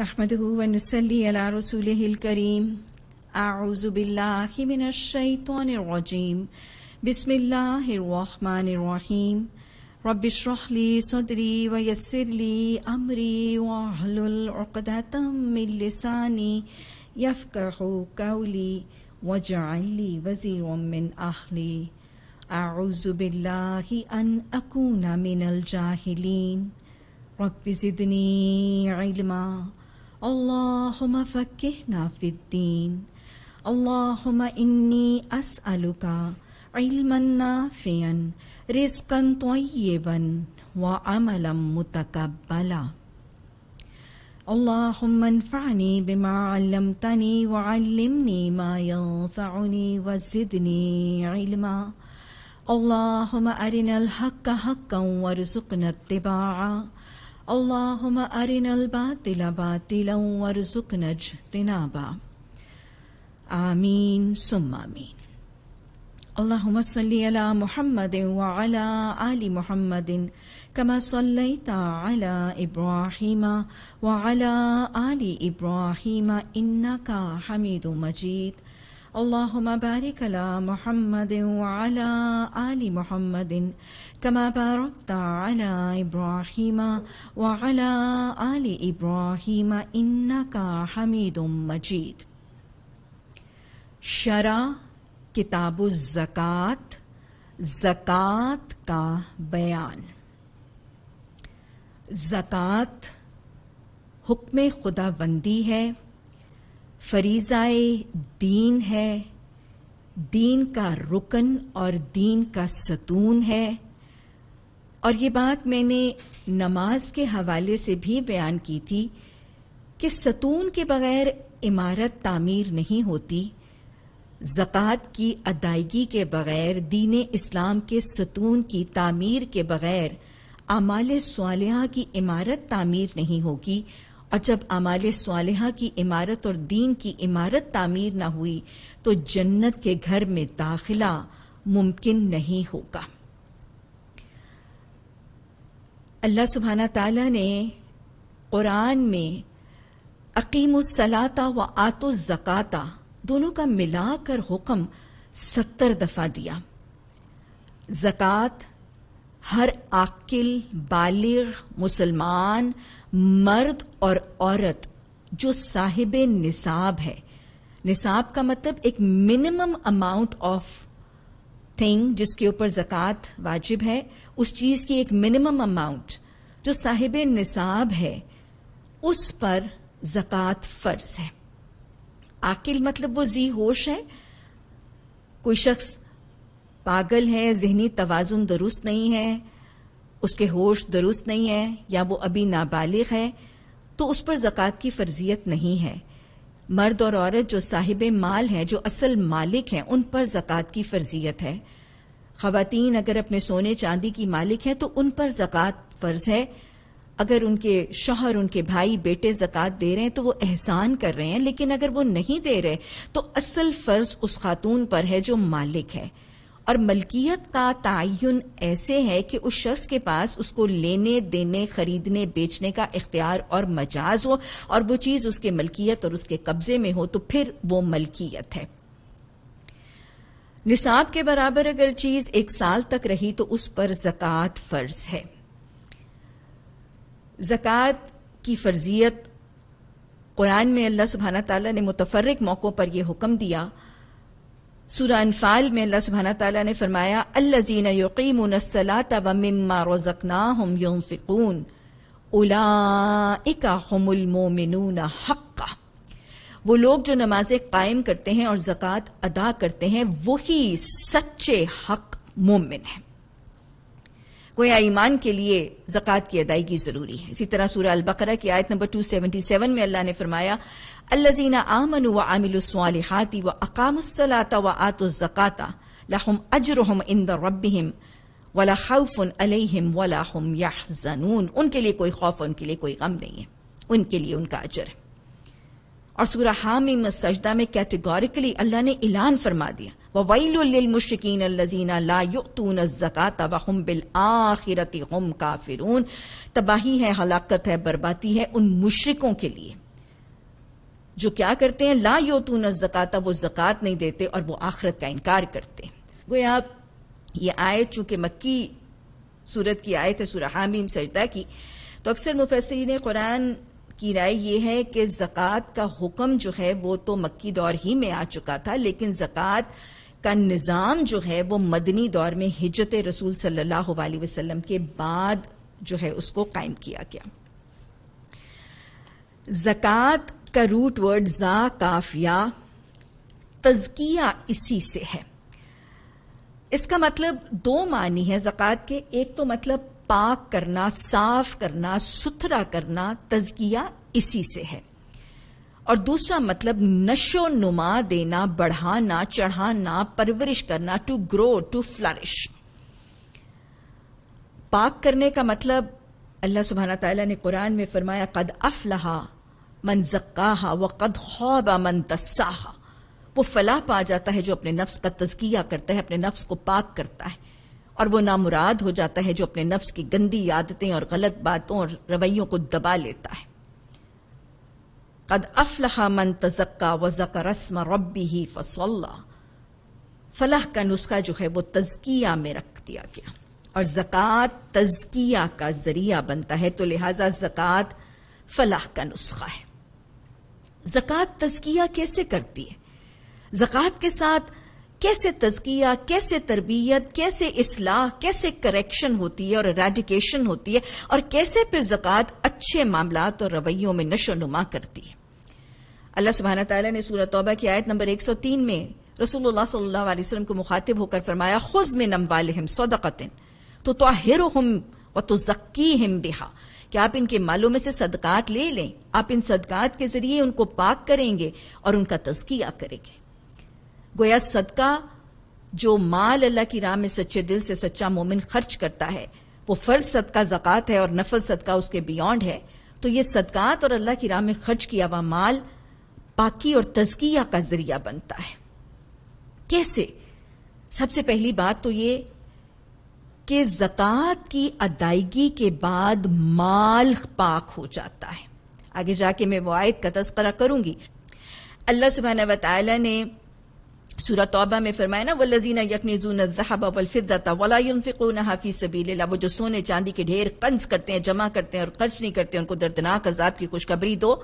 نحمده ونصلي على رسوله الكريم أعوذ بالله من الشيطان الرجيم بسم الله الرحمن الرحيم رب اشرح لي صدري ويسر لي أمري واحلل عقدة من لساني يفقه قولي واجعل لي وزيرا من أهلي أعوذ بالله أن أكون من الجاهلين رب زدني علما اللهم فكهنا في الدين اللهم إني أسألك علما نافعا رزقا طيبا وعملا متقبلا اللهم انفعني بما علمتني وعلمني ما ينفعني وزدني علما اللهم أرنا الحق حقا وارزقنا اتباعه اللهم أرنا الباطل باطلا وارزقنا اجتنابا آمين ثم آمين اللهم صل على محمد وعلى آل محمد كما صليت على إبراهيم وعلى آل إبراهيم إنك حميد مجيد अल्लाहुम्मा बारिक अला मुहम्मद वअला आलि मुहम्मद कमा बारकत अला इब्राहिम वअला आलि इब्राहिम इन्नका हमीदुम मजीद शरा किताब ज़क़़त ज़क़़त का बयान ज़क़़त हुक्म खुदाबंदी है फरीज़ाए दीन है दीन का रुकन और दीन का सतून है और ये बात मैंने नमाज के हवाले से भी बयान की थी कि सतून के बगैर इमारत तामीर नहीं होती ज़क़़त की अदायगी के बगैर दीन इस्लाम के सतून की तामीर के बगैर आमाल सालिहा की इमारत तामीर नहीं होगी और जब अमाल सालहा की इमारत और दीन की इमारत तामीर ना हुई तो जन्नत के घर में दाखिला मुमकिन नहीं होगा अल्लाह सुबहाना तला ने कुरान में सलाता व आतो ज़क़ाता दोनों का मिलाकर हुक्म सत्तर दफ़ा दिया ज़क़़त हर आकिल बालिग मुसलमान मर्द और औरत जो साहिब निसाब है निसाब का मतलब एक मिनिमम अमाउंट ऑफ थिंग जिसके ऊपर जक़ात वाजिब है उस चीज़ की एक मिनिमम अमाउंट जो साहिब निसाब है उस पर जक़ात फ़र्ज है आकिल मतलब वो जी होश है कोई शख्स पागल है जहनी तोज़ुन दुरुस्त नहीं है उसके होश दुरुस्त नहीं है या वो अभी नाबालिग है तो उस पर जक़ात की फ़र्जियत नहीं है मर्द और औरत जो साहिब माल हैं जो असल मालिक हैं उन पर ज़क़़त की फ़र्जियत है ख़वातीन अगर अपने सोने चांदी की मालिक हैं तो उन पर जक़ात फ़र्ज है अगर उनके शोहर उनके भाई बेटे जक़ात दे रहे हैं तो वो एहसान कर रहे हैं लेकिन अगर वो नहीं दे रहे तो असल फ़र्ज उस खातून पर है जो मालिक है और मलकियत का तयन ऐसे है कि उस शख्स के पास उसको लेने देने खरीदने बेचने का इख्तियार और मजाज हो और वो चीज़ उसके मलकियत और उसके कब्जे में हो तो फिर वो मलकियत है निसाब के बराबर अगर चीज़ एक साल तक रही तो उस पर जक़ात फ़र्ज है जक़ात की फ़र्जियत कुरान में अल्लाह सुबहाना तला ने मुतफरक मौक़ों पर यह हुक्म दिया सूर्य अनफाल में अल्लाह सुबहाना तला ने फरमाया अल्लाजीन यकीमसलात व मम्मा रोज़कना हम यम फ़िकून उलाइका हमोमिन हक़ वो लोग जो नमाजें कायम करते हैं और ज़क़़त अदा करते हैं वही सच्चे हक मोमिन हैं गोया ईमान के लिए ज़क़़त की अदायगी ज़रूरी है इसी तरह सूर्य अलबकरा की आयत नंबर 277 में अल्लाह ने फरमाया अल्लजीना आमन व आमिलस्वालहाती व अकामसलाता व आतुज़क़ाता लहम अजरहम इंद रबहम वला खौफ़ुन अलहम वला हम याहजनून उनके लिए कोई खौफ उनके लिए कोई गम नहीं है उनके लिए उनका अजर है और सूरह हामिम सजदा में कैटेगोरिकली अल्लाह ने ऐलान फरमा दिया व वईलमुशकिन लजीना लातून ज़क़ात वहम बिल आखिरत गम काफिरून तबाही है हलाकत है बर्बादी है उन मुशरकों के लिए जो क्या करते हैं ला न जक़ाता वो जक़ात नहीं देते और वो आखरत का इनकार करते हैं गोया आप ये आयत चूंकि मक्की सूरत की आयत है सुर हामीम सजदा की तो अक्सर मुफसरीन कुरान की राय यह है कि जक़ात का हुक्म जो है वो तो मक्की दौर ही में आ चुका था लेकिन जक़ात का निज़ाम जो है वो मदनी दौर में हिजरत रसूल सल्लल्लाहु अलैहि वसल्लम के बाद जो है उसको कायम किया गया जक़ात का रूट वर्ड जा काफिया तजकिया इसी से है इसका मतलब दो मानी है जक़ात के एक तो मतलब पाक करना साफ करना सुथरा करना तजकिया इसी से है और दूसरा मतलब नशो नुमा देना बढ़ाना चढ़ाना परवरिश करना टू ग्रो टू फ्लरिश पाक करने का मतलब अल्लाह सुबहाना तला ने कुरान में फरमाया कद अफलहा मन जक्काहा व कद खौबा मन तस्सा वो फलाह पा जाता है जो अपने नफ्स का तजकिया करता है अपने नफ्स को पाक करता है और वो नामुराद हो जाता है जो अपने नफ्स की गंदी आदतें और गलत बातों और रवैयों को दबा लेता है कद अफलहा मन तजक्का व जकरस्म रबी ही फसल्ला फलाह का नुस्खा जो है वो तजकिया में रख दिया गया और ज़क़़त तजकिया का ज़रिया बनता है तो लिहाजा ज़क़़त फलाह का नुस्खा है जक़ात तजकिया कैसे करती है जक़ात के साथ कैसे तजकिया कैसे तरबियत कैसे असलाह कैसे करेक्शन होती है और रेडिकेशन होती है और कैसे फिर ज़क़़त अच्छे मामला और रवैयों में नशो नुमा करती है अल्लाह सुबहाना तला ने सूरत तौबा की आयत नंबर एक सौ तीन में रसूलुल्लाह सल्लल्लाहु अलैहि वसल्लम को मुखातिब होकर फरमाया खुज में नम्बाल हम तो तोहिर हम व तो जक्की हिम बिहा कि आप इनके मालों में से सदकात ले लें आप इन सदकात के ज़रिए उनको पाक करेंगे और उनका तस्किया करेंगे गोया सदका जो माल अल्लाह की राह में सच्चे दिल से सच्चा मोमिन खर्च करता है वो फ़र्ज सदका जक़ात है और नफल सदका उसके बियॉन्ड है तो ये सदकात और अल्लाह की राह में खर्च किया हुआ माल पाकी और तजकिया का जरिया बनता है कैसे सबसे पहली बात तो ये कि जक़ात की अदायगी के बाद माल पाक हो जाता है आगे जाके मैं वो आयत का तस्करा करूंगी अल्लाह सुबहाना वाली ने सूरह तौबा में फरमाया ना वल्लजीना यकनीजून जहाबा वलफिदता वला युनफिकून हाफी सबील वो जो सोने चांदी के ढेर कंज करते हैं जमा करते हैं और खर्च नहीं करते उनको दर्दनाक अजाब की खुशखबरी दो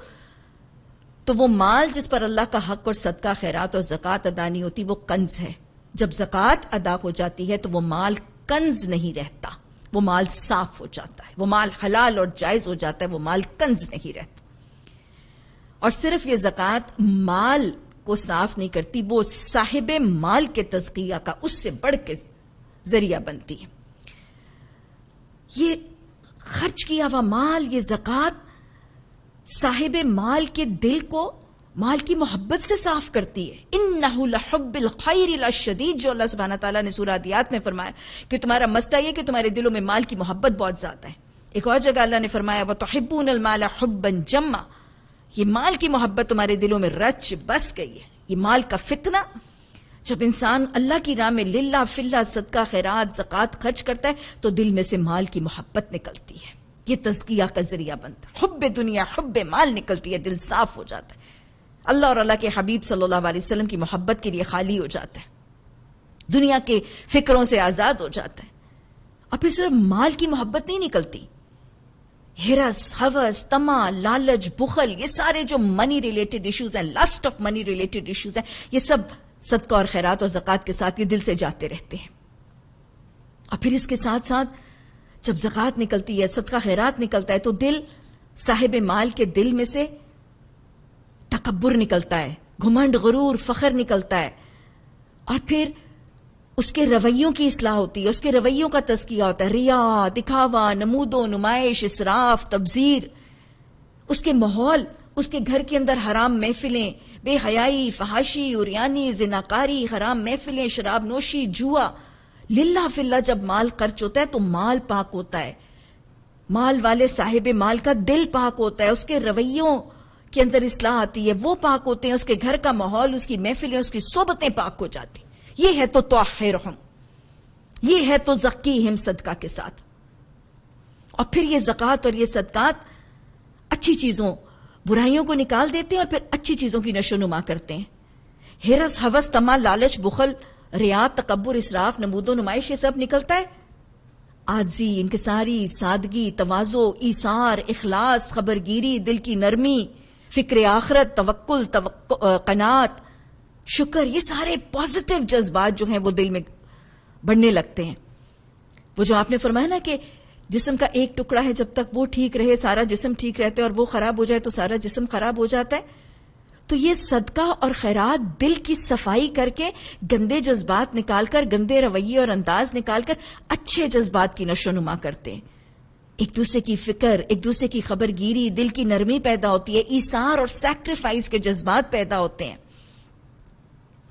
तो वो माल जिस पर अल्लाह का हक और सदका खैरात और जक़ात अदा नहीं होती वो कंज है जब जक़ात अदा हो जाती है तो वो माल कंज नहीं रहता वो माल साफ हो जाता है वो माल हलाल और जायज हो जाता है वो माल कंज नहीं रहता और सिर्फ ये जक़ात माल को साफ नहीं करती वो साहिब माल के तजकिया का उससे बढ़ के जरिया बनती है ये खर्च किया हुआ माल ये जक़ात साहिब माल के दिल को माल की मोहब्बत से साफ करती है इन नहुल खैर शदीद जो अल्लाह सुबहाना तला ने सूरादियात में फरमाया कि तुम्हारा मसला यह कि तुम्हारे दिलों में माल की मोहब्बत बहुत ज़्यादा है एक और जगह अल्लाह ने फरमाया वह तोहबून अलमाला हब्बन जम्मा ये माल की मोहब्बत तुम्हारे दिलों में रच बस गई है ये माल का फितना जब इंसान अल्लाह की राह में लिल्ला फिल्ला सदका खैरात जक़ात खर्च करता है तो दिल में से माल की मोहब्बत निकलती है ये तजकिया का जरिया बनता है हब्ब दुनिया हब्ब माल निकलती है दिल साफ हो जाता है अल्लाह और अल्लाह के हबीब सल्लल्लाहु अलैहि वसल्लम की मोहब्बत के लिए खाली हो जाता है दुनिया के फिक्रों से आज़ाद हो जाता है और फिर सिर्फ माल की मोहब्बत नहीं निकलती हिरस हवस तमा लालच बुखल ये सारे जो मनी रिलेटेड इश्यूज हैं last of money related issues हैं ये सब सदका और खैरात और जक़ात के साथ ये दिल से जाते रहते हैं और फिर इसके साथ साथ जब जक़ात निकलती है सदका खैरात निकलता है तो दिल साहिब माल के दिल में से तकबर निकलता है घुमंड गुरूर फखर निकलता है और फिर उसके रवैयों की असलाह होती है उसके रवैयों का तस्किया होता है रिया दिखावा नमूदो नुमाइश इसराफ तबजीर उसके माहौल उसके घर के अंदर हराम महफिलें बेहयाई फहाशी उरियानी जिनाकारी हराम महफिलें शराब नोशी जुआ लिल्ला फिल्ला जब माल खर्च होता है तो माल पाक होता है माल वाले साहिब माल का दिल पाक होता है उसके रवैयों के अंदर इसलाह आती है वो पाक होते हैं उसके घर का माहौल उसकी महफिलें उसकी सोबतें पाक हो जाती ये है तो तोहरहम ये है तो जकी हिम सदका के साथ और फिर ये जक़ात और ये सदकात अच्छी चीज़ों बुराइयों को निकाल देते हैं और फिर अच्छी चीज़ों की नुमा करते हैं हिरस हवस तमा लालच बुखल रियात तकबर इसराफ नमूदो नुमाइश ये सब निकलता है आजी इंकसारी सादगी तोज़ो ईसार अखलास खबरगिरी दिल की नरमी फिक्र आखरत तवक्ल कनात शुक्र ये सारे पॉजिटिव जज्बात जो हैं वो दिल में बढ़ने लगते हैं वो जो आपने फरमाया ना कि जिसम का एक टुकड़ा है जब तक वो ठीक रहे सारा जिसम ठीक रहता है और वो खराब हो जाए तो सारा जिसम खराब हो जाता है तो ये सदका और खैरात दिल की सफाई करके गंदे जज्बात निकालकर गंदे रवैये और अंदाज निकालकर अच्छे जज्बात की नशोनुमा करते हैं एक दूसरे की फिक्र एक दूसरे की खबर गिरी दिल की नरमी पैदा होती है ईसार और सेक्रीफाइस के जज्बात पैदा होते हैं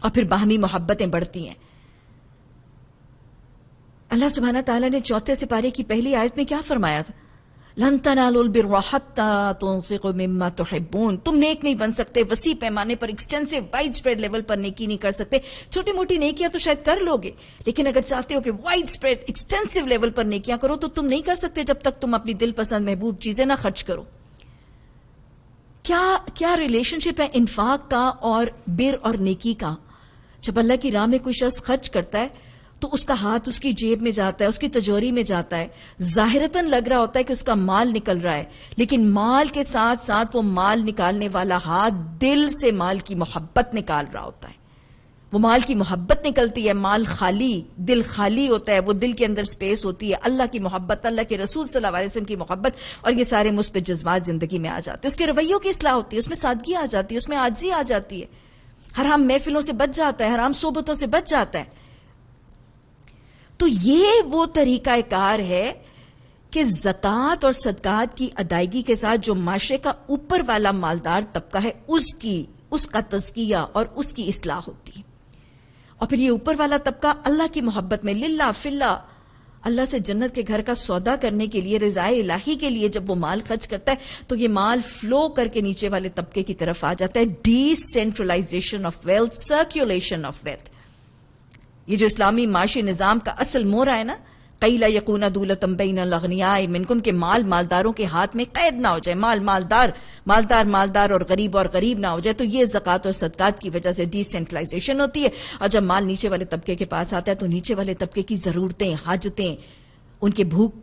और फिर बाहमी मोहब्बतें बढ़ती हैं अल्लाह सुबहाना तला ने चौथे सिपारे की पहली आयत में क्या फरमाया था लन तनालुल नहीं बन सकते वसी पैमाने पर एक्सटेंसिव वाइड स्प्रेड लेवल पर नेकी नहीं कर सकते छोटी मोटी नेकियां तो शायद कर लोगे लेकिन अगर चाहते हो कि वाइड स्प्रेड एक्सटेंसिव लेवल पर नेकियां करो तो तुम नहीं कर सकते जब तक तुम अपनी दिल पसंद महबूब चीजें ना खर्च करो क्या क्या रिलेशनशिप है इन्फाक का और बिर और नेकी का जब अल्लाह की राह में कोई शख्स खर्च करता है तो उसका हाथ उसकी जेब में जाता है उसकी तजोरी में जाता है जाहिरतन लग रहा होता है कि उसका माल निकल रहा है लेकिन माल के साथ साथ वो माल निकालने वाला हाथ दिल से माल की मोहब्बत निकाल रहा होता है वो माल की मोहब्बत निकलती है माल खाली दिल खाली होता है वो दिल के अंदर स्पेस होती है अल्लाह की मोहब्बत अल्लाह के रसूल सल्लल्लाहु अलैहि वसल्लम की मोहब्बत और ये सारे मुस्ब जज्बात जिंदगी में आ जाते हैं उसके रवैयों की असलाह होती है उसमें सादगी आ जाती है उसमें आजी आ जाती है हराम महफिलों से बच जाता है हराम सोबतों से बच जाता है तो ये वो तरीका कार है कि जक़ात और सदकात की अदायगी के साथ जो माशरे का ऊपर वाला मालदार तबका है उसकी उसका तजकिया और उसकी असलाह होती और फिर ये ऊपर वाला तबका अल्लाह की मोहब्बत में लिल्ला फिल्ला अल्लाह से जन्नत के घर का सौदा करने के लिए रजाए इलाही के लिए जब वो माल खर्च करता है तो ये माल फ्लो करके नीचे वाले तबके की तरफ आ जाता है decentralisation of wealth circulation of wealth ये जो इस्लामी माशी निज़ाम का असल मोरा है ना कईला यकूना दौलतम बैन मिनकुम के माल मालदारों के हाथ में कैद ना हो जाए माल मालदार मालदार मालदार और गरीब और गरीब ना हो जाए तो ये जक़ात और सदक़ात की वजह से डिसेंट्रलाइजेशन होती है और जब माल नीचे वाले तबके के पास आता है तो नीचे वाले तबके की ज़रूरतें हाजतें उनके भूख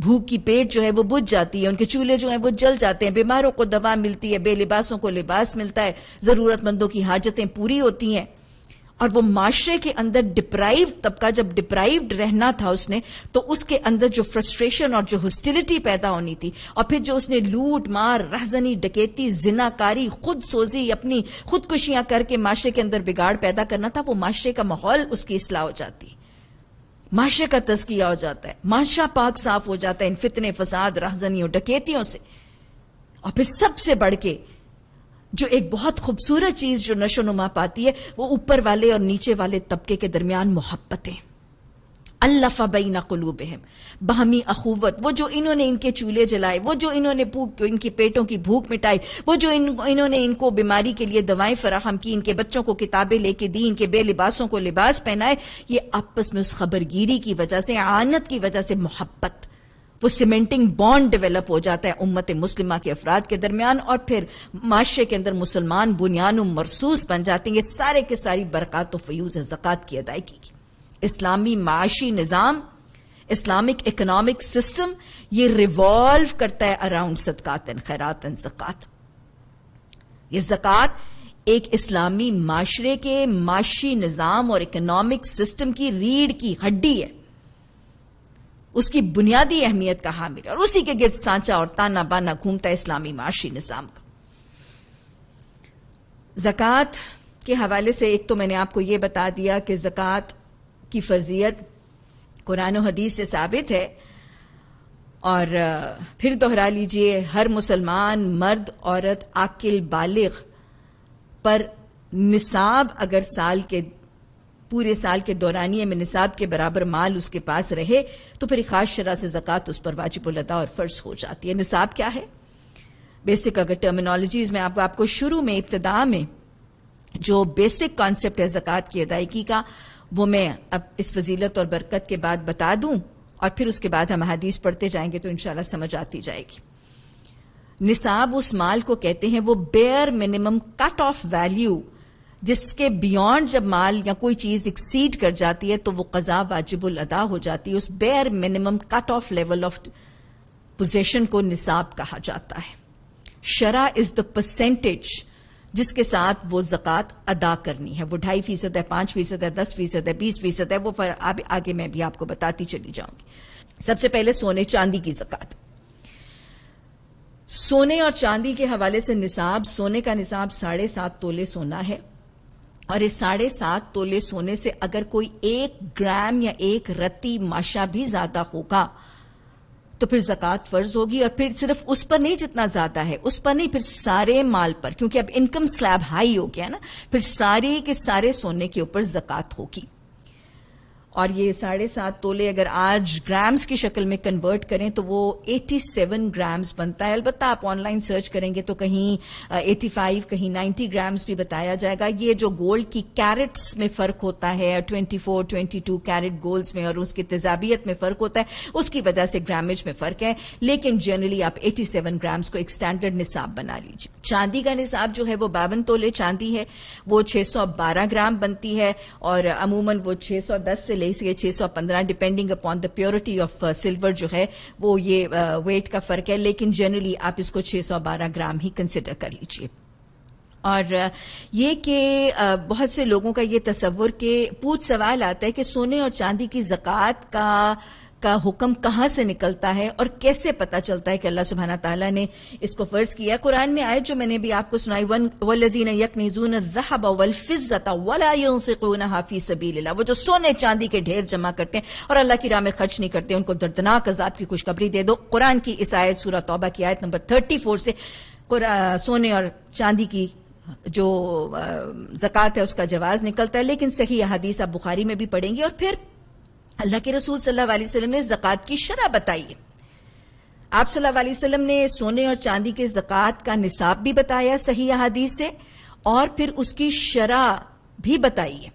भूख की पेट जो है वो बुझ जाती है उनके चूल्हे जो है वो जल जाते हैं बीमारों को दवा मिलती है बेलिबासों को लिबास मिलता है ज़रूरतमंदों की हाजतें पूरी होती हैं और वो माशरे के अंदर डिप्राइव तबका जब डिप्राइव्ड रहना था उसने तो उसके अंदर जो फ्रस्ट्रेशन और जो हॉस्टिलिटी पैदा होनी थी और फिर जो उसने लूट मार रहजनी डकेती जिनाकारी खुद सोजी अपनी खुदकुशियां करके माशरे के अंदर बिगाड़ पैदा करना था वो माशरे का माहौल उसकी असलाह हो जाती माशरे का तस्किया हो जाता है माशरा पाक साफ हो जाता है इन फितने फसाद रहजनी और से और फिर सबसे बढ़ के जो एक बहुत खूबसूरत चीज जो नशो नुमा पाती है वो ऊपर वाले और नीचे वाले तबके के दरमियान मोहब्बतें अल्लाफा बैना बहम बहमी अखूवत वो जो इन्होंने इनके चूल्हे जलाए वो जो इन्होंने भूख इनकी पेटों की भूख मिटाई वो जो इन इन्होंने इनको बीमारी के लिए दवाएं फराहम की इनके बच्चों को किताबें लेके दी इनके बेलिबासों को लिबास पहनाए ये आपस में उस खबरगिरी की वजह से आनत की वजह से मोहब्बत वो सीमेंटिंग बॉन्ड डेवलप हो जाता है उम्मत मुस्लिमा के अफराद के दरमियान और फिर माशरे के अंदर मुसलमान बुनियान मरसूस बन जाते हैं ये सारे के सारी बरक़ात तो फ्यूज़ ज़क़़त की अदायगी की इस्लामी माशी निज़ाम इस्लामिक इकनॉमिक सिस्टम ये रिवॉल्व करता है अराउंड सदक़ात खैरात जक़ात ये जक़ात एक इस्लामी माशरे के माशी निज़ाम और इकनॉमिक सिस्टम की रीढ़ की हड्डी है उसकी बुनियादी अहमियत का हामिल और उसी के गिर्द सांचा और ताना बाना घूमता इस्लामी माशी निज़ाम का जक़ात के हवाले से एक तो मैंने आपको यह बता दिया कि जक़ात की फ़र्जियत कुरान हदीस से साबित है और फिर दोहरा लीजिए हर मुसलमान मर्द औरत आकिल बालिग पर निसाब अगर साल के पूरे साल के दौरानिए में निसाब के बराबर माल उसके पास रहे तो फिर खास शरा से जक़ात उस पर अदा और फ़र्ज हो जाती है निसाब क्या है बेसिक अगर टर्मिनोलॉजीज में आपको आपको शुरू में इब्तदा में जो बेसिक कॉन्सेप्ट है जक़ात की अदायगी का वो मैं अब इस फजीलत और बरकत के बाद बता दूं और फिर उसके बाद हम हदीस पढ़ते जाएंगे तो इनशाला समझ आती जाएगी निसाब उस माल को कहते हैं वो bare minimum cut off value जिसके बियॉन्ड जब माल या कोई चीज एक्सीड कर जाती है तो वो कजा वाजिबुल अदा हो जाती है उस bare minimum cut off level of possession को निसाब कहा जाता है शरा इज द परसेंटेज जिसके साथ वो जक़ात अदा करनी है वो ढाई फीसद है पांच फीसद है दस फीसद है बीस फीसद है वो फर, आगे, आगे मैं भी आपको बताती चली जाऊंगी सबसे पहले सोने चांदी की जक़ात सोने और चांदी के हवाले से निसाब सोने का निसाब साढ़े सात तोले सोना है और इस साढ़े सात तोले सोने से अगर कोई एक ग्राम या एक रत्ती माशा भी ज्यादा होगा तो फिर जक़ात फर्ज होगी और फिर सिर्फ उस पर नहीं जितना ज्यादा है उस पर नहीं फिर सारे माल पर क्योंकि अब इनकम स्लैब हाई हो गया ना फिर सारे के सारे सोने के ऊपर जक़ात होगी और ये साढ़े सात तोले अगर आज ग्राम्स की शक्ल में कन्वर्ट करें तो वो 87 ग्राम्स बनता है अलबत्त आप ऑनलाइन सर्च करेंगे तो कहीं 85 कहीं 90 ग्राम्स भी बताया जाएगा ये जो गोल्ड की कैरेट्स में फर्क होता है 24 22 कैरेट गोल्ड्स में और उसकी तेजाबियत में फर्क होता है उसकी वजह से ग्रामेज में फर्क है लेकिन जनरली आप सेवन ग्राम्स को एक स्टैंडर्ड निसाब बना लीजिए चांदी का निसाब जो है वो बावन तोले चांदी है वो बारह ग्राम बनती है और अमूमन वो दस से ले तेईस या छह सौ पंद्रह depending upon the purity of silver जो है वो ये वेट uh, का फर्क है लेकिन जनरली आप इसको छह सौ बारह ग्राम ही कंसिडर कर लीजिए और uh, ये कि uh, बहुत से लोगों का ये तस्वुर के पूछ सवाल आता है कि सोने और चांदी की जक़ात का का हुक्म कहाँ से निकलता है और कैसे पता चलता है कि अल्लाह सुबहाना तला ने इसको फर्ज किया कुरान में आए जो मैंने भी आपको सुनाई वन वलजीन यकनीजून वला हाफी सबीला वो जो सोने चांदी के ढेर जमा करते हैं और अल्लाह की राह में खर्च नहीं करते उनको दर्दनाक अजाब की खुशखबरी दे दो कुरान की इस आयत सूरह तोबा की आयत नंबर थर्टी फोर से सोने और चांदी की जो जक़ात है उसका जवाब निकलता है लेकिन सही अहादीस आप बुखारी में भी पढ़ेंगे और फिर अल्लाह के रसूल सल्लल्लाहु अलैहि वसल्लम ने जक़ात की शरह बताई है आप सल्लल्लाहु अलैहि वसल्लम ने सोने और चांदी के जक़ात का निसाब भी बताया सही अहादीस से और फिर उसकी शरह भी बताई है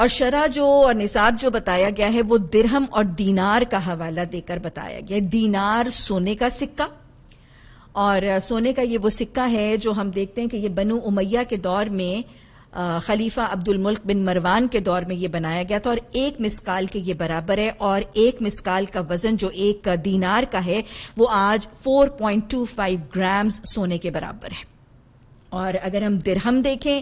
और शरा जो और निसाब जो बताया गया है वो दिरहम और दीनार का हवाला देकर बताया गया है दीनार सोने का सिक्का और सोने का ये वो सिक्का है जो हम देखते हैं कि ये बनु उमैया के दौर में खलीफा अब्दुल मुल्क बिन मरवान के दौर में ये बनाया गया था और एक मिसकाल के ये बराबर है और एक मिसकाल का वजन जो एक दीनार का है वो आज 4.25 ग्राम्स सोने के बराबर है और अगर हम दिरहम देखें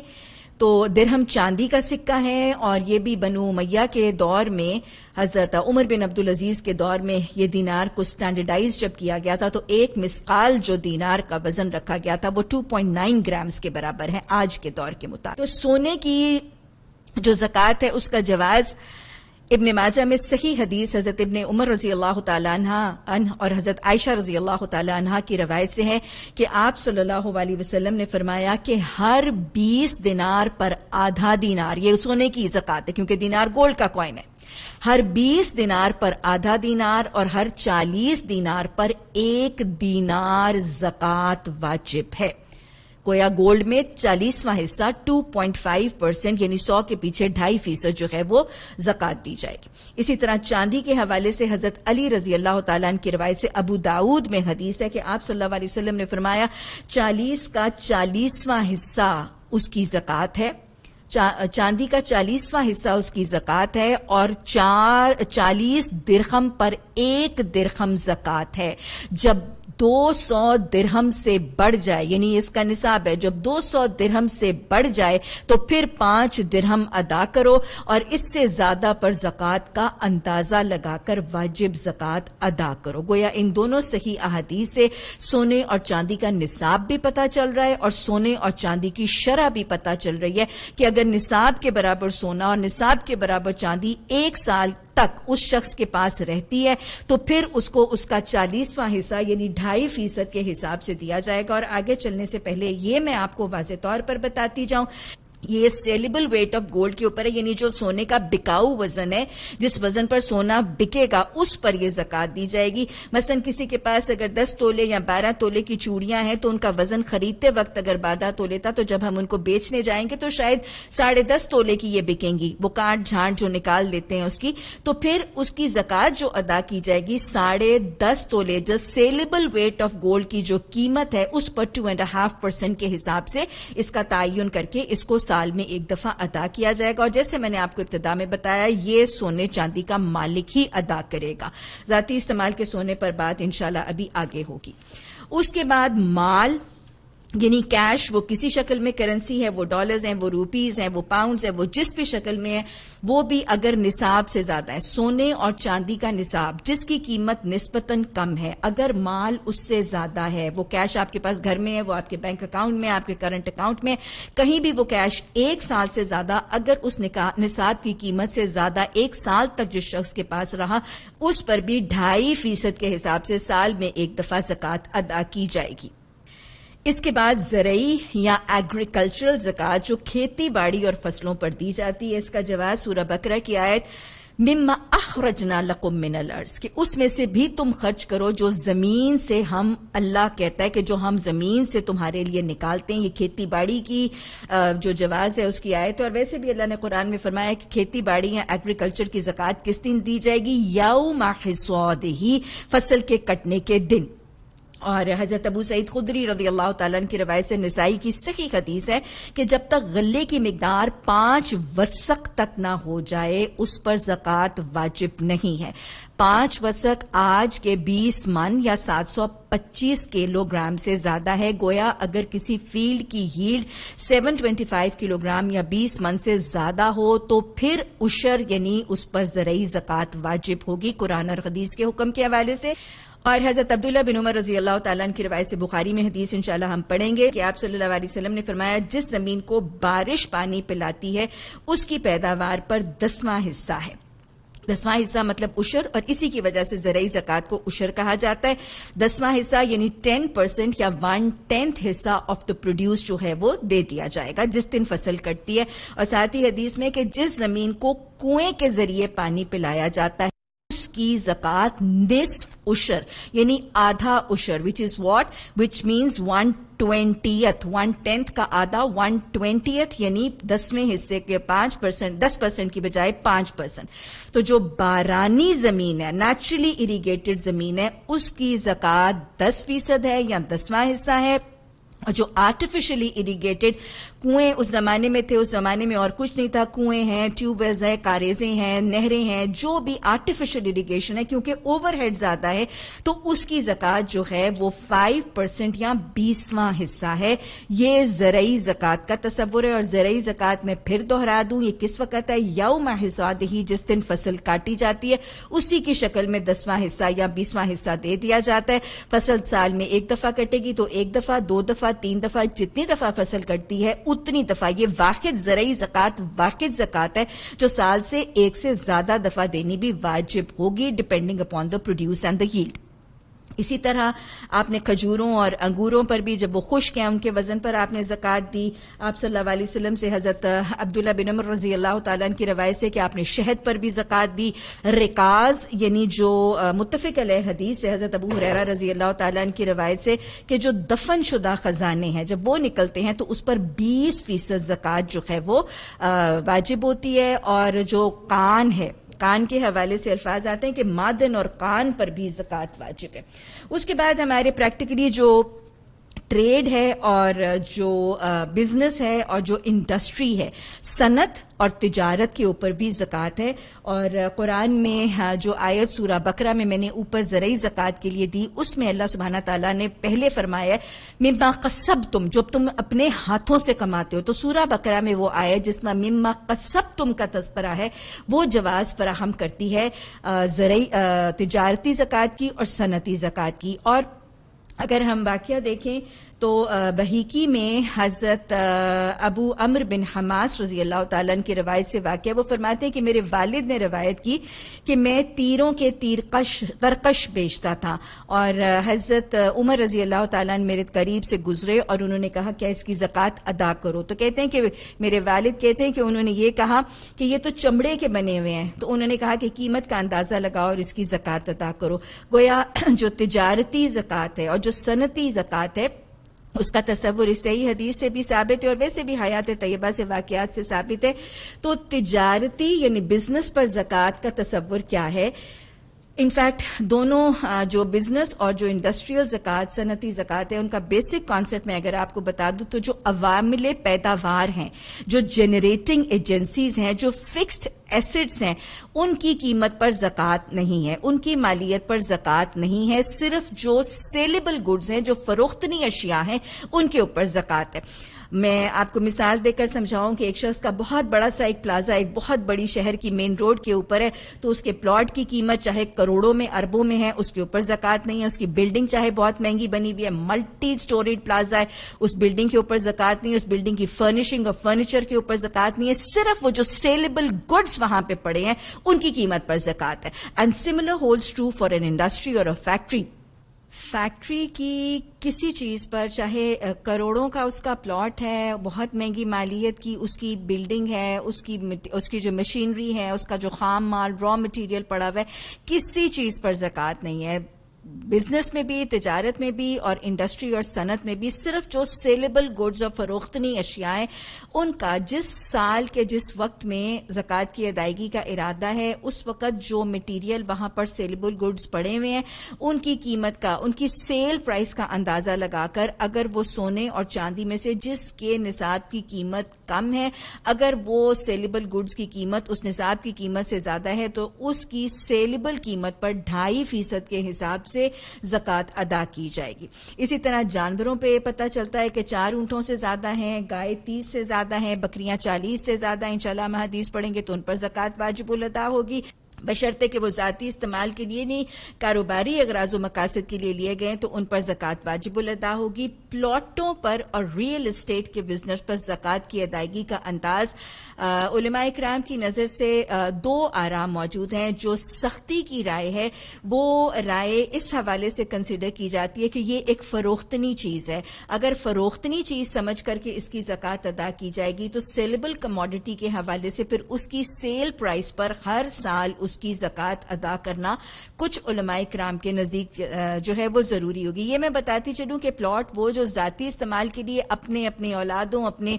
तो दिरहम चांदी का सिक्का है और ये भी बनु मैया के दौर में हज़रत उमर बिन अब्दुल अजीज़ के दौर में ये दीनार को स्टैंडर्डाइज जब किया गया था तो एक मिसकाल जो दीनार का वजन रखा गया था वो 2.9 ग्राम्स के बराबर है आज के दौर के मुताबिक तो सोने की जो जक़ात है उसका जवाज़ इबन माजा में सही हदीस हजरत इबन उमर रजी अल्लाह और हजरत आयशा रजी अल्लाह की रवायत से है कि आप सल्लल्लाहु अलैहि वसल्लम ने फरमाया कि हर बीस दिनार पर आधा दिनार ये सोने की जक़ात है क्योंकि दिनार गोल्ड का कॉइन है हर बीस दिनार पर आधा दिनार और हर चालीस दिनार पर एक दिनार जक़ात वाजिब है कोया गोल्ड में चालीसवां हिस्सा 2.5 परसेंट यानी सौ के पीछे ढाई फीसद जो है वो जक़ात दी जाएगी इसी तरह चांदी के हवाले से हजरत अली रजी अल्लाह तला की रवायत से अबू दाऊद में हदीस है कि आप सल्लल्लाहु अलैहि वसल्लम ने फरमाया चालीस का चालीसवां हिस्सा उसकी जक़ात है चा, चांदी का चालीसवां हिस्सा उसकी जक़ात है और चार चालीस दिरखम पर एक दिरखम जक़ात है जब 200 दिरहम से बढ़ जाए यानी इसका निसाब है जब 200 दिरहम से बढ़ जाए तो फिर पांच दिरहम अदा करो और इससे ज्यादा पर जक़ात का अंदाजा लगाकर वाजिब जक़ात अदा करो गोया इन दोनों सही अहदी से सोने और चांदी का निसाब भी पता चल रहा है और सोने और चांदी की शरह भी पता चल रही है कि अगर निसाब के बराबर सोना और निसाब के बराबर चांदी एक साल तक उस शख्स के पास रहती है तो फिर उसको उसका चालीसवां हिस्सा यानी ढाई फीसद के हिसाब से दिया जाएगा और आगे चलने से पहले ये मैं आपको वाजे तौर पर बताती जाऊं ये सेलेबल वेट ऑफ गोल्ड के ऊपर है यानी जो सोने का बिकाऊ वजन है जिस वजन पर सोना बिकेगा उस पर ये जक़ात दी जाएगी मसलन किसी के पास अगर 10 तोले या 12 तोले की चूड़ियां हैं तो उनका वजन खरीदते वक्त अगर बारह तोले था तो जब हम उनको बेचने जाएंगे तो शायद साढ़े दस तोले की ये बिकेंगी वो काट झांट जो निकाल देते हैं उसकी तो फिर उसकी जकत जो अदा की जाएगी साढ़े दस तोले जो सेलेबल वेट ऑफ गोल्ड की जो कीमत है उस पर टू एंड हाफ परसेंट के हिसाब से इसका तयन करके इसको साल में एक दफा अदा किया जाएगा और जैसे मैंने आपको इब्तदा में बताया ये सोने चांदी का मालिक ही अदा करेगा जाती इस्तेमाल के सोने पर बात इंशाल्लाह अभी आगे होगी उसके बाद माल यानी कैश वो किसी शक्ल में करेंसी है वो डॉलर्स हैं वो रूपीज हैं वो पाउंड्स है वो जिस भी शक्ल में है वो भी अगर निसाब से ज्यादा है सोने और चांदी का निसाब जिसकी कीमत निस्पतन कम है अगर माल उससे ज्यादा है वो कैश आपके पास घर में है वो आपके बैंक अकाउंट में आपके करंट अकाउंट में कहीं भी वो कैश एक साल से ज्यादा अगर उस निसाब की कीमत से ज्यादा एक साल तक जिस शख्स के पास रहा उस पर भी ढाई फीसद के हिसाब से साल में एक दफा जक़ात अदा की जाएगी इसके बाद जरई या एग्रीकल्चरल जक़ात जो खेती बाड़ी और फसलों पर दी जाती है इसका जवाब सूरह बकरा की आयत मिम्मा अखरजना लकुम मिनल अर्ज कि उसमें से भी तुम खर्च करो जो ज़मीन से हम अल्लाह कहता है कि जो हम ज़मीन से तुम्हारे लिए निकालते हैं ये खेती बाड़ी की जो जवाज़ है उसकी आयत है और वैसे भी अल्लाह ने कुरान में फरमाया कि खेती बाड़ी या एग्रीकल्चर की जक़ात किस दिन दी जाएगी याऊ माह ही फसल के कटने के दिन और हजरत अबू सईद खुदरी रजी अल्लाह तन की रवायत से नसाई की सही हदीस है कि जब तक गले की मकदार पांच वसक तक ना हो जाए उस पर जक़ात वाजिब नहीं है पांच वसक आज के बीस मन या सात सौ पच्चीस किलोग्राम से ज्यादा है गोया अगर किसी फील्ड की हील्ड फाइव किलोग्राम या बीस मन से ज्यादा हो तो फिर उशर यानी उस पर जरई जक़ात वाजिब होगी कुरान और हदीस के हुक्म के हवाले से और हजरत अब्दुल्ला बिन उमर रजी अल्लाह तन की रवायत से बुखारी में हदीस इंशाल्लाह हम पढ़ेंगे कि आप सल्लल्लाहु अलैहि वसल्लम ने फरमाया जिस जमीन को बारिश पानी पिलाती है उसकी पैदावार पर दसवां हिस्सा है दसवां हिस्सा मतलब उशर और इसी की वजह से जरिए जक़ात को उशर कहा जाता है दसवां हिस्सा यानी टेन परसेंट या वन टेंथ हिस्सा ऑफ द प्रोड्यूस जो है वो दे दिया जाएगा जिस दिन फसल कटती है और साथ ही हदीस में कि जिस जमीन को कुएं के जरिए पानी पिलाया जाता है की जकत निसफ उशर यानी आधा उशर which is what which means one twentieth one tenth का आधा वन ट्वेंटियथ यानी दसवें हिस्से के पांच परसेंट दस परसेंट की बजाय पांच परसेंट तो जो बारानी जमीन है नेचुरली इरीगेटेड जमीन है उसकी जकत दस फीसद है या दसवां हिस्सा है और जो आर्टिफिशियली इरीगेटेड कुएं उस जमाने में थे उस जमाने में और कुछ नहीं था कुएं हैं ट्यूबवेल्स हैं कारेजें हैं नहरें हैं जो भी आर्टिफिशियल इरीगेशन है क्योंकि ओवरहेड ज्यादा है तो उसकी जक़ात जो है वो फाइव परसेंट या बीसवां हिस्सा है ये जरई जक़ात का तस्वुर है और जरई जक़ात में फिर दोहरा दूं ये किस वक्त है यौम महिजाद ही जिस दिन फसल काटी जाती है उसी की शक्ल में दसवां हिस्सा या बीसवां हिस्सा दे दिया जाता है फसल साल में एक दफा कटेगी तो एक दफा दो दफा तीन दफा जितनी दफा फसल कटती है उतनी दफा ये वाद जरिए जक़ात वाद जक़ात है जो साल से एक से ज्यादा दफा देनी भी वाजिब होगी depending upon the produce and the yield इसी तरह आपने खजूरों और अंगूरों पर भी जब वो खुश्क हैं उनके वज़न पर आपने ज़क़़त दी आप सल्लल्लाहु अलैहि वसल्लम से हज़रत अब्दुल्ला बिन उमर रज़ी अल्लाह ताला की रवायत से कि आपने शहद पर भी जक़ात दी रिकाज यानी जो अल हदीस से हज़रत अबू हुररा रज़ी अल्लाह ताला की रवायत से कि जो दफन शुदा ख़जाने हैं जब वो निकलते हैं तो उस पर बीस फ़ीसद ज़क़़त जो है वो वाजिब होती है और जो कान है कान के हवाले से अल्फाज आते हैं कि मादन और कान पर भी जक़ात वाजिब है उसके बाद हमारे प्रैक्टिकली जो ट्रेड है और जो बिजनेस है और जो इंडस्ट्री है सनत और तिजारत के ऊपर भी जक़ात है और कुरान में जो आयत सूरा बकरा में मैंने ऊपर ज़रअी जक़ात के लिए दी उसमें अल्लाह सुबहाना ताला ने पहले फरमाया मिम्मा कसब तुम जब तुम अपने हाथों से कमाते हो तो सूरा बकरा में वो आयत जिसमें मिम्मा कसब तुम का तस्करा है वो जवाज़ फराहम करती है ज़रूरी तजारती ज़क़़त की और सनती ज़क़़त की और अगर हम वाक्य देखें तो बहीकी में हज़रत अबू अमर बिन हमास रजी अल्लाह तन की रवायत से वाक़ वो फरमाते हैं कि मेरे वालिद ने रवायत की कि मैं तीरों के तीरकश तरकश बेचता था और हज़रत उमर रजी अल्लाह तन मेरे करीब से गुजरे और उन्होंने कहा क्या इसकी जक़ात अदा करो तो कहते हैं कि मेरे वालिद कहते हैं कि उन्होंने ये कहा कि ये तो चमड़े के बने हुए हैं तो उन्होंने कहा कि कीमत का अंदाज़ा लगाओ और इसकी ज़क़़त अदा करो गोया जो तजारती ज़क़़त है और जो सनती ज़क़़त है उसका तस्वुर इस सही हदीस से भी साबित है और वैसे भी हयात तयबा से वाक़ात से साबित है तो तजारती यानी बिजनेस पर जक़ात का तस्वुर क्या है इनफैक्ट दोनों जो बिजनेस और जो इंडस्ट्रियल जक़ात सनती जक़ात है उनका बेसिक कॉन्सेप्ट मैं अगर आपको बता दूं तो जो अवामिल पैदावार हैं जो जनरेटिंग एजेंसीज हैं जो फिक्स्ड एसिड्स हैं उनकी कीमत पर जक़ात नहीं है उनकी मालियत पर जक़ात नहीं है सिर्फ जो सेलेबल गुड्स हैं जो फरोख्तनी अशिया हैं उनके ऊपर जक़ात है मैं आपको मिसाल देकर समझाऊं कि एक शख्स का बहुत बड़ा सा एक प्लाजा एक बहुत बड़ी शहर की मेन रोड के ऊपर है तो उसके प्लॉट की कीमत चाहे करोड़ों में अरबों में है उसके ऊपर जक़ात नहीं है उसकी बिल्डिंग चाहे बहुत महंगी बनी हुई है मल्टी स्टोरीड प्लाजा है उस बिल्डिंग के ऊपर जक़ात नहीं है उस बिल्डिंग की फर्निशिंग और फर्नीचर के ऊपर जक़ात नहीं है सिर्फ वो जो सेलेबल गुड्स वहां पर पड़े हैं उनकी कीमत पर जक़ात है and similar hold true for an industry और अ फैक्ट्री फैक्ट्री की किसी चीज़ पर चाहे करोड़ों का उसका प्लॉट है बहुत महंगी मालियत की उसकी बिल्डिंग है उसकी उसकी जो मशीनरी है उसका जो खाम माल रॉ मटेरियल पड़ा हुआ है किसी चीज़ पर जक़ात नहीं है बिजनेस में भी तजारत में भी और इंडस्ट्री और सनत में भी सिर्फ जो सेलेबल गुड्स और फरोख्तनी अशियाएं उनका जिस साल के जिस वक्त में जक़ात की अदायगी का इरादा है उस वक़्त जो मटीरियल वहां पर सेलेबल गुड्स पड़े हुए हैं उनकी कीमत का उनकी सेल प्राइस का अंदाज़ा लगाकर अगर वो सोने और चांदी में से जिसके निसाब की कीमत कम है अगर वो सेलेबल गुड्स की कीमत उस निसाब की कीमत से ज़्यादा है तो उसकी सेलेबल कीमत पर ढाई फीसद के हिसाब से से जक़ात अदा की जाएगी इसी तरह जानवरों पर पता चलता है कि चार ऊँटों से ज़्यादा हैं गाय तीस से ज़्यादा हैं बकरियाँ चालीस से ज़्यादा इंशाल्लाह महदीस पढ़ेंगे तो उन पर जक़ात वाजिबुल अदा होगी बशर्ते कि वो ज़ाती इस्तेमाल के लिए नहीं कारोबारी अगराज मकासद के लिए लिए गए तो उन पर जक़ात वाजिबुल अदा होगी प्लॉटों पर और रियल इस्टेट के बिजनेस पर जक़ात की अदायगी का अंदाज उलमा कराम की नज़र से आ, दो आराम मौजूद हैं जो सख्ती की राय है वो राय इस हवाले से कंसिडर की जाती है कि ये एक फ़रोख्तनी चीज़ है अगर फ़रोख्तनी चीज़ समझ करके इसकी जक़ात अदा की जाएगी तो सेलेबल कमोडिटी के हवाले से फिर उसकी सेल प्राइस पर हर साल उस उसकी जक़ात अदा करना कुछ कराम के नज़दीक जो है वो ज़रूरी होगी ये मैं बताती चलूँ कि प्लॉट वो जो ज़ाती इस्तेमाल के लिए अपने अपने औलादों अपने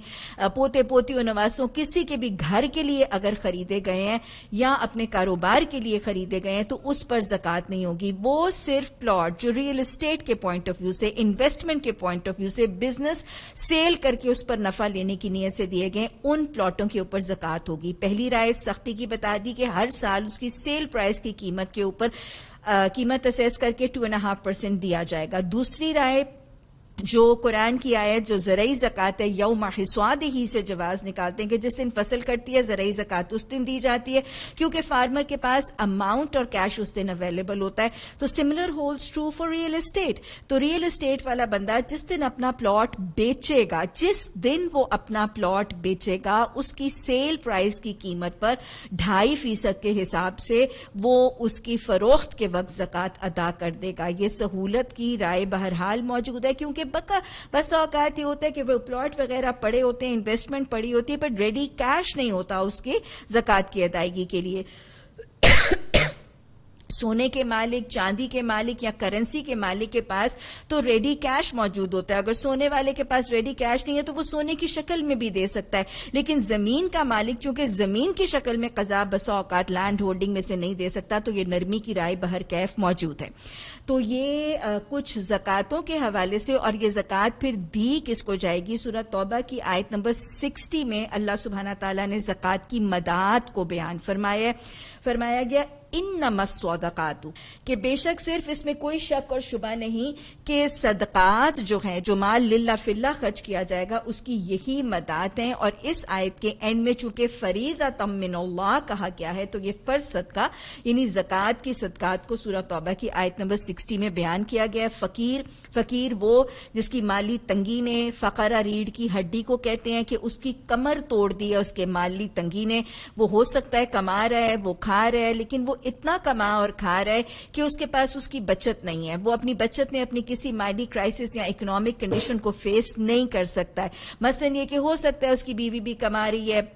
पोते पोतियों नवासों किसी के भी घर के लिए अगर ख़रीदे गए हैं या अपने कारोबार के लिए ख़रीदे गए हैं तो उस पर जक़ात नहीं होगी वो सिर्फ प्लॉट जो रियल इस्टेट के पॉइंट ऑफ व्यू से इन्वेस्टमेंट के पॉइंट ऑफ व्यू से बिजनेस सेल करके उस पर नफा लेने की नीयत से दिए गए उन प्लॉटों के ऊपर जक़ात होगी पहली राय सख्ती की बता दी कि हर साल उसके उसकी सेल प्राइस की कीमत के ऊपर कीमत असेस करके टू एंड हाफ परसेंट दिया जाएगा दूसरी राय जो कुरान की आयत जो ज़रूरी जक़ात है यौम हिस्वाद ही से जवाज़ निकालते हैं कि जिस दिन फसल कटती है ज़रूरी जक़ात उस दिन दी जाती है क्योंकि फार्मर के पास अमाउंट और कैश उस दिन अवेलेबल होता है तो similar holds true for real estate तो रियल इस्टेट वाला बंदा जिस दिन अपना प्लॉट बेचेगा जिस दिन वो अपना प्लॉट बेचेगा उसकी सेल प्राइस की कीमत पर ढाई फीसद के हिसाब से वो उसकी फरोख्त के वक्त जक़ात अदा कर देगा ये सहूलत की राय बहरहाल मौजूद है क्योंकि पक्का बस औकात ये होता है कि वो प्लॉट वगैरह पड़े होते हैं इन्वेस्टमेंट पड़ी होती है बट रेडी कैश नहीं होता उसके जक़ात की अदायगी के लिए सोने के मालिक चांदी के मालिक या करेंसी के मालिक के पास तो रेडी कैश मौजूद होता है अगर सोने वाले के पास रेडी कैश नहीं है तो वो सोने की शक्ल में भी दे सकता है लेकिन जमीन का मालिक चूंकि जमीन की शक्ल में कजा बसा औकात लैंड होल्डिंग में से नहीं दे सकता तो ये नरमी की राय बहर कैफ मौजूद है तो ये आ, कुछ जक़ातों के हवाले से और ये जक़ात फिर दी किसको जाएगी सूरत तोबा की आयत नंबर सिक्सटी में अल्लाह सुबहाना तला ने जक़ात की मदाद को बयान फरमाया फरमाया गया इन नमस्वादकातु के बेशक सिर्फ इसमें कोई शक और शुबा नहीं कि सदकात जो है जो माल लिल्ला फिल्ला खर्च किया जाएगा उसकी यही मदात है और इस आयत के एंड में चूंकि फरीदा तमिन कहा गया है तो ये फर्ज सदका यानी जक़ात की सदकात को सूरत तौबा की आयत नंबर सिक्सटी में बयान किया गया है फकीर फकीर वो जिसकी माली तंगी ने फ़करा रीढ़ की हड्डी को कहते हैं कि उसकी कमर तोड़ दी है उसके माली तंगी ने वो हो सकता है कमा रहा है वो खा रहा है लेकिन वो इतना कमा और खा रहा है कि उसके पास उसकी बचत नहीं है वो अपनी बचत में अपनी किसी माली क्राइसिस या इकोनॉमिक कंडीशन को फेस नहीं कर सकता है मसलन ये कि हो सकता है उसकी बीवी भी कमा रही है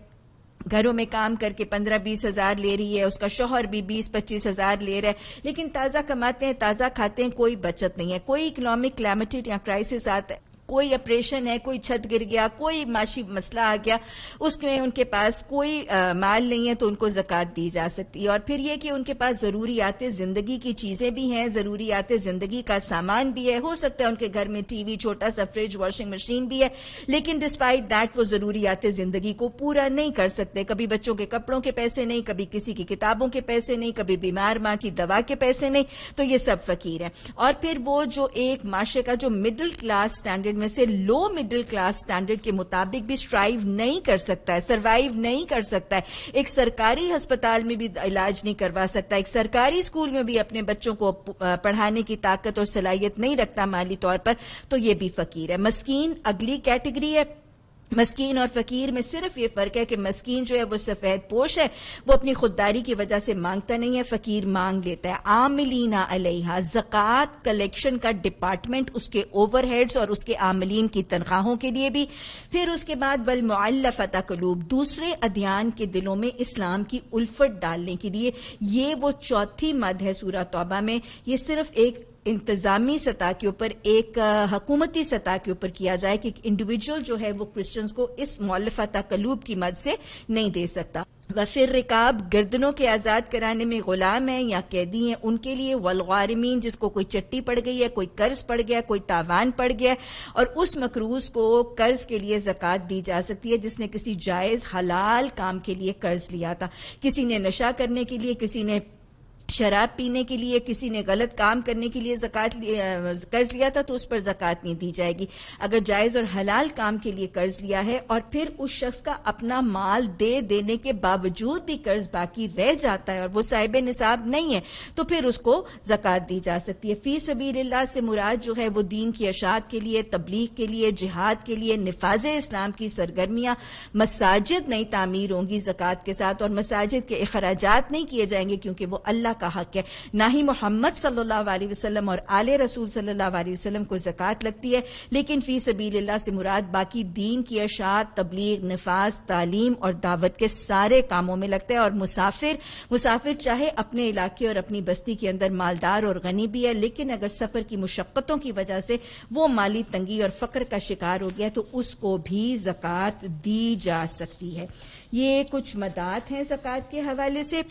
घरों में काम करके पंद्रह बीस हजार ले रही है उसका शोहर भी बीस पच्चीस हजार ले रहा है लेकिन ताज़ा कमाते हैं ताज़ा खाते हैं कोई बचत नहीं है कोई इकोनॉमिक क्लैमिटी या क्राइसिस आता है कोई ऑपरेशन है कोई छत गिर गया कोई माशी मसला आ गया उसमें उनके पास कोई आ, माल नहीं है तो उनको जक़ात दी जा सकती है और फिर ये कि उनके पास ज़रूरियात ज़िंदगी की चीज़ें भी हैं ज़रूरियात ज़िंदगी का सामान भी है हो सकता है उनके घर में टीवी छोटा सा फ्रिज वॉशिंग मशीन भी है लेकिन डिस्पाइट दैट वो ज़रूरियात ज़िंदगी को पूरा नहीं कर सकते कभी बच्चों के कपड़ों के पैसे नहीं कभी किसी की किताबों के पैसे नहीं कभी बीमार माँ की दवा के पैसे नहीं तो ये सब फकीर है और फिर वो जो एक माशरे का जो मिडिल क्लास स्टैंडर्ड स्टैंडर्ड में से लो मिडिल क्लास स्टैंडर्ड के मुताबिक भी स्ट्राइव नहीं कर सकता है सर्वाइव नहीं कर सकता है एक सरकारी अस्पताल में भी इलाज नहीं करवा सकता एक सरकारी स्कूल में भी अपने बच्चों को पढ़ाने की ताकत और सलाहियत नहीं रखता माली तौर पर तो ये भी फकीर है मस्कीन अगली कैटेगरी है मस्कीन और फकीर में सिर्फ ये फ़र्क है कि मस्कीन जो है वो सफ़ेद पोश है वो अपनी खुददारी की वजह से मांगता नहीं है फ़कीर मांग लेता है आमलीना अलैहा जक़ात कलेक्शन का डिपार्टमेंट उसके ओवरहेड्स और उसके आमलीन की तनख्वाहों के लिए भी फिर उसके बाद बलमफ़ता कलूब दूसरे अध्ययन के दिलों में इस्लाम की उल्फट डालने के लिए ये वो चौथी मद है सूरा तोबा में ये सिर्फ एक इंतज़ामी सतह के ऊपर एक हकूमती सतह के ऊपर किया जाए कि इंडिविजुअल जो है वो क्रिश्चियंस को इस मौलफा तकलूब की मद से नहीं दे सकता व फिर रिकाब गर्दनों के आज़ाद कराने में गुलाम है या कैदी हैं उनके लिए वलगारमीन जिसको कोई चट्टी पड़ गई है कोई कर्ज पड़ गया कोई तावान पड़ गया और उस मकरूज को कर्ज के लिए जक़ात दी जा सकती है जिसने किसी जायज़ हलाल काम के लिए कर्ज लिया था किसी ने नशा करने के लिए किसी ने शराब पीने के लिए किसी ने गलत काम करने के लिए जक़ात कर्ज लिया था तो उस पर जक़ात नहीं दी जाएगी अगर जायज़ और हलाल काम के लिए कर्ज लिया है और फिर उस शख्स का अपना माल दे देने के बावजूद भी कर्ज बाकी रह जाता है और वो साहिब निसाब नहीं है तो फिर उसको जक़ात दी जा सकती है फी अबी से मुराद जो है वो दीन की अशात के लिए तबलीग के लिए जिहाद के लिए नफाज इस्लाम की सरगर्मियां मसाजिद नई तामीर होंगी जक़ात के साथ और मसाजिद के अखराज नहीं किए जाएंगे क्योंकि वो अल्लाह का हक है ना ही मोहम्मद सल्ला वसलम और आले रसूल सल्ला वसलम को जक़ात लगती है लेकिन फ़ी सबील से मुराद बाकी दीन की अशात तबलीग नफाज तालीम और दावत के सारे कामों में लगता है और मुसाफिर मुसाफिर चाहे अपने इलाके और अपनी बस्ती के अंदर मालदार और गनी भी है लेकिन अगर सफ़र की मुशक्क़तों की वजह से वो माली तंगी और फकर का शिकार हो गया तो उसको भी ज़क़़त दी जा सकती है ये कुछ मदात हैं ज़क़़त के हवाले से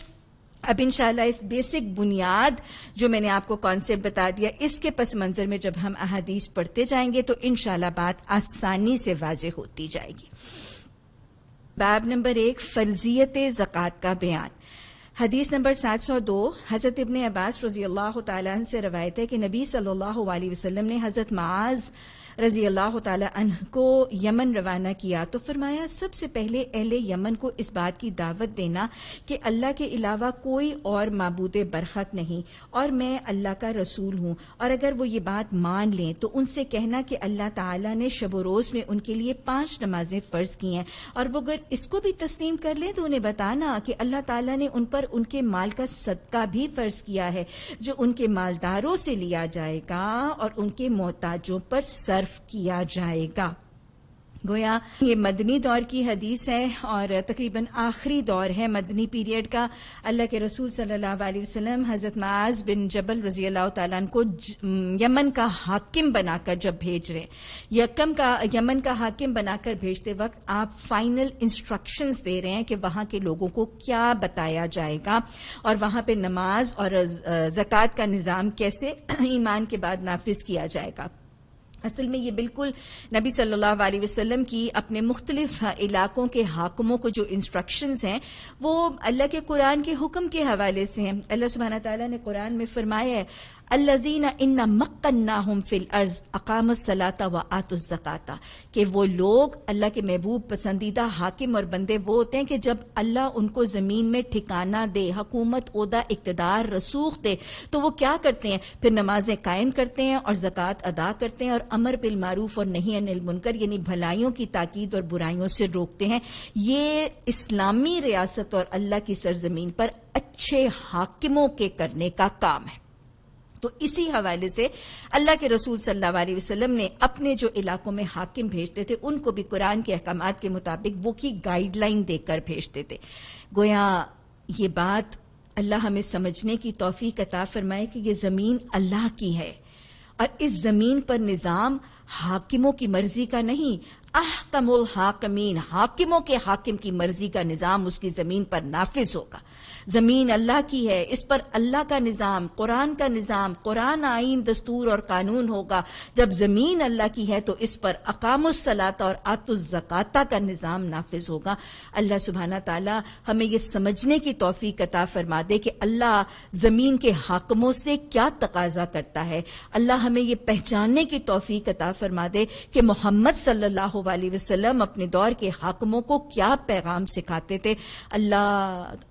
अब इंशाल्लाह इस बेसिक बुनियाद जो मैंने आपको कॉन्सेप्ट बता दिया इसके पस मंज़र में जब हम अहादीस पढ़ते जाएंगे तो इंशाल्लाह बात आसानी से वाज होती जाएगी बाब नंबर एक फर्जियत ज़क़़त का बयान हदीस नंबर 702 हज़रत इबन अब्बास रजी अल्लाह से रवायत है कि नबी सल्लल्लाहु अलैहि वसल्लम ने हज़रत माज रजी अल्लाह तह को यमन रवाना किया तो फरमाया सबसे पहले अहले यमन को इस बात की दावत देना कि अल्लाह के अलावा कोई और मबूद बरहक नहीं और मैं अल्लाह का रसूल हूं और अगर वो ये बात मान लें तो उनसे कहना कि अल्लाह ताला ने शब रोज़ में उनके लिए पांच नमाजें फ़र्ज की हैं और वो अगर इसको भी तस्लीम कर लें तो उन्हें बताना कि अल्लाह ताला ने उन पर उनके माल का सदका भी फ़र्ज किया है जो उनके मालदारों से लिया जाएगा और उनके मोहताजों पर सर सर्फ किया जाएगा गोया ये मदनी दौर की हदीस है और तकरीबन आखिरी दौर है मदनी पीरियड का अल्लाह के रसूल सल्लल्लाहु अलैहि वसल्लम हज़रत माज बिन जबल रजी अल्लाह को यमन का हाकिम बनाकर जब भेज रहे यकम का यमन का हाकिम बनाकर भेजते वक्त आप फाइनल इंस्ट्रक्शंस दे रहे हैं कि वहाँ के लोगों को क्या बताया जाएगा और वहां पर नमाज और जक़ात का निज़ाम कैसे ईमान के बाद नाफिज किया जाएगा असल में ये बिल्कुल नबी सल्लल्लाहु अलैहि वसल्लम की अपने मुख्तलिफ इलाकों के हाकमों को जो इंस्ट्रक्शंस हैं वो अल्लाह के कुरान के हुक्म के हवाले से हैं अल्लाह सुबहाना ताली ने कुरान में फरमाया है अल्लजीना इन्ना मक्कन्ना हम फिल अर्ज अकामसलाता व आतुज़क़ाता कि वो लोग अल्लाह के महबूब पसंदीदा हाकिम और बंदे वो होते हैं कि जब अल्लाह उनको ज़मीन में ठिकाना दे हकूमत उहदा इकतदार रसूख दे तो वो क्या करते हैं फिर नमाजें कायम करते हैं और ज़क़़त अदा करते हैं और अमर बिलमारूफ और नहीं अनिलमुनकर यानी भलाइयों की ताकीद और बुराइयों से रोकते हैं ये इस्लामी रियासत और अल्लाह की सरजमीन पर अच्छे हाकिमों के करने का काम है तो इसी हवाले से अल्लाह के रसूल सल्लल्लाहु अलैहि वसल्लम ने अपने जो इलाकों में हाकिम भेजते थे उनको भी कुरान के अहकाम के मुताबिक वो की गाइडलाइन देकर भेजते थे गोया ये बात अल्लाह हमें समझने की तोफ़ी कता फरमाए कि ये ज़मीन अल्लाह की है और इस ज़मीन पर निज़ाम हाकिमों की मर्जी का नहीं अहकमुल हाकमीन हाकिमों के हाकिम की मर्जी का निज़ाम उसकी ज़मीन पर नाफिज होगा ज़मीन अल्लाह की है इस पर अल्लाह का निज़ाम कुरान का निज़ाम कुरान आइन दस्तूर और कानून होगा जब ज़मीन अल्लाह की है तो इस पर अकामसलात और आतुज़क़ाता का निज़ाम नाफिज होगा अल्लाह सुबहाना तला हमें यह समझने की तोफ़ी कता फरमा दे कि अल्लाह ज़मीन के हाकमों से क्या तकाजा करता है अल्लाह हमें यह पहचानने की तोफ़ी कता फरमा दे कि मोहम्मद सल्ला वसलम अपने दौर के हाकमों को क्या पैगाम सिखाते थे अल्लाह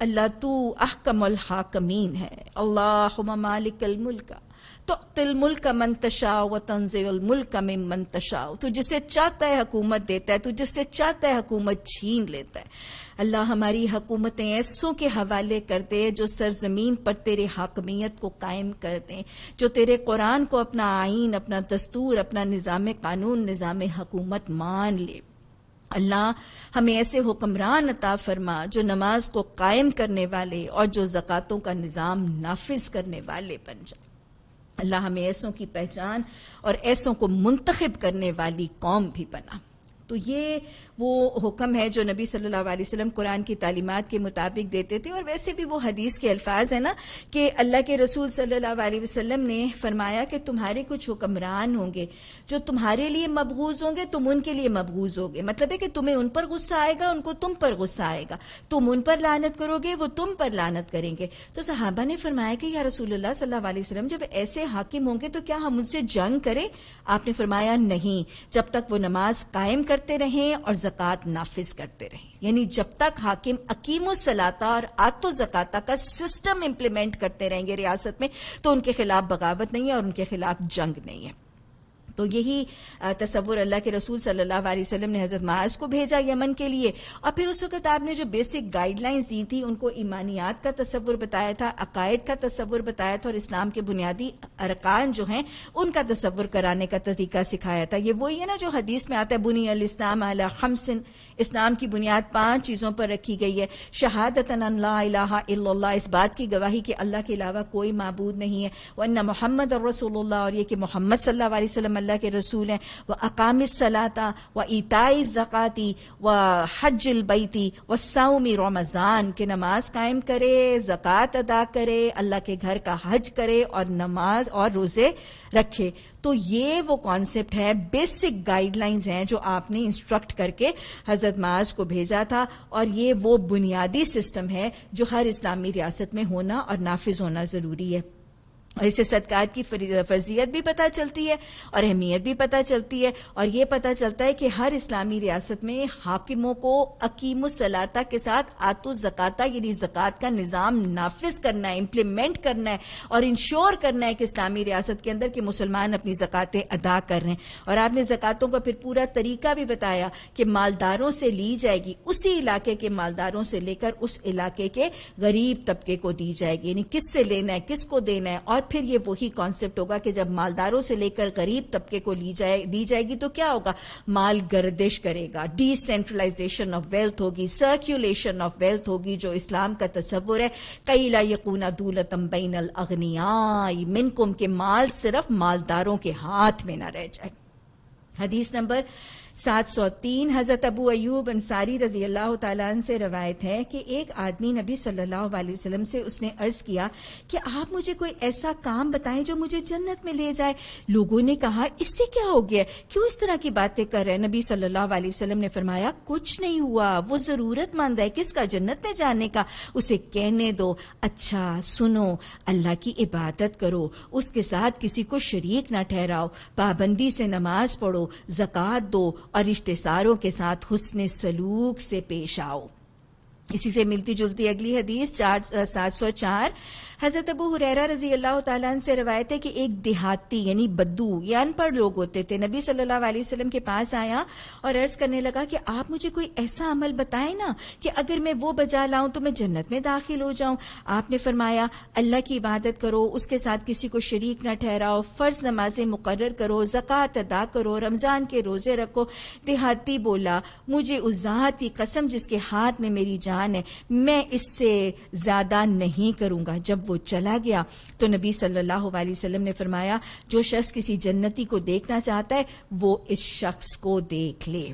अल्लाह तू अहकम हाकमीन है अल्लाह मालिकलमुल्क तो तिलमुल्क मनतशा व तंज़ुल्मुल्क में मनतशा तो जिसे चाहता है हकूमत देता है तो जिसे चाहता है हकूमत छीन लेता है अल्लाह हमारी हकूमतें ऐसों के हवाले कर दे जो सरजमीन पर तेरे हाकमियत को कायम कर दें जो तेरे कुरान को अपना आइन अपना दस्तूर अपना निज़ाम कानून निज़ाम हकूमत मान ले अल्लाह हमें ऐसे हुक्मरान अता फरमा जो नमाज को कायम करने वाले और जो जक़ातों का निज़ाम नाफिज करने वाले बन जाए अल्लाह हमें ऐसों की पहचान और ऐसों को मुंतखब करने वाली कौम भी बना तो ये वो हुक्म है जो नबी सल्लल्लाहु अलैहि वसल्लम कुरान की तालीमत के मुताबिक देते थे और वैसे भी वो हदीस के अल्फाज है ना कि अल्लाह के रसूल सल्लल्लाहु अलैहि वसल्लम ने फरमाया कि तुम्हारे कुछ हुक्मरान होंगे जो तुम्हारे लिए मबगूज होंगे तुम उनके लिए मबगूज होगे मतलब है कि तुम्हें उन पर गुस्सा आएगा उनको तुम पर गुस्सा आएगा तुम उन पर लानत करोगे वो तुम पर लानत करेंगे तो साहबा ने फरमाया कि यार रसूल सल्ला वसलम जब ऐसे हाकिम होंगे तो क्या हम उनसे जंग करें आपने फरमाया नहीं जब तक वो नमाज कायम कर करते रहें और जक़ात नाफिज करते रहें यानी जब तक हाकिम अकीम सलाता और आतो जक़ाता का सिस्टम इम्प्लीमेंट करते रहेंगे रियासत में तो उनके खिलाफ बगावत नहीं है और उनके खिलाफ जंग नहीं है तो यही तस्वुर अल्लाह के रसूल सल्लल्लाहु अलैहि वसल्लम ने हज़रत महाज को भेजा यमन के लिए और फिर उस वक्त आपने जो बेसिक गाइडलाइंस दी थी उनको ईमानियात का तस्वुर बताया था अकायद का तस्वुर बताया था और इस्लाम के बुनियादी अरकान जो हैं उनका तस्वुर कराने का तरीका सिखाया था ये वही है ना जो हदीस में आता है बुनी इस्लाम अला खमसिन इस्लाम की बुनियाद पाँच चीज़ों पर रखी गई है शहादत अल्लाह इस बात की गवाही कि अल्लाह के अलावा कोई मबूद नहीं है वन्ना मोहम्मद और रसोल्ला और ये कि मोहम्मद सल्ला वसलम अल्लाह के रसूल हैं व अकाम सलाता व इताई ज़क़ाती व बैती व साउमी रमज़ान के नमाज कायम करे ज़क़़त अदा करे अल्लाह के घर का हज करे और नमाज और रोज़े रखे तो ये वो कॉन्सेप्ट है बेसिक गाइडलाइंस हैं जो आपने इंस्ट्रक्ट करके हजरत माज को भेजा था और ये वो बुनियादी सिस्टम है जो हर इस्लामी रियासत में होना और नाफिज होना ज़रूरी है और इससे सत्कार की फर्जियत भी पता चलती है और अहमियत भी पता चलती है और ये पता चलता है कि हर इस्लामी रियासत में हाकिमों को अकीम सलाता के साथ आतो जक़ाता यानी जक़ात का निज़ाम नाफिज करना है इम्प्लीमेंट करना है और इंश्योर करना है कि इस्लामी रियासत के अंदर कि मुसलमान अपनी ज़क़ातें अदा कर रहे हैं और आपने ज़क़ातों का फिर पूरा तरीका भी बताया कि मालदारों से ली जाएगी उसी इलाके के मालदारों से लेकर उस इलाके के गरीब तबके को दी जाएगी यानी किस से लेना है किसको देना है और फिर ये वही कॉन्सेप्ट होगा कि जब मालदारों से लेकर गरीब तबके को ली जाए दी जाएगी तो क्या होगा माल गर्दिश करेगा डिसेंट्रलाइजेशन ऑफ वेल्थ होगी सर्क्यूलेशन ऑफ वेल्थ होगी जो इस्लाम का तस्वुर है कई ला यकूना दौलतम अल अगनियाई मिनकुम के माल सिर्फ मालदारों के हाथ में ना रह जाए हदीस नंबर सात सौ तीन हज़रत अबू अयूब अंसारी रजी अल्लाह तन से रवायत है कि एक आदमी नबी सल्लल्लाहु अलैहि वसल्लम से उसने अर्ज किया कि आप मुझे कोई ऐसा काम बताएं जो मुझे जन्नत में ले जाए लोगों ने कहा इससे क्या हो गया क्यों इस तरह की बातें कर रहे हैं नबी सल्लल्लाहु अलैहि वसल्लम ने फरमाया कुछ नहीं हुआ वो ज़रूरतमंद है किसका जन्नत में जाने का उसे कहने दो अच्छा सुनो अल्लाह की इबादत करो उसके साथ किसी को शरीक ना ठहराओ पाबंदी से नमाज पढ़ो जक़ात दो और रिश्तेदारों के साथ हुसन सलूक से पेश आओ इसी से मिलती जुलती अगली हदीस चार सात सौ चार हज़रत अबू हुररा रजी अल्लाह तन से रवायत है कि एक देहाती यानी बद्दू या अनपढ़ लोग होते थे नबी सल्लल्लाहु अलैहि वसल्लम के पास आया और अर्ज़ करने लगा कि आप मुझे कोई ऐसा अमल बताएं ना कि अगर मैं वो बजा लाऊं तो मैं जन्नत में दाखिल हो जाऊं आपने फरमाया अल्लाह की इबादत करो उसके साथ किसी को शरीक न ठहराओ फ़र्ज नमाजें मुकर करो जक़ात अदा करो रमज़ान के रोज़े रखो देहाती बोला मुझे उस ज़ात की कसम जिसके हाथ में मेरी जान है मैं इससे ज़्यादा नहीं करूँगा जब वो को चला गया तो नबी सल्लल्लाहु अलैहि वसल्लम ने फरमाया जो शख्स किसी जन्नती को देखना चाहता है वो इस शख्स को देख ले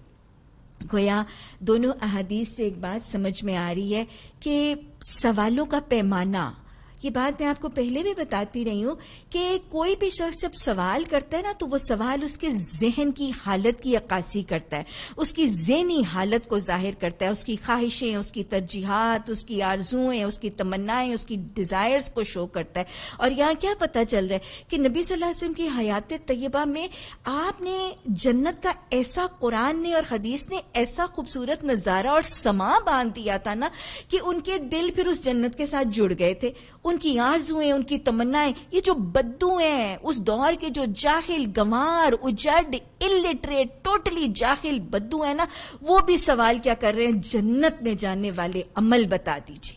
गोया दोनों अहदीस से एक बात समझ में आ रही है कि सवालों का पैमाना ये बात मैं आपको पहले भी बताती रही हूं कि कोई भी शख्स जब सवाल करता है ना तो वो सवाल उसके जहन की हालत की अक्सी करता है उसकी जहनी हालत को जाहिर करता है उसकी ख्वाहिशें उसकी तरजीहत उसकी आर्जुएं उसकी तमन्नाएं उसकी डिज़ायर्स को शो करता है और यहाँ क्या पता चल रहा है कि नबी सल्लल्लाहु की हयात तयबा में आपने जन्नत का ऐसा कुरान ने और हदीस ने ऐसा खूबसूरत नज़ारा और समा बांध दिया था ना कि उनके दिल फिर उस जन्नत के साथ जुड़ गए थे उनकी आरजुएं उनकी तमन्नाएं ये जो बद्दू हैं उस दौर के जो जाहिल गंवार उजड इलिटरेट टोटली जाहिल बद्दू हैं ना वो भी सवाल क्या कर रहे हैं जन्नत में जाने वाले अमल बता दीजिए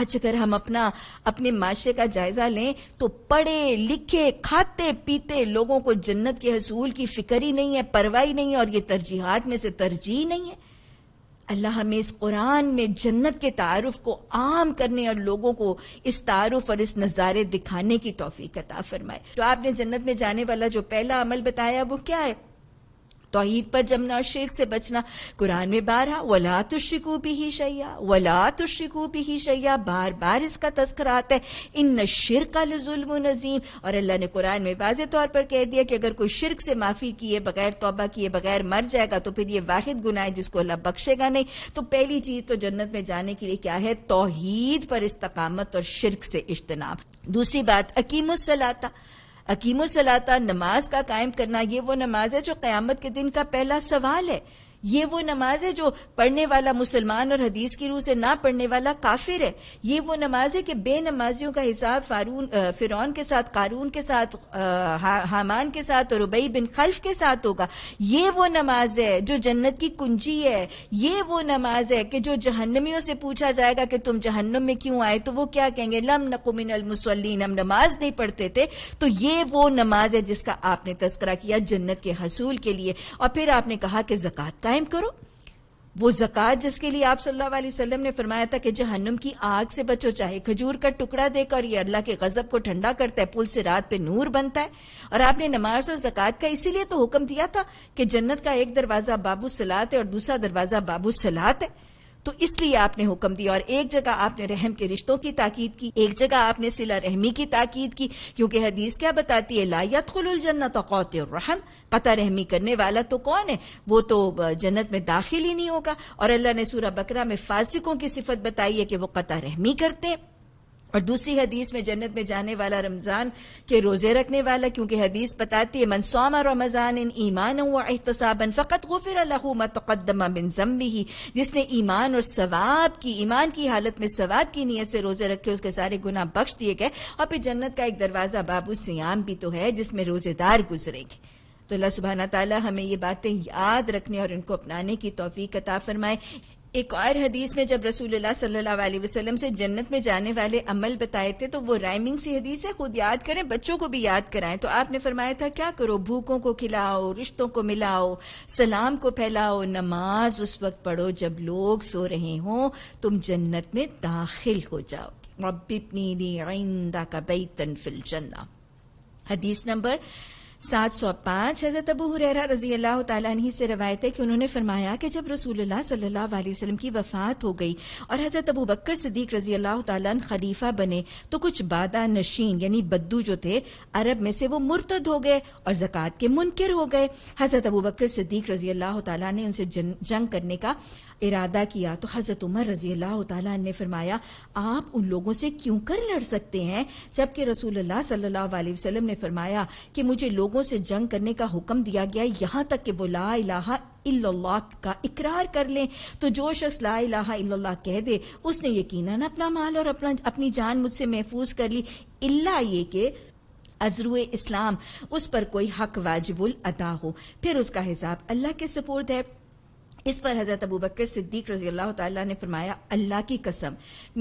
आज अगर हम अपना अपने माशरे का जायजा लें तो पढ़े लिखे खाते पीते लोगों को जन्नत के हसूल की फिक्र ही नहीं है परवाही नहीं है और ये तरजीहत में से तरजीह नहीं है अल्लाह हमें इस कुरान में जन्नत के तारफ़ को आम करने और लोगों को इस तारफ़ और इस नज़ारे दिखाने की तोफ़ी कता फरमाए तो आपने जन्नत में जाने वाला जो पहला अमल बताया वो क्या है तोहहीद पर जमना और शिरक से बचना कुरान में बारह वला तुशिकू भी ही शैया वला तुशिकू भी ही शैया बार बार इसका तस्करा आता है इन शिर का लजुल्म नजीम और अल्लाह ने कुरान में वाज तौर पर कह दिया कि अगर कोई शिरक से माफ़ी किए बगैर तोबा किए बगैर मर जाएगा तो फिर ये वाहिद गुना है जिसको अल्लाह बख्शेगा नहीं तो पहली चीज़ तो जन्नत में जाने के लिए क्या है तोहहीद पर इस्तकामत और शिरक से इज्तनाब दूसरी बात अकीमुसलाता अकीम सलाता नमाज का कायम करना ये वो नमाज है जो क़यामत के दिन का पहला सवाल है ये वो नमाज है जो पढ़ने वाला मुसलमान और हदीस की रूह से ना पढ़ने वाला काफिर है ये वो नमाज है कि बेनमाजियों का हिसाब फारून फिरौन के साथ कारून के साथ हा, हामान के साथ और रुबई बिन खल्फ के साथ होगा ये वो नमाज है जो जन्नत की कुंजी है ये वो नमाज है कि जो जहन्नमियों से पूछा जाएगा कि तुम जहन्नम में क्यों आए तो वो क्या कहेंगे लम नकुमिन अलमुसलिन हम नमाज नहीं पढ़ते थे तो ये वो नमाज है जिसका आपने तस्करा किया जन्नत के हसूल के लिए और फिर आपने कहा कि जक़ात का कायम करो वो जक़ात जिसके लिए आप सल्लल्लाहु अलैहि वसल्लम ने फरमाया था कि जहन्नुम की आग से बचो चाहे खजूर का टुकड़ा देकर ये अल्लाह के गजब को ठंडा करता है पुल से रात पे नूर बनता है और आपने नमाज और जक़ात का इसीलिए तो हुक्म दिया था कि जन्नत का एक दरवाज़ा बाबू सलात है और दूसरा दरवाज़ा बाबू सलात है तो इसलिए आपने हुक्म दिया और एक जगह आपने रहम के रिश्तों की ताकीद की एक जगह आपने सिला रहमी की ताकीद की क्योंकि हदीस क्या बताती है लायत जन्नत कौत रहम कता रहमी करने वाला तो कौन है वो तो जन्नत में दाखिल ही नहीं होगा और अल्लाह ने सूरा बकरा में फासिकों की सिफत बताई है कि वो कता रहमी करते हैं और दूसरी हदीस में जन्नत में जाने वाला रमज़ान के रोज़े रखने वाला क्योंकि हदीस बताती है मनसोम रमज़ान इन ईमान व एहतसाबन फ़कत गुफिर तकदमा बिन जम्बी जिसने ईमान और सवाब की ईमान की हालत में सवाब की नीयत से रोज़े रखे उसके सारे गुनाह बख्श दिए गए और फिर जन्नत का एक दरवाज़ा बाबू सियाम भी तो है जिसमें रोज़ेदार गुजरेंगे तो अल्लाह सुबहाना तला हमें ये बातें याद रखने और इनको अपनाने की तोफ़ी कता फरमाए एक और हदीस में जब रसूलुल्लाह सल्लल्लाहु अलैहि वसल्लम से जन्नत में जाने वाले अमल बताए थे तो वो राइमिंग सी हदीस है खुद याद करें बच्चों को भी याद कराएं तो आपने फरमाया था क्या करो भूखों को खिलाओ रिश्तों को मिलाओ सलाम को फैलाओ नमाज उस वक्त पढ़ो जब लोग सो रहे हों तुम जन्नत में दाखिल हो जाओ रबिपनी का बेतन फिल जन्ना हदीस नंबर सात सौ पांच हजरत अबू हुररा रजी अल्लाह तही से रवायत है कि उन्होंने फरमाया कि जब रसूलुल्लाह सल्लल्लाहु अलैहि वसल्लम की वफात हो गई और हजरत अबू बकर सदीक रजी अल्लाह तन खलीफा बने तो कुछ बादा नशीन यानी बद्दू जो थे अरब में से वो मुर्तद हो गए और जक़ात के मुनकर हो गए हजरत अबू बकर सदीक रजी अल्लाह तला ने उनसे जंग करने का इरादा किया तो हज़रत उमर रजी अल्लाह ने फरमाया आप उन लोगों से क्यों कर लड़ सकते हैं जबकि रसूल सल्लाम ने फरमाया कि मुझे लोगों से जंग करने का हुक्म दिया गया यहां तक कि वो ला इलाहा इल्लाह का इकरार कर लें तो जो शख्स ला इलाहा इल्लाह कह दे उसने यकीनन अपना माल और अपना अपनी जान मुझसे महफूज कर ली इल्ला ये के अजरू इस्लाम उस पर कोई हक वाजिबुल अदा हो फिर उसका हिसाब अल्लाह के सपोर्ट है इस पर हज़रत अबू बकर सिद्दीक रजी अल्लाह ताला ने फरमाया अल्लाह की कसम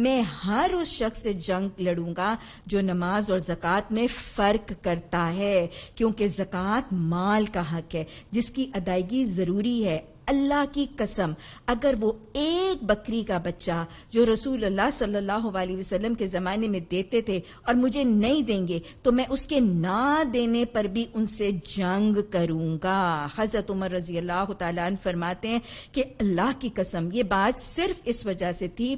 मैं हर उस शख्स से जंग लड़ूंगा जो नमाज और जक़ात में फ़र्क करता है क्योंकि जक़ात माल का हक है जिसकी अदायगी ज़रूरी है अल्लाह की कसम अगर वो एक बकरी का बच्चा जो रसूल अल्लाह सल्लल्लाहु अलैहि वसल्लम के ज़माने में देते थे और मुझे नहीं देंगे तो मैं उसके ना देने पर भी उनसे जंग करूंगा हज़रत उमर रजी अल्लाह तन फरमाते हैं कि अल्लाह की कसम ये बात सिर्फ इस वजह से थी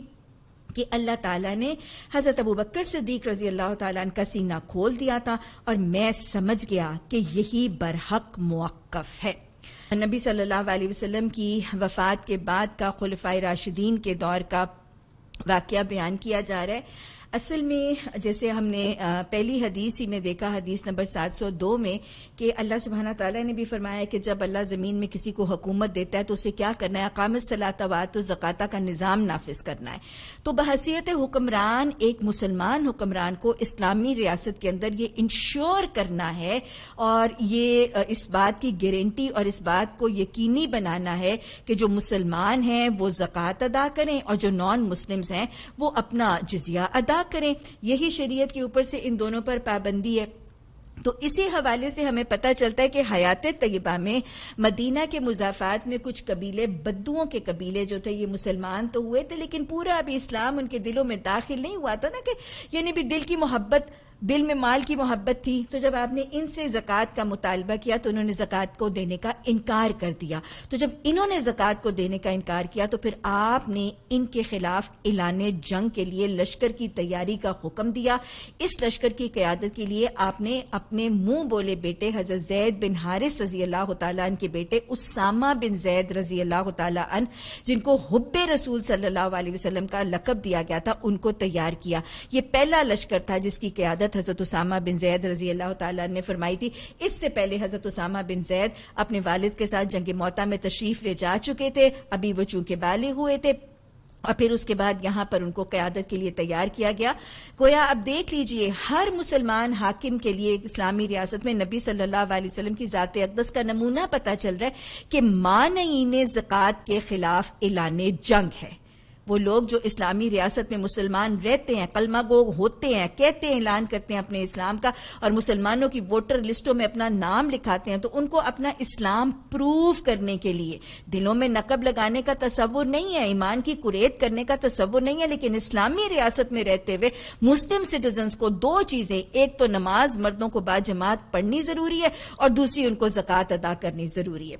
कि अल्लाह ताला ने हज़रत अबू बकर सदीक रजी अल्लाह ताला का सीना खोल दिया था और मैं समझ गया कि यही बरहक मौक़ है नबी सल्लल्लाहु अलैहि वसल्लम की वफ़ात के बाद का खुलफा राशिदीन के दौर का वाक़ बयान किया जा रहा है असल में जैसे हमने पहली हदीस ही में देखा हदीस नंबर 702 में कि अल्लाह सुबहाना तला ने भी फरमाया कि जब अल्लाह ज़मीन में किसी को हुकूमत देता है तो उसे क्या करना है अकाम सलातवात तो ज़क़ाता का निज़ाम नाफिज करना है तो बहसीत हुक्मरान एक मुसलमान हुक्मरान को इस्लामी रियासत के अंदर ये इंश्योर करना है और ये इस बात की गारंटी और इस बात को यकीनी बनाना है कि जो मुसलमान हैं वो जक़ात अदा करें और जो नॉन मुस्लिम्स हैं वो अपना जजिया अदा क्या करें यही शरीयत के ऊपर से इन दोनों पर पाबंदी है तो इसी हवाले से हमें पता चलता है कि हयात तयबा में मदीना के मुजाफात में कुछ कबीले बद्दुओं के कबीले जो थे ये मुसलमान तो हुए थे लेकिन पूरा अभी इस्लाम उनके दिलों में दाखिल नहीं हुआ था ना कि यानी भी दिल की मोहब्बत दिल में माल की मोहब्बत थी तो जब आपने इनसे जक़ात का मुतालबा किया तो उन्होंने जक़ात को देने का इनकार कर दिया तो जब इन्होंने जक़ात को देने का इनकार किया तो फिर आपने इनके ख़िलाफ़ एलान जंग के लिए लश्कर की तैयारी का हुक्म दिया इस लश्कर की क़्यादत के लिए आपने अपने मुंह बोले बेटे हज़रत जैद बिन हारिस रजी अल्लाह तन के बेटे उसामा बिन जैद रजी अल्लाह तन जिनको हब्ब रसूल सल्ला वसलम का लकब दिया गया था उनको तैयार किया ये पहला लश्कर था जिसकी क़्यादत शहादत हज़रत उसामा बिन जैद रजी अल्लाह तला ने फरमाई थी इससे पहले हज़रत उसामा बिन जैद अपने वालिद के साथ जंग मौता में तशरीफ़ ले जा चुके थे अभी वो चूंकि बाले हुए थे और फिर उसके बाद यहां पर उनको क्यादत के लिए तैयार किया गया गोया अब देख लीजिए हर मुसलमान हाकिम के लिए इस्लामी रियासत में नबी सल्लल्लाहु अलैहि वसल्लम की ज़ात अकदस का नमूना पता चल रहा है कि मानईन जक़ात के ख़िलाफ़ एलान जंग है वो लोग जो इस्लामी रियासत में मुसलमान रहते हैं कलमा गो होते हैं कहते हैं ऐलान करते हैं अपने इस्लाम का और मुसलमानों की वोटर लिस्टों में अपना नाम लिखाते हैं तो उनको अपना इस्लाम प्रूव करने के लिए दिलों में नकब लगाने का तस्वुर नहीं है ईमान की कुरेद करने का तस्वुर नहीं है लेकिन इस्लामी रियासत में रहते हुए मुस्लिम सिटीजन को दो चीजें एक तो नमाज मर्दों को बाजमात पढ़नी जरूरी है और दूसरी उनको जक़ात अदा करनी जरूरी है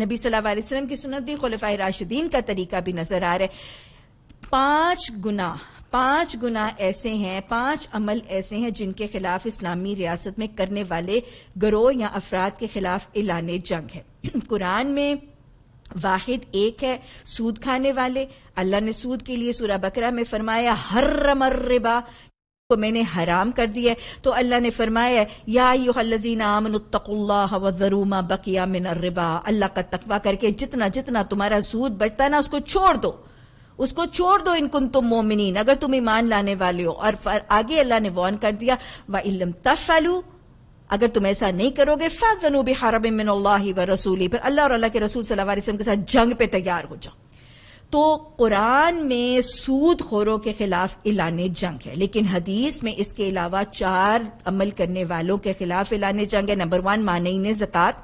नबी सल्लल्लाहु अलैहि वसल्लम की सुनत भी खलफा राशिदीन का तरीका भी नजर आ रहा है पांच गुना पांच गुना ऐसे हैं पांच अमल ऐसे हैं जिनके खिलाफ इस्लामी रियासत में करने वाले गरोह या अफराद के खिलाफ एलान जंग है कुरान में वाहिद एक है सूद खाने वाले अल्लाह ने सूद के लिए सूरा बकरा में फरमाया हर्रम रिबा को मैंने हराम कर दिया तो अल्लाह ने फरमाया बकिया मिन रिबा अल्लाह का तकवा करके जितना जितना तुम्हारा सूद बचता है ना उसको छोड़ दो उसको छोड़ दो इनकुन तुम मोमिन अगर तुम ईमान लाने वाले हो और आगे अल्लाह ने वॉन कर दिया व इलम तफालू अगर तुम ऐसा नहीं करोगे फाजनूब बिहार रसूली फिर अल्लाह और अल्लाह के रसूल सल्लल्लाहु अलैहि वसल्लम के साथ जंग पे तैयार हो जाओ तो कुरान में सूद खोरों के खिलाफ एलान जंग है लेकिन हदीस में इसके अलावा चार अमल करने वालों के खिलाफ एलान जंग है नंबर वन मानईन जक़ात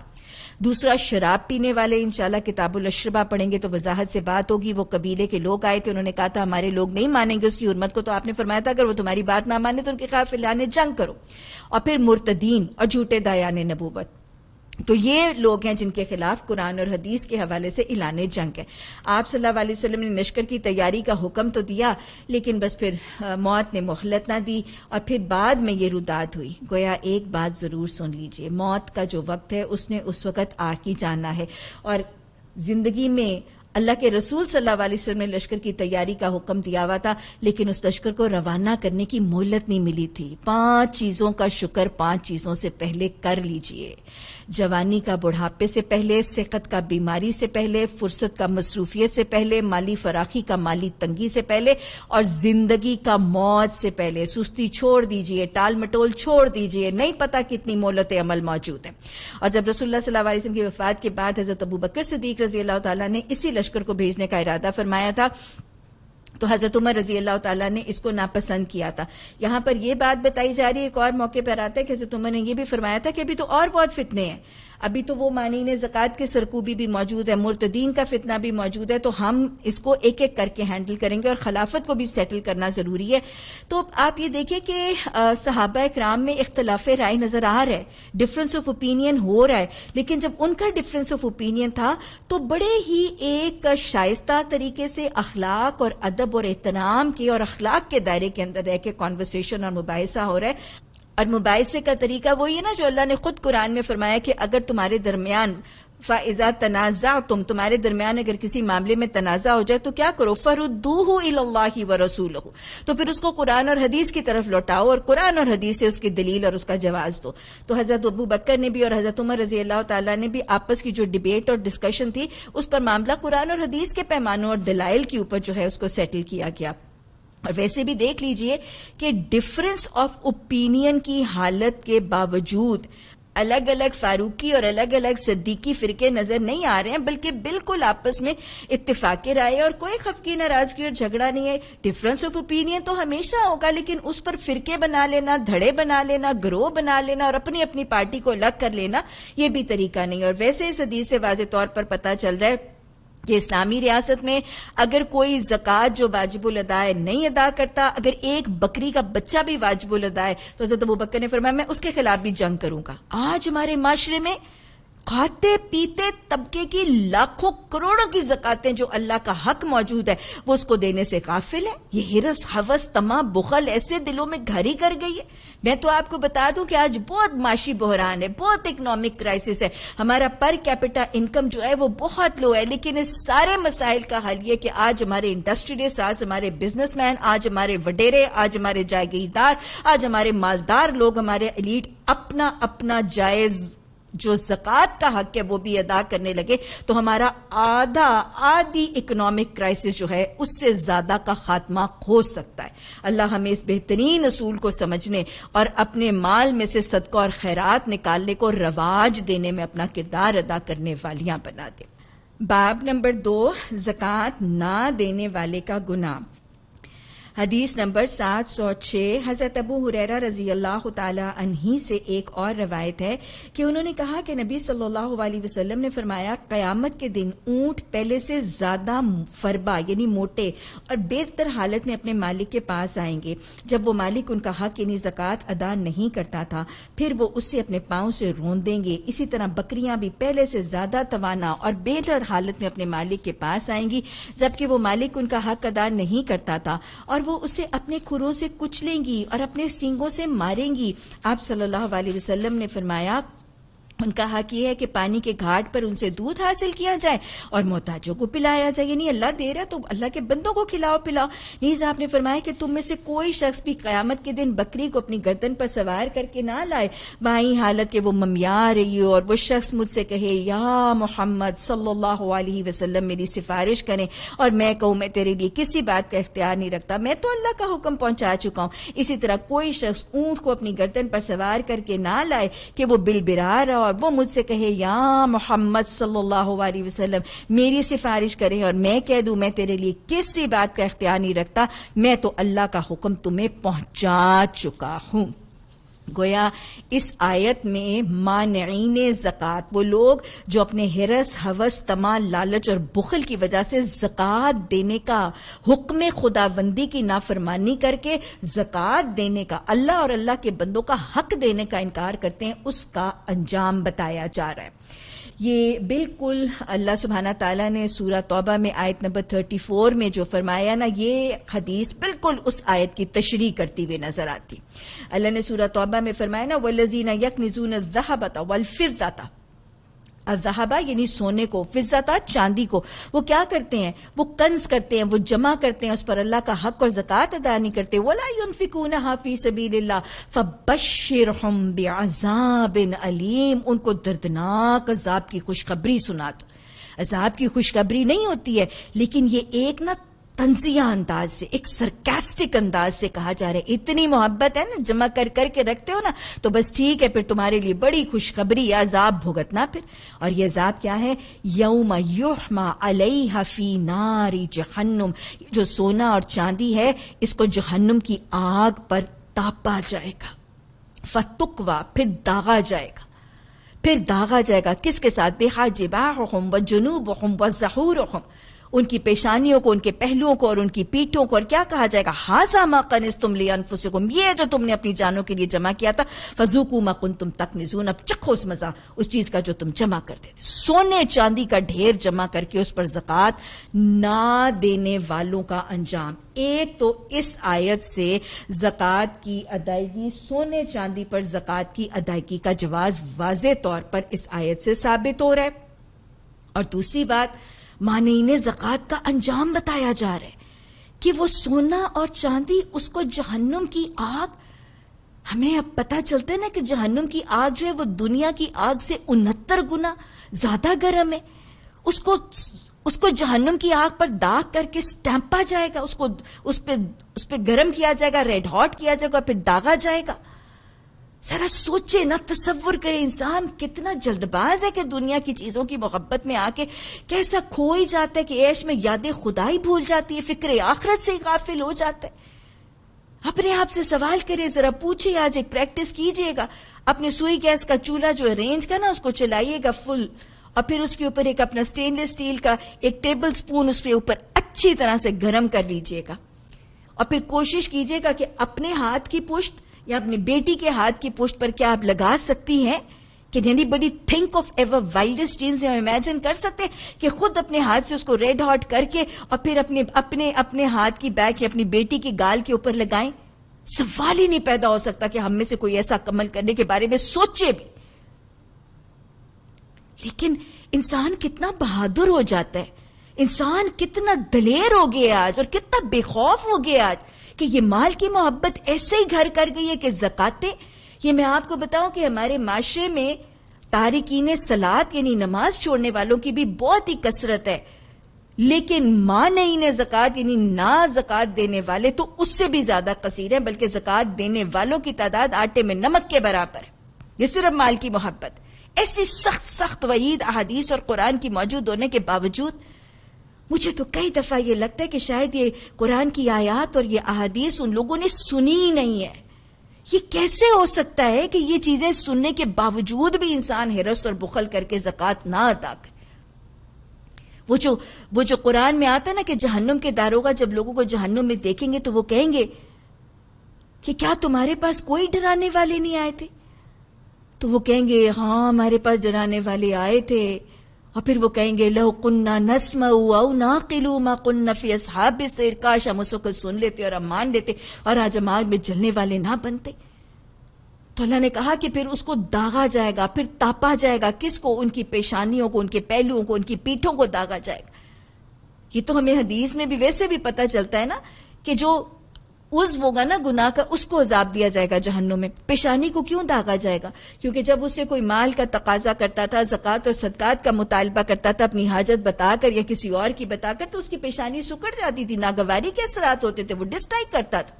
दूसरा शराब पीने वाले इंशाल्लाह किताबुल अशरबा पढ़ेंगे तो वजाहत से बात होगी वो कबीले के लोग आए थे उन्होंने कहा था हमारे लोग नहीं मानेंगे उसकी उर्मत को तो आपने फरमाया था अगर वो तुम्हारी बात ना माने तो उनके खिलाफ फिलहाल जंग करो और फिर मुर्तदीन और झूठे दयान नबूबत तो ये लोग हैं जिनके खिलाफ कुरान और हदीस के हवाले से इलाने जंग है आप सल्लल्लाहु अलैहि वसल्लम ने लश्कर की तैयारी का हुक्म तो दिया लेकिन बस फिर मौत ने मोहलत ना दी और फिर बाद में ये रुदात हुई गोया एक बात ज़रूर सुन लीजिए मौत का जो वक्त है उसने उस वक्त आ की जाना है और ज़िंदगी में अल्लाह के रसूल सल्लल्लाहु अलैहि वसल्लम ने लश्कर की तैयारी का हुक्म दिया हुआ था लेकिन उस लश्कर को रवाना करने की मोहलत नहीं मिली थी पांच चीज़ों का शुक्र पांच चीज़ों से पहले कर लीजिए जवानी का बुढ़ापे से पहले सेहत का बीमारी से पहले फुर्सत का मसरूफियत से पहले माली फराखी का माली तंगी से पहले और जिंदगी का मौत से पहले सुस्ती छोड़ दीजिए टाल मटोल छोड़ दीजिए नहीं पता कितनी मोलत अमल मौजूद है और जब रसुल्ला की वफात के बाद हजरत अबू बकर सदीक रजी अल्लाह तला ने इसी लश्कर को भेजने का इरादा फरमाया था तो हज़रत उमर रजी अल्लाह ताला ने इसको नापसंद किया था यहाँ पर यह बात बताई जा रही है एक और मौके पर आता है कि हज़रत उमर ने यह भी फरमाया था कि अभी तो और बहुत फितने हैं अभी तो वो ने जक़ात के सरकूबी भी मौजूद है मुर्तदीन का फितना भी मौजूद है तो हम इसको एक एक करके हैंडल करेंगे और खिलाफत को भी सेटल करना ज़रूरी है तो आप ये देखिए कि सहाबा कराम में इख्तलाफ राय नज़र आ रहा है डिफरेंस ऑफ ओपिनियन हो रहा है लेकिन जब उनका डिफरेंस ऑफ ओपिनियन था तो बड़े ही एक शाइस्ता तरीके से अखलाक और अदब और एहतनाम के और अखलाक के दायरे के अंदर रह के कॉन्वर्सेशन और मुबासा हो रहा है और मुबासे का तरीका वही है ना जो अल्लाह ने खुद कुरान में फरमाया कि अगर तुम्हारे दरमियान फ़ाइज़ा तनाज़ा तुम तुम्हारे दरमियान अगर किसी मामले में तनाज़ा हो जाए तो क्या करो फ़रुद्दू ही व रसूल हो तो फिर उसको कुरान और हदीस की तरफ लौटाओ और कुरान और हदीस से उसकी दलील और उसका जवाब दो तो हज़रत अबू बकर ने भी और हज़रत उमर रजी अल्लाह ताला ने भी आपस की जो डिबेट और डिस्कशन थी उस पर मामला कुरान और हदीस के पैमानों और दलाइल के ऊपर जो है उसको सेटल किया गया वैसे भी देख लीजिए कि डिफरेंस ऑफ ओपिनियन की हालत के बावजूद अलग अलग फारूकी और अलग अलग सद्दीकी फिरके नजर नहीं आ रहे हैं बल्कि बिल्कुल आपस में इतफाक राय और कोई खफकी नाराजगी और झगड़ा नहीं है डिफरेंस ऑफ ओपिनियन तो हमेशा होगा लेकिन उस पर फिरके बना लेना धड़े बना लेना ग्रोह बना लेना और अपनी अपनी पार्टी को अलग कर लेना यह भी तरीका नहीं और वैसे इस हदीस से वाज तौर पर पता चल रहा है कि इस्लामी रियासत में अगर कोई जक़ात जो वाजिबुल अदाय नहीं अदा करता अगर एक बकरी का बच्चा भी वाजिबुल अदाए तो हजरत अबू बकर ने फरमाया मैं उसके खिलाफ भी जंग करूंगा आज हमारे माशरे में खाते पीते तबके की लाखों करोड़ों की जक़ातें जो अल्लाह का हक मौजूद है वो उसको देने से काफिल है ये हिरस हवस तमाम बुखल ऐसे दिलों में घर ही कर गई है मैं तो आपको बता दूं कि आज बहुत माशी बहरान है बहुत इकोनॉमिक क्राइसिस है हमारा पर कैपिटा इनकम जो है वो बहुत लो है लेकिन इस सारे मसाइल का हल ये कि आज हमारे इंडस्ट्रियलिस्ट आज हमारे बिजनेसमैन आज हमारे वडेरे आज हमारे जागीरदार आज हमारे मालदार लोग हमारे अलीट अपना अपना जायज जो जक़ात का हक है वो भी अदा करने लगे तो हमारा आधा आधी इकोनॉमिक क्राइसिस जो है उससे ज़्यादा का खात्मा हो सकता है अल्लाह हमें इस बेहतरीन असूल को समझने और अपने माल में से सदका और खैरात निकालने को रवाज देने में अपना किरदार अदा करने वालियां बना दे बाब नंबर दो जक़ात ना देने वाले का गुनाह हदीस नंबर सात सौ छः हज़रत अबू हुररा रजी अल्लाह तही से एक और रवायत है कि उन्होंने कहा कि नबी सल्लल्लाहु अलैहि वसल्लम ने फरमाया क़यामत के दिन ऊँट पहले से ज़्यादा फरबा यानी मोटे और बेहतर हालत में अपने मालिक के पास आएंगे जब वो मालिक उनका हक यानी जक़ात अदा नहीं करता था फिर वो उससे अपने पाँव से रोन देंगे इसी तरह बकरियां भी पहले से ज़्यादा तोाना और बेहतर हालत में अपने मालिक के पास आएंगी जबकि वो मालिक उनका हक अदा नहीं करता था और वो उसे अपने खुरों से कुचलेंगी और अपने सींगों से मारेंगी आप सल्लल्लाहु अलैहि वसल्लम ने फरमाया उनका हक ये है कि पानी के घाट पर उनसे दूध हासिल किया जाए और मोहताजों को पिलाया जाए यानी अल्लाह दे रहा तो अल्लाह के बंदों को खिलाओ पिलाओ नीज आपने फरमाया कि तुम में से कोई शख्स भी कयामत के दिन बकरी को अपनी गर्दन पर सवार करके ना लाए बाई हालत के वो ममिया रही हो और वो शख्स मुझसे कहे या मोहम्मद सल्ला वसलम मेरी सिफारिश करें और मैं कहूँ मैं तेरे लिए किसी बात का इख्तियार नहीं रखता मैं तो अल्लाह का हुक्म पहुंचा चुका हूँ इसी तरह कोई शख्स ऊँट को अपनी गर्दन पर सवार करके ना लाए कि वो बिल रहा और वो मुझसे कहे या मोहम्मद सल्लल्लाहु अलैहि वसल्लम मेरी सिफारिश करे और मैं कह दूं मैं तेरे लिए किसी बात का इख्तियार नहीं रखता मैं तो अल्लाह का हुक्म तुम्हें पहुंचा चुका हूं गोया इस आयत में मानईन जक़ात वो लोग जो अपने हिरस हवस तमाल लालच और बुखल की वजह से जक़ात देने का हुक्म खुदाबंदी की नाफरमानी करके जक़ात देने का अल्लाह और अल्लाह के बंदों का हक देने का इनकार करते हैं उसका अंजाम बताया जा रहा है ये बिल्कुल अल्लाह सुबहाना तला ने सूरा तौबा में आयत नंबर 34 में जो फरमाया ना ये हदीस बिल्कुल उस आयत की तशरी करती हुई नज़र आती अल्लाह ने सूरा तौबा में फरमाया ना वलजीना यक नजून जहाबता वलफिजाता अजहबा यानी सोने को फिजाता चांदी को वो क्या करते हैं वो कंस करते हैं वो जमा करते हैं उस पर अल्लाह का हक और जक़ात अदा नहीं करते वलाफिकून हाफी सबी फबशर बिन अलीम उनको दर्दनाक अजाब की खुशखबरी सुना दो अजाब की खुशखबरी नहीं होती है लेकिन ये एक ना तंजिया अंदाज से एक सरकेस्टिक अंदाज से कहा जा रहा है इतनी मोहब्बत है ना जमा कर करके रखते हो ना तो बस ठीक है फिर तुम्हारे लिए बड़ी खुशखबरी अजाब भुगतना फिर और ये अजाब क्या है यौम युहमा अलई हफी नारी जहन्नुम जो सोना और चांदी है इसको जहन्नुम की आग पर तापा जाएगा फतुकवा फिर दागा जाएगा फिर दागा जाएगा किसके साथ बेहा जिबाह व जुनूब व जहूर हम उनकी पेशानियों को उनके पहलुओं को और उनकी पीठों को और क्या कहा जाएगा हाजा मकनिस तुम लिया अनफुसकुम ये जो तुमने अपनी जानों के लिए जमा किया था फजूकू मकुन तुम तक निजून अब चखो उस मजा उस चीज का जो तुम जमा करते थे सोने चांदी का ढेर जमा करके उस पर जक़ात ना देने वालों का अंजाम एक तो इस आयत से जक़ात की अदायगी सोने चांदी पर जक़ात की अदायगी का जवाब वाज तौर पर इस आयत से साबित हो रहा है और दूसरी बात मानईन जक़ात का अंजाम बताया जा रहा है कि वो सोना और चांदी उसको जहन्नुम की आग हमें अब पता चलता है ना कि जहन्नुम की आग जो है वो दुनिया की आग से उनहत्तर गुना ज़्यादा गर्म है उसको उसको जहन्नुम की आग पर दाग करके स्टैंपा जाएगा उसको उस पर उस पर गर्म किया जाएगा रेड हॉट किया जाएगा फिर दागा जाएगा जरा सोचे ना तस्वुर करे इंसान कितना जल्दबाज है कि दुनिया की चीज़ों की मोहब्बत में आके कैसा खो ही जाता है कि ऐश में यादें खुदा ही भूल जाती है फिक्र आखरत से ही काफिल हो जाता है अपने आप से सवाल करे जरा पूछिए आज एक प्रैक्टिस कीजिएगा अपने सुई गैस का चूल्हा जो अरेंज का ना उसको चलाइएगा फुल और फिर उसके ऊपर एक अपना स्टेनलेस स्टील का एक टेबल स्पून उसके ऊपर अच्छी तरह से गर्म कर लीजिएगा और फिर कोशिश कीजिएगा कि अपने हाथ की पुष्ट या अपनी बेटी के हाथ की पोस्ट पर क्या आप लगा सकती हैं कि anybody think of ever wildest dreams हम इमेजिन कर सकते हैं कि खुद अपने हाथ से उसको रेड हॉट करके और फिर अपने अपने अपने हाथ की बैग या अपनी बेटी की गाल के ऊपर लगाएं सवाल ही नहीं पैदा हो सकता कि हम में से कोई ऐसा कमल करने के बारे में सोचे भी लेकिन इंसान कितना बहादुर हो जाता है इंसान कितना दलेर हो गया आज और कितना बेखौफ हो गया आज कि ये माल की मोहब्बत ऐसे ही घर कर गई है कि जकते ये मैं आपको बताऊं कि हमारे माशरे में तारिकीन सलात यानी नमाज छोड़ने वालों की भी बहुत ही कसरत है लेकिन माँ नहीं ने जक़ात यानी ना जक़ात देने वाले तो उससे भी ज्यादा कसीर है बल्कि जक़ात देने वालों की तादाद आटे में नमक के बराबर ये सिर्फ माल की मोहब्बत ऐसी सख्त सख्त वईद अहादीस और कुरान की मौजूद होने के बावजूद मुझे तो कई दफ़ा ये लगता है कि शायद ये कुरान की आयात और ये अहदीस उन लोगों ने सुनी ही नहीं है ये कैसे हो सकता है कि ये चीज़ें सुनने के बावजूद भी इंसान हिरस और बुखल करके ज़क़़त ना अदा करे वो जो वो जो कुरान में आता ना कि जहन्नुम के दारोगा जब लोगों को जहन्नुम में देखेंगे तो वो कहेंगे कि क्या तुम्हारे पास कोई डराने वाले नहीं आए थे तो वो कहेंगे हाँ हमारे पास डराने वाले आए थे और फिर वो कहेंगे लह कुन्ना नस्म ना मा कुन्ना फी असहाब सिर काश हम उसको सुन लेते और हम मान लेते और आज हम आग में जलने वाले ना बनते तो अल्लाह ने कहा कि फिर उसको दागा जाएगा फिर तापा जाएगा किसको उनकी पेशानियों को उनके पहलुओं को उनकी पीठों को दागा जाएगा ये तो हमें हदीस में भी वैसे भी पता चलता है ना कि जो उस होगा ना गुनाह का उसको अजाब दिया जाएगा जहन्नों में पेशानी को क्यों दागा जाएगा क्योंकि जब उसे कोई माल का तकाजा करता था जक़ात और सदक़ात का मुतालबा करता था अपनी हाजत बताकर या किसी और की बताकर तो उसकी पेशानी सुकड़ जाती थी नागवारी के असरात होते थे वो डिस्टाइक करता था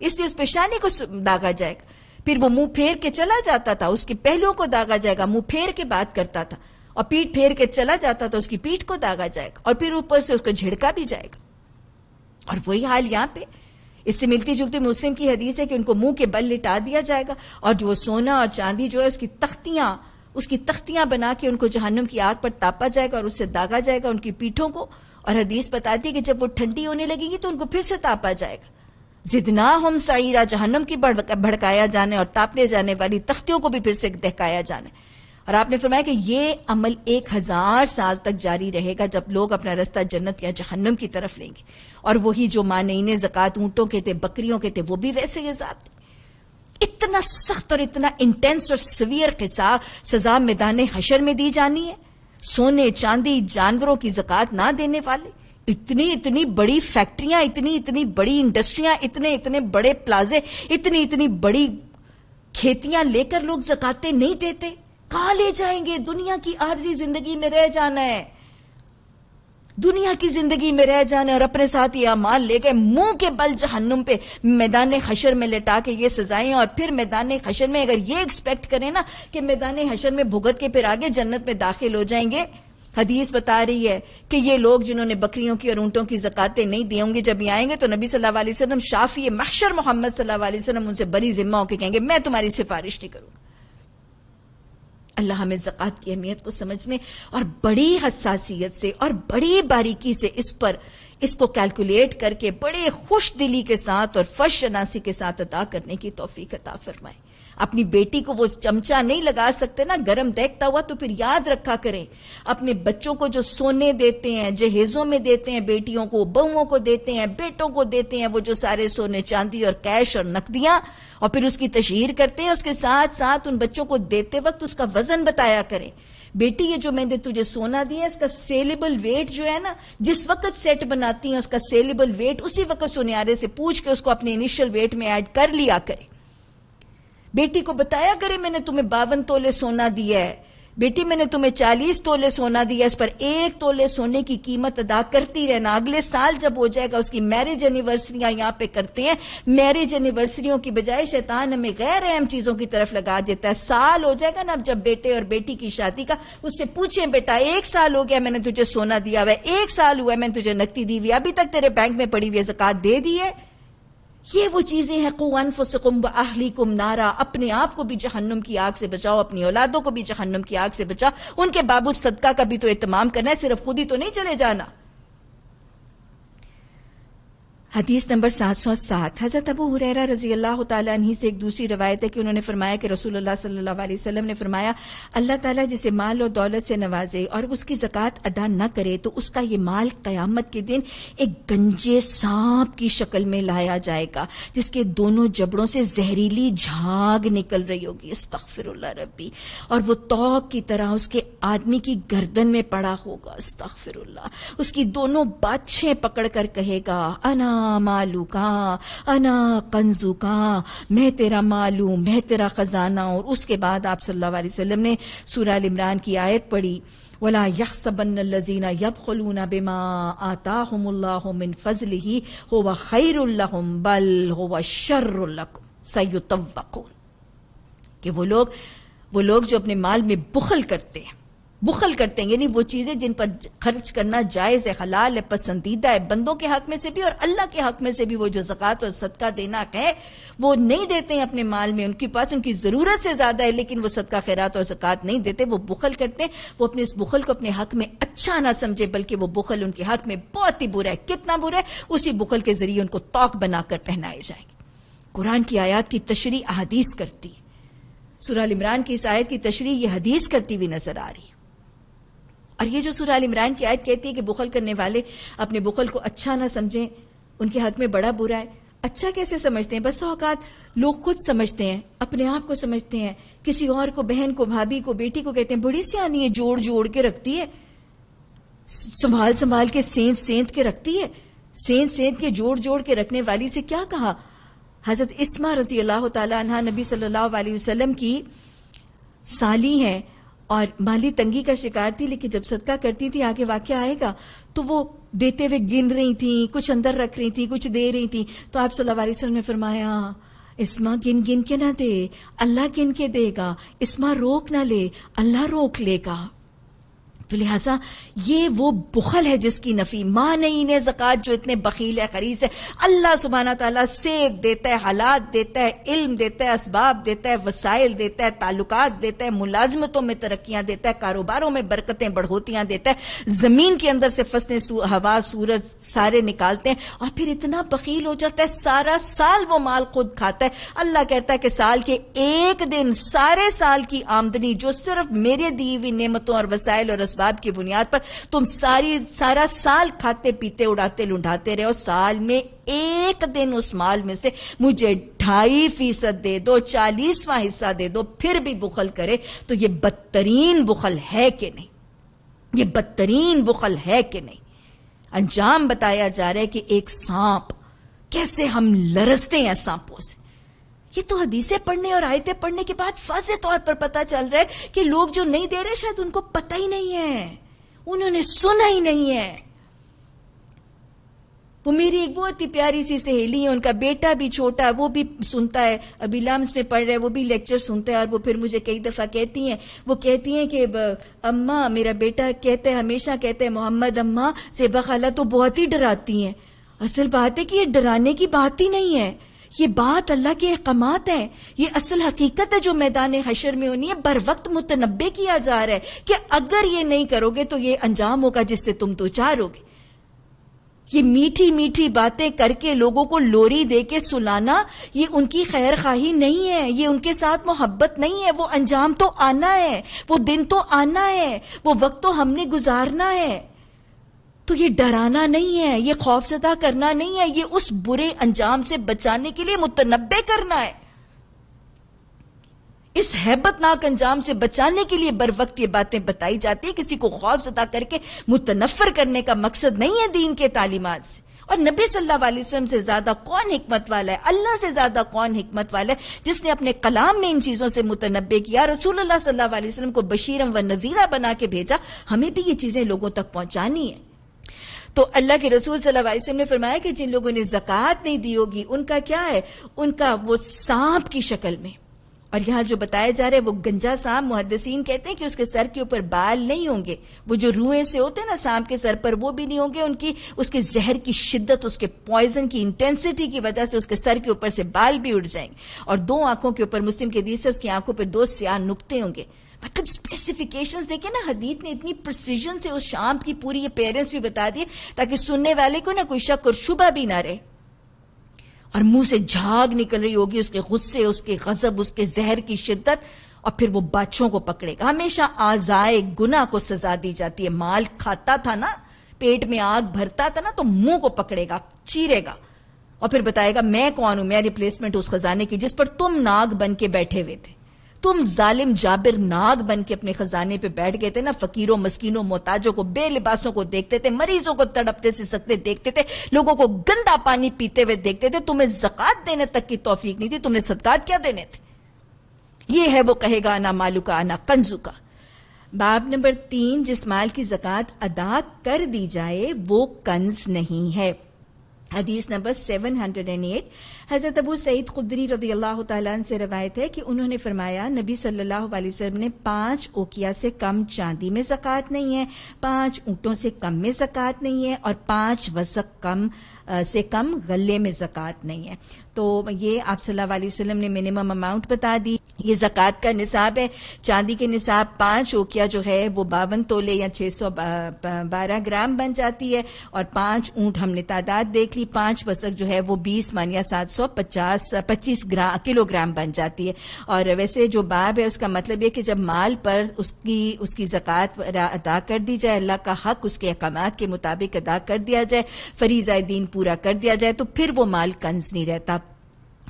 इसलिए उस पेशानी को दागा जाएगा फिर वो मुंह फेर के चला जाता था उसके पहलुओं को दागा जाएगा मुंह फेर के बात करता था और पीठ फेर के चला जाता था उसकी पीठ को दागा जाएगा और फिर ऊपर से उसको झिड़का भी जाएगा और वही हाल यहाँ पे इससे मिलती जुलती मुस्लिम की हदीस है कि उनको मुंह के बल लिटा दिया जाएगा और जो सोना और चांदी जो है उसकी तख्तियां उसकी तख्तियां बना के उनको जहन्नम की आग पर तापा जाएगा और उससे दागा जाएगा उनकी पीठों को और हदीस बताती है कि जब वो ठंडी होने लगेंगी तो उनको फिर से तापा जाएगा जिदना हम साइरा जहन्नम की भड़काया जाने और तापने जाने वाली तख्तियों को भी फिर से दहकाया जाने और आपने फरमाया कि ये अमल एक हजार साल तक जारी रहेगा जब लोग अपना रास्ता जन्नत या जहन्नम की तरफ लेंगे और वही जो ने जक़ात ऊँटों के थे बकरियों के थे वो भी वैसे ही साहब थे इतना सख्त और इतना इंटेंस और सवियर किस्सा सजा मैदान हशर में दी जानी है सोने चांदी जानवरों की जक़ात ना देने वाले इतनी इतनी बड़ी फैक्ट्रियां इतनी इतनी बड़ी इंडस्ट्रियां इतने इतने बड़े प्लाजे इतनी इतनी बड़ी खेतियां लेकर लोग जकाते नहीं देते कहा ले जाएंगे दुनिया की आर्जी जिंदगी में रह जाना है दुनिया की जिंदगी में रह जाने और अपने साथ ये अमाल ले गए मुंह के बल जहन्नुम पे मैदान हशर में लेटा के ये सजाएं और फिर मैदान हशर में अगर ये एक्सपेक्ट करें ना कि मैदान हशर में भुगत के फिर आगे जन्नत में दाखिल हो जाएंगे हदीस बता रही है कि ये लोग जिन्होंने बकरियों की और ऊंटों की जक़ाते नहीं दी होंगी जब ये आएंगे तो नबी सल्लल्लाहु अलैहि वसल्लम शाफी मक्षर मोहम्मद सल्लल्लाहु अलैहि वसल्लम उनसे बड़ी जिम्मा होकर कहेंगे मैं तुम्हारी सिफारिश नहीं करूँगा अल्लाह हमें ज़क़़त की अहमियत को समझने और बड़ी हसासीत से और बड़ी बारीकी से इस पर इसको कैलकुलेट करके बड़े खुश दिली के साथ और फर्श शनासी के साथ अदा करने की तोफ़ी अता फरमाए अपनी बेटी को वो चमचा नहीं लगा सकते ना गरम देखता हुआ तो फिर याद रखा करें अपने बच्चों को जो सोने देते हैं जहेजों में देते हैं बेटियों को बहुओं को देते हैं बेटों को देते हैं वो जो सारे सोने चांदी और कैश और नकदियां और फिर उसकी तशहर करते हैं उसके साथ साथ उन बच्चों को देते वक्त उसका वजन बताया करें बेटी ये जो मैंने तुझे सोना दिया इसका सेलेबल वेट जो है ना जिस वक्त सेट बनाती है उसका सेलेबल वेट उसी वक्त सोनियारे से पूछ के उसको अपने इनिशियल वेट में ऐड कर लिया करें बेटी को बताया करे मैंने तुम्हें बावन तोले सोना दिया है बेटी मैंने तुम्हें चालीस तोले सोना दिया इस पर एक तोले सोने की कीमत अदा करती रहना अगले साल जब हो जाएगा उसकी मैरिज एनिवर्सरियां यहाँ पे करते हैं मैरिज एनिवर्सरियों की बजाय शैतान हमें गैर अहम चीजों की तरफ लगा देता है साल हो जाएगा ना अब जब बेटे और बेटी की शादी का उससे पूछे बेटा एक साल हो गया मैंने तुझे सोना दिया हुआ है एक साल हुआ मैंने तुझे नकदी दी हुई अभी तक तेरे बैंक में पड़ी हुई जक़ात दे दी है ये वो चीज़ें हैं कुन फसकुम आहली कुम नारा अपने आप को भी जहन्नुम की आग से बचाओ अपनी औलादों को भी जहन्नुम की आग से बचाओ उनके बाबू सदका का भी तो एहतमाम करना है सिर्फ खुद ही तो नहीं चले जाना हदीस नंबर सात सौ सात हजरत अबू हुररा रजी अल्लाह तीन से एक दूसरी रवायत है कि उन्होंने फरमाया कि रसूल अलैहि वसल्लम ने फरमाया अल्लाह ताला जिसे माल और दौलत से नवाजे और उसकी जक़ात अदा न करे तो उसका ये माल क़यामत के दिन एक गंजे सांप की शक्ल में लाया जाएगा जिसके दोनों जबड़ों से जहरीली झाग निकल रही होगी इस्तफिरल्ला रबी और वो तोक की तरह उसके आदमी की गर्दन में पड़ा होगा इस्तफिरल्ला उसकी दोनों बाछें पकड़ कर कहेगा अना मालू का अना कंजू का मैं तेरा मालू मैं तेरा खजाना और उसके बाद आप सल्लल्लाहु अलैहि वसल्लम ने सूरह इमरान की आयत पढ़ी वला यख सबन लजीना यब खलूना बेमा आता हमिन फजल ही हो व खैरम बल हो व शर्रकुम सयुतवकून कि वो लोग वो लोग जो अपने माल में बुखल करते हैं बुखल करते हैं यानी वो चीजें जिन पर खर्च करना जायज है हलाल है पसंदीदा है बंदों के हक में से भी और अल्लाह के हक में से भी वो जो जक़ात और सदका देना है वो नहीं देते हैं अपने माल में उनके पास उनकी जरूरत से ज्यादा है लेकिन वो सदका खैरात और जक़ात नहीं देते वो बुखल करते हैं वो अपने इस बुखल को अपने हक में अच्छा ना समझे बल्कि वो बुखल उनके हक में बहुत ही बुरा है कितना बुरा है उसी बुखल के जरिए उनको तोक बनाकर पहनाए जाएंगे कुरान की आयात की तशरी अहदीस करती है सुरह इमरान की इस आयत की तशरी ये हदीस करती हुई नजर आ रही है और ये जो सूरह इमरान की आयत कहती है कि बुखल करने वाले अपने बुखल को अच्छा ना समझें उनके हक में बड़ा बुरा है अच्छा कैसे समझते हैं बस औकात लोग खुद समझते हैं अपने आप को समझते हैं किसी और को बहन को भाभी को बेटी को कहते हैं बड़ी सियानी है जोड़ जोड़ के रखती है संभाल संभाल के सेंध सेंध के रखती है सेंध सेंध के जोड़ जोड़ के रखने वाली से क्या कहा हजरत इसमा रजी अल्लाह तबी नबी वसलम की साली हैं और माली तंगी का शिकार थी लेकिन जब सदका करती थी आगे वाक्य आएगा तो वो देते हुए गिन रही थी कुछ अंदर रख रही थी कुछ दे रही थी तो आप सल्लल्लाहु ने फरमाया इसमा गिन गिन के ना दे अल्लाह गिन के देगा इसमा रोक ना ले अल्लाह रोक लेगा तो लिहाजा ये वो बुखल है जिसकी नफ़ी माँ ने इन्हें जक़ात जो इतने बकील है खरीज है अल्लाह सुबहाना तला सेक देता है हालात देता है इल्म देता है इसबाब देता है वसाइल देता है ताल्लुक देता है मुलाजमतों में तरक्याँ देता है कारोबारों में बरकतें बढ़ोतियाँ देता है ज़मीन के अंदर से फसलें सू, हवा सूरज सारे निकालते हैं और फिर इतना बकील हो जाता है सारा साल वो माल खुद खाता है अल्लाह कहता है कि साल के एक दिन सारे साल की आमदनी जो सिर्फ मेरे दी हुई नियमतों और वसाइल और असबाब की बुनियाद पर तुम सारी सारा साल खाते पीते उड़ाते लुढ़ाते रहे साल में एक दिन उस माल में से मुझे ढाई फीसद दे दो चालीसवा हिस्सा दे दो फिर भी बुखल करे तो ये बदतरीन बुखल है कि नहीं ये बदतरीन बुखल है कि नहीं अंजाम बताया जा रहा है कि एक सांप कैसे हम लरसते हैं सांपों से ये तो हदीसें पढ़ने और आयतें पढ़ने के बाद वाजे तौर पर पता चल रहा है कि लोग जो नहीं दे रहे शायद उनको पता ही नहीं है उन्होंने सुना ही नहीं है वो मेरी एक बहुत ही प्यारी सी सहेली है उनका बेटा भी छोटा है वो भी सुनता है अभी लम्स में पढ़ रहा है वो भी लेक्चर सुनता है और वो फिर मुझे कई दफ़ा कहती हैं वो कहती हैं कि अम्मा मेरा बेटा कहते हैं हमेशा कहते हैं मोहम्मद अम्मा सेबा खाला तो बहुत ही डराती हैं असल बात है कि ये डराने की बात ही नहीं है ये बात अल्लाह के अहकामत है ये असल हकीकत है जो मैदान हशर में होनी है बर वक्त मुतनबे किया जा रहा है कि अगर ये नहीं करोगे तो ये अंजाम होगा जिससे तुम तो चारोगे ये मीठी मीठी बातें करके लोगों को लोरी दे के सुलाना ये उनकी खैर खाही नहीं है ये उनके साथ मोहब्बत नहीं है वो अंजाम तो आना है वो दिन तो आना है वो वक्त तो हमने गुजारना है तो ये डराना नहीं है ये खौफजदा करना नहीं है ये उस बुरे अंजाम से बचाने के लिए मुतनबे करना है इस हैबतनाक अंजाम से बचाने के लिए बर वक्त ये बातें बताई जाती है किसी को खौफ जदा करके मुतनफर करने का मकसद नहीं है दीन के तालीमत से और नबी सल्लल्लाहु अलैहि वसल्लम से ज्यादा कौन हिकमत वाला है अल्लाह से ज्यादा कौन हिकमत वाला है जिसने अपने कलाम में इन चीजों से मुतनबे किया रसूलुल्लाह सल्लल्लाहु अलैहि वसल्लम को बशीरम व नजीरा बना के भेजा हमें भी ये चीजें लोगों तक पहुंचानी है तो अल्लाह के रसूल सल्लल्लाहु ने फरमाया कि जिन लोगों ने जक़ात नहीं दी होगी उनका क्या है उनका वो सांप की शक्ल में और यहाँ जो बताया जा रहा है वो गंजा सांप मुहदसिन कहते हैं कि उसके सर के ऊपर बाल नहीं होंगे वो जो रूए से होते हैं ना सांप के सर पर वो भी नहीं होंगे उनकी उसके जहर की शिद्दत उसके पॉइजन की इंटेंसिटी की वजह से उसके सर के ऊपर से बाल भी उड़ जाएंगे और दो आंखों के ऊपर मुस्लिम के दी से उसकी आंखों पर दो सिया नुकते होंगे मतलब स्पेसिफिकेशंस देखे ना हदीत ने इतनी प्रसिजन से उस शाम की पूरी ये पेरेंट्स भी बता दिए ताकि सुनने वाले को ना कोई शक और शुभा भी ना रहे और मुंह से झाग निकल रही होगी उसके गुस्से उसके गजब उसके जहर की शिद्दत और फिर वो बच्चों को पकड़ेगा हमेशा आजाए गुना को सजा दी जाती है माल खाता था ना पेट में आग भरता था ना तो मुंह को पकड़ेगा चीरेगा और फिर बताएगा मैं कौन हूं मैं रिप्लेसमेंट उस खजाने की जिस पर तुम नाग बन के बैठे हुए थे तुम जालिम जाबिर नाग बन के अपने खजाने पे बैठ गए थे ना फकीरों मस्कीनों मोहताजों को बेलिबासों को देखते थे मरीजों को तड़पते से सकते देखते थे लोगों को गंदा पानी पीते हुए देखते थे तुम्हें जक़ात देने तक की तोफीक नहीं थी तुमने सदकात क्या देने थे ये है वो कहेगा ना मालू का ना कंजू का बाब नंबर तीन जिस माल की जक़ात अदा कर दी जाए वो कंज नहीं है हदीस नंबर 708 हज़रत अबू सईद खुदरी रदी अल्लाह तन से रवायत है कि उन्होंने फरमाया नबी सल्लल्लाहु अलैहि वसल्लम ने पांच ओकिया से कम चांदी में जक़ात नहीं है पांच ऊंटों से कम में जक़ात नहीं है और पांच वसक कम आ, से कम गले में जक़ात नहीं है तो ये आप सल्लल्लाहु अलैहि वसल्लम ने मिनिमम अमाउंट बता दी ये जक़ात का निसाब है चांदी के निसाब पांच ओकिया जो है वो बावन तोले या छह सौ बारह ग्राम बन जाती है और पांच ऊंट हमने तादाद देख ली पांच बसक जो है वो बीस मान या सात सौ पचास पच्चीस किलोग्राम बन जाती है और वैसे जो बाब है उसका मतलब ये कि जब माल पर उसकी उसकी जक़ात अदा कर दी जाए अल्लाह का हक उसके अहकाम के मुताबिक अदा कर दिया जाए फरीज़ा दीन पूरा कर दिया जाए तो फिर वो माल कंज नहीं रहता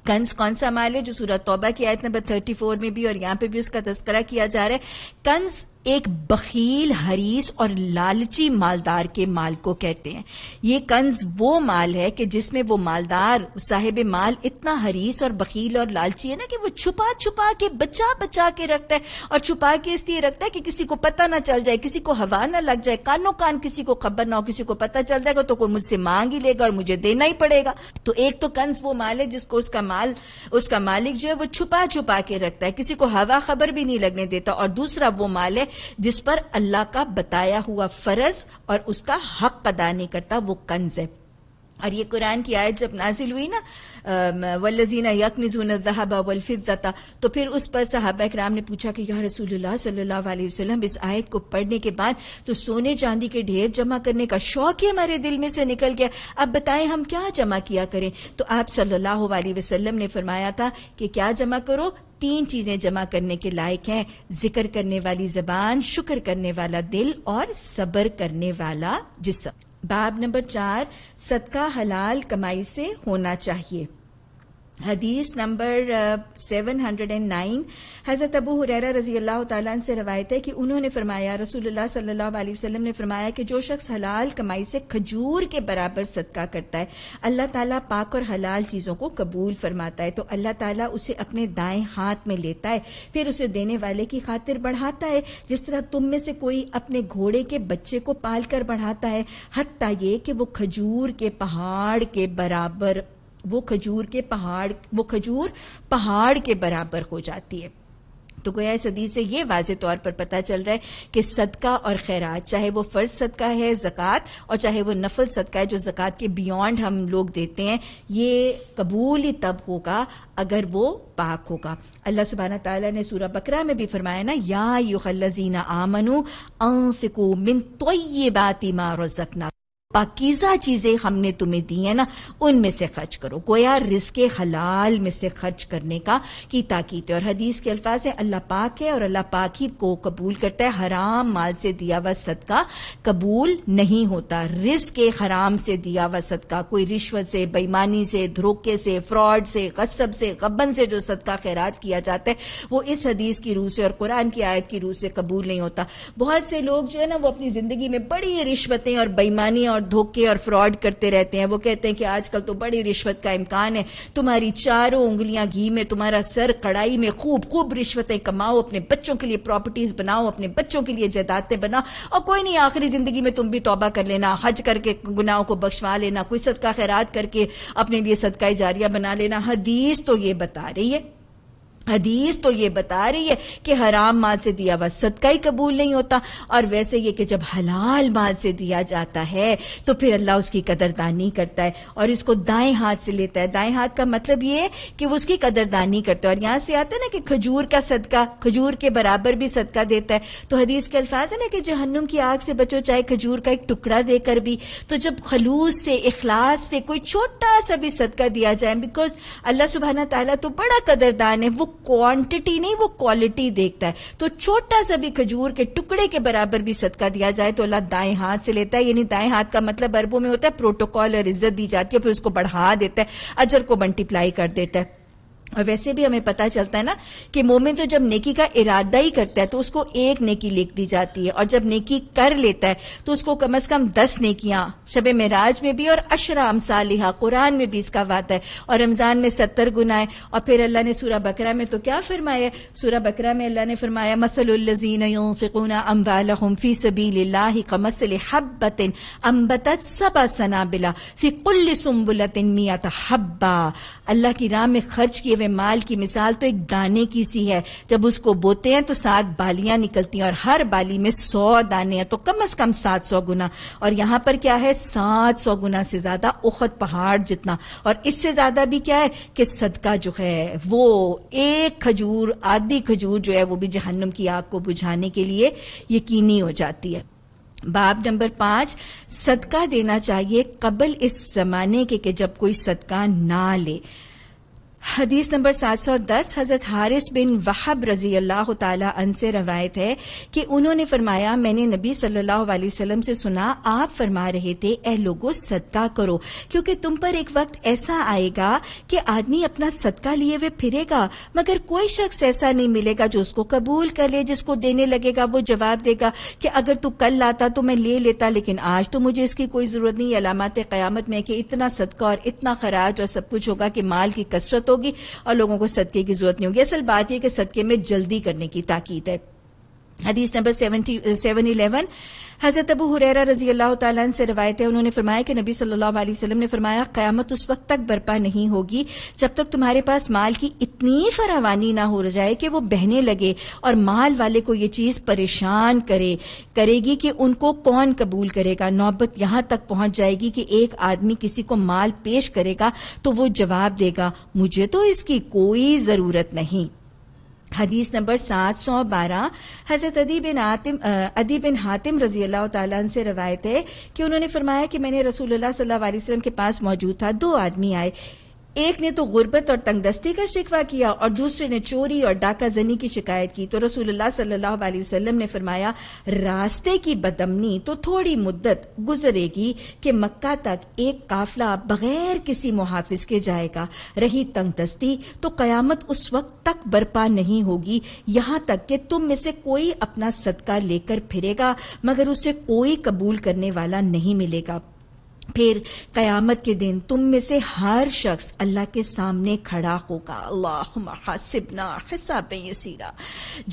कंस कौन सा माल है जो सूरत तौबा की आयत नंबर थर्टी फोर में भी और यहाँ पे भी उसका तस्करा किया जा रहा है कंस एक बखील हरीस और लालची मालदार के माल को कहते हैं ये कंज वो माल है कि जिसमें वो मालदार साहिब माल इतना हरीस और बखील और लालची है ना कि वो छुपा छुपा के बचा बचा के रखता है और छुपा के इसलिए रखता है कि किसी को पता ना चल जाए किसी को हवा ना लग जाए कानों कान किसी को खबर ना हो किसी को पता चल जाएगा तो कोई मुझसे मांग ही लेगा और मुझे देना ही पड़ेगा तो एक तो कंज वो माल है जिसको उसका माल उसका मालिक जो है वो छुपा छुपा के रखता है किसी को हवा खबर भी नहीं लगने देता और दूसरा वो माल है जिस पर अल्लाह का बताया हुआ फ़र्ज और उसका हक अदा नहीं करता वो कंज है और ये कुरान की आयत जब नाजिल हुई ना वल्लजीना यकनिजून जहाब वलफिज़ता तो फिर उस पर साहब इक्राम ने पूछा कि यह रसूलुल्लाह सल्लल्लाहु अलैहि वसल्लम इस आयत को पढ़ने के बाद तो सोने चांदी के ढेर जमा करने का शौक ही हमारे दिल में से निकल गया अब बताएं हम क्या जमा किया करें तो आप सल्लल्लाहु अलैहि वसल्लम ने फरमाया था कि क्या जमा करो तीन चीज़ें जमा करने के लायक हैं जिक्र करने वाली जबान शुक्र करने वाला दिल और सब्र करने वाला जिसम बाब नंबर चार सदका हलाल कमाई से होना चाहिए हदीस नंबर सेवन हंड्रेड एंड नाइन हज़रत अबू हुरैरा रजी अल्लाह ताला से रवायत है कि उन्होंने फरमाया रसूलुल्लाह सल्लल्लाहु अलैहि वसल्लम ने फरमाया कि जो शख्स हलाल कमाई से खजूर के बराबर सदका करता है अल्लाह ताला पाक और हलाल चीज़ों को कबूल फरमाता है तो अल्लाह ताला उसे अपने दाएं हाथ में लेता है फिर उसे देने वाले की खातिर बढ़ाता है जिस तरह तुम में से कोई अपने घोड़े के बच्चे को पाल कर बढ़ाता है हती ये कि वो खजूर के पहाड़ के बराबर वो खजूर के पहाड़ वो खजूर पहाड़ के बराबर हो जाती है तो गोया इस हदीस से ये वाज तौर पर पता चल रहा है कि सदका और खैरात चाहे वो फ़र्ज सदका है जक़ात और चाहे वो नफल सदका है जो जक़ात के बियॉन्ड हम लोग देते हैं ये कबूल ही तब होगा अगर वो पाक होगा अल्लाह सुबहाना ताला ने सूरा बकरा में भी फरमाया ना या युखल्लजीना आमनु अनफिकू मिन तोय्यबाति मा रज़कना पाकिज़ा चीज़ें हमने तुम्हें दी है ना उनमें से खर्च करो गोया रिस्क हलाल में से खर्च करने का की ताकीद है और हदीस के अल्फाज है अल्लाह पाक है और अल्लाह पाक ही को कबूल करता है हराम माल से दिया हुआ सदका कबूल नहीं होता रिस्क हराम से दिया हुआ सदका कोई रिश्वत से बेईमानी से धोखे से फ्रॉड से गस्ब से गबन से जो सदका खैरात किया जाता है वो इस हदीस की रूह से और कुरान की आयत की रूह से कबूल नहीं होता बहुत से लोग जो है ना वो अपनी ज़िंदगी में बड़ी रिश्वतें और बेईमानियाँ और और धोखे और फ्रॉड करते रहते हैं वो कहते हैं कि आजकल तो बड़ी रिश्वत का इम्कान है तुम्हारी चारों उंगलियां घी में तुम्हारा सर कड़ाई में खूब खूब रिश्वतें कमाओ अपने बच्चों के लिए प्रॉपर्टीज बनाओ अपने बच्चों के लिए जदातें बनाओ और कोई नहीं आखिरी जिंदगी में तुम भी तोबा कर लेना हज करके गुनाहों को बख्शवा लेना कोई सदका खैरात करके अपने लिए सदका जारिया बना लेना हदीस तो ये बता रही है हदीस तो ये बता रही है कि हराम माल से दिया हुआ सदका ही कबूल नहीं होता और वैसे ये कि जब हलाल माल से दिया जाता है तो फिर अल्लाह उसकी कदरदानी करता है और इसको दाएं हाथ से लेता है दाएं हाथ का मतलब ये है कि वो उसकी कदरदानी करता है और यहाँ से आता है ना कि खजूर का सदका खजूर के बराबर भी सदका देता है तो हदीस के अल्फाज है ना कि जहन्नुम की आग से बचो चाहे खजूर का एक टुकड़ा देकर भी तो जब खलूस से इखलास से कोई छोटा सा भी सदका दिया जाए बिकॉज अल्लाह सुबहाना तला तो बड़ा कदरदान है वो क्वांटिटी नहीं वो क्वालिटी देखता है तो छोटा सा भी खजूर के टुकड़े के बराबर भी सदका दिया जाए तो अल्लाह दाएं हाथ से लेता है यानी दाएं हाथ का मतलब अरबों में होता है प्रोटोकॉल और इज्जत दी जाती है फिर उसको बढ़ा देता है अजर को मल्टीप्लाई कर देता है और वैसे भी हमें पता चलता है ना कि मोमिन तो जब नेकी का इरादा ही करता है तो उसको एक नेकी लिख दी जाती है और जब नेकी कर लेता है तो उसको कम अज कम दस नेकियां शब महराज में भी और अशराम सालिहा कुरान में भी इसका वादा है और रमजान में सत्तर गुनाए और फिर अल्लाह ने सूरा बकरा में तो क्या फरमाया सूरा बकरा में अल्लाह ने फरमाया मसलजीन फिकुना अम्बाल फी कमसल हब्बतिन अम्बत सबा सनाबिला फी कुल्ल सुम्बुलतिन मियात हब्बा अल्लाह की राह में खर्च किए हुए माल की मिसाल तो एक दाने की सी है जब उसको बोते हैं तो सात बालियां निकलती हैं और हर बाली में सौ दाने हैं तो कम से कम सात सौ गुना और यहां पर क्या है सात सौ गुना से ज्यादा उखद पहाड़ जितना और इससे ज्यादा भी क्या है कि सदका जो है वो एक खजूर आधी खजूर जो है वो भी जहन्नम की आग को बुझाने के लिए यकीनी हो जाती है बाब नंबर पांच सदका देना चाहिए कबल इस जमाने के कि जब कोई सदका ना ले हदीस नंबर 710 हज़रत हारिस बिन वहाब रजी अल्लाह तन से रवायत है कि उन्होंने फरमाया मैंने नबी सल्लल्लाहु अलैहि वसल्लम से सुना आप फरमा रहे थे ए लोगो सदका करो क्योंकि तुम पर एक वक्त ऐसा आएगा कि आदमी अपना सदका लिए हुए फिरेगा मगर कोई शख्स ऐसा नहीं मिलेगा जो उसको कबूल कर ले जिसको देने लगेगा वो जवाब देगा कि अगर तू कल लाता तो मैं ले लेता लेकिन आज तो मुझे इसकी कोई ज़रूरत नहीं अलामत क़्यामत में कि इतना सदका और इतना खराज और सब कुछ होगा कि माल की कसरत होगी और लोगों को सदके की जरूरत नहीं होगी असल बात यह कि सदके में जल्दी करने की ताकीद है हदीस नंबर सेवन सेवन इलेवन हज़रत अबू हुररा रजी अल्लाह तन से रवायत है उन्होंने फरमाया कि नबी सल्लल्लाहु अलैहि वसल्लम ने फरमाया कयामत उस वक्त तक बर्पा नहीं होगी जब तक तुम्हारे पास माल की इतनी फरावानी ना हो जाए कि वो बहने लगे और माल वाले को ये चीज़ परेशान करे करेगी कि उनको कौन कबूल करेगा नौबत यहां तक पहुंच जाएगी कि एक आदमी किसी को माल पेश करेगा तो वो जवाब देगा मुझे तो इसकी कोई ज़रूरत नहीं हदीस नंबर सात सौ बारह हज़रत अदी बिन आतिम अदी बिन हातिम रजी अल्लाह से रवायत है कि उन्होंने फरमाया कि मैंने रसूल सल्लल्लाहु के पास मौजूद था दो आदमी आए एक ने तो गुर्बत और तंगदस्ती का शिकवा किया और दूसरे ने चोरी और डाका जनी की शिकायत की तो रसूलुल्लाह सल्लल्लाहु अलैहि वसल्लम ने फरमाया रास्ते की बदमनी तो थोड़ी मुद्दत गुजरेगी कि मक्का तक एक काफिला बगैर किसी मुहाफिज के जाएगा रही तंगदस्ती तो कयामत उस वक्त तक बर्पा नहीं होगी यहाँ तक कि तुम में से कोई अपना सदका लेकर फिरेगा मगर उसे कोई कबूल करने वाला नहीं मिलेगा फिर कयामत के दिन तुम में से हर शख्स अल्लाह के सामने खड़ा होगा अल्लाह हासिबना हिसाब यसीरा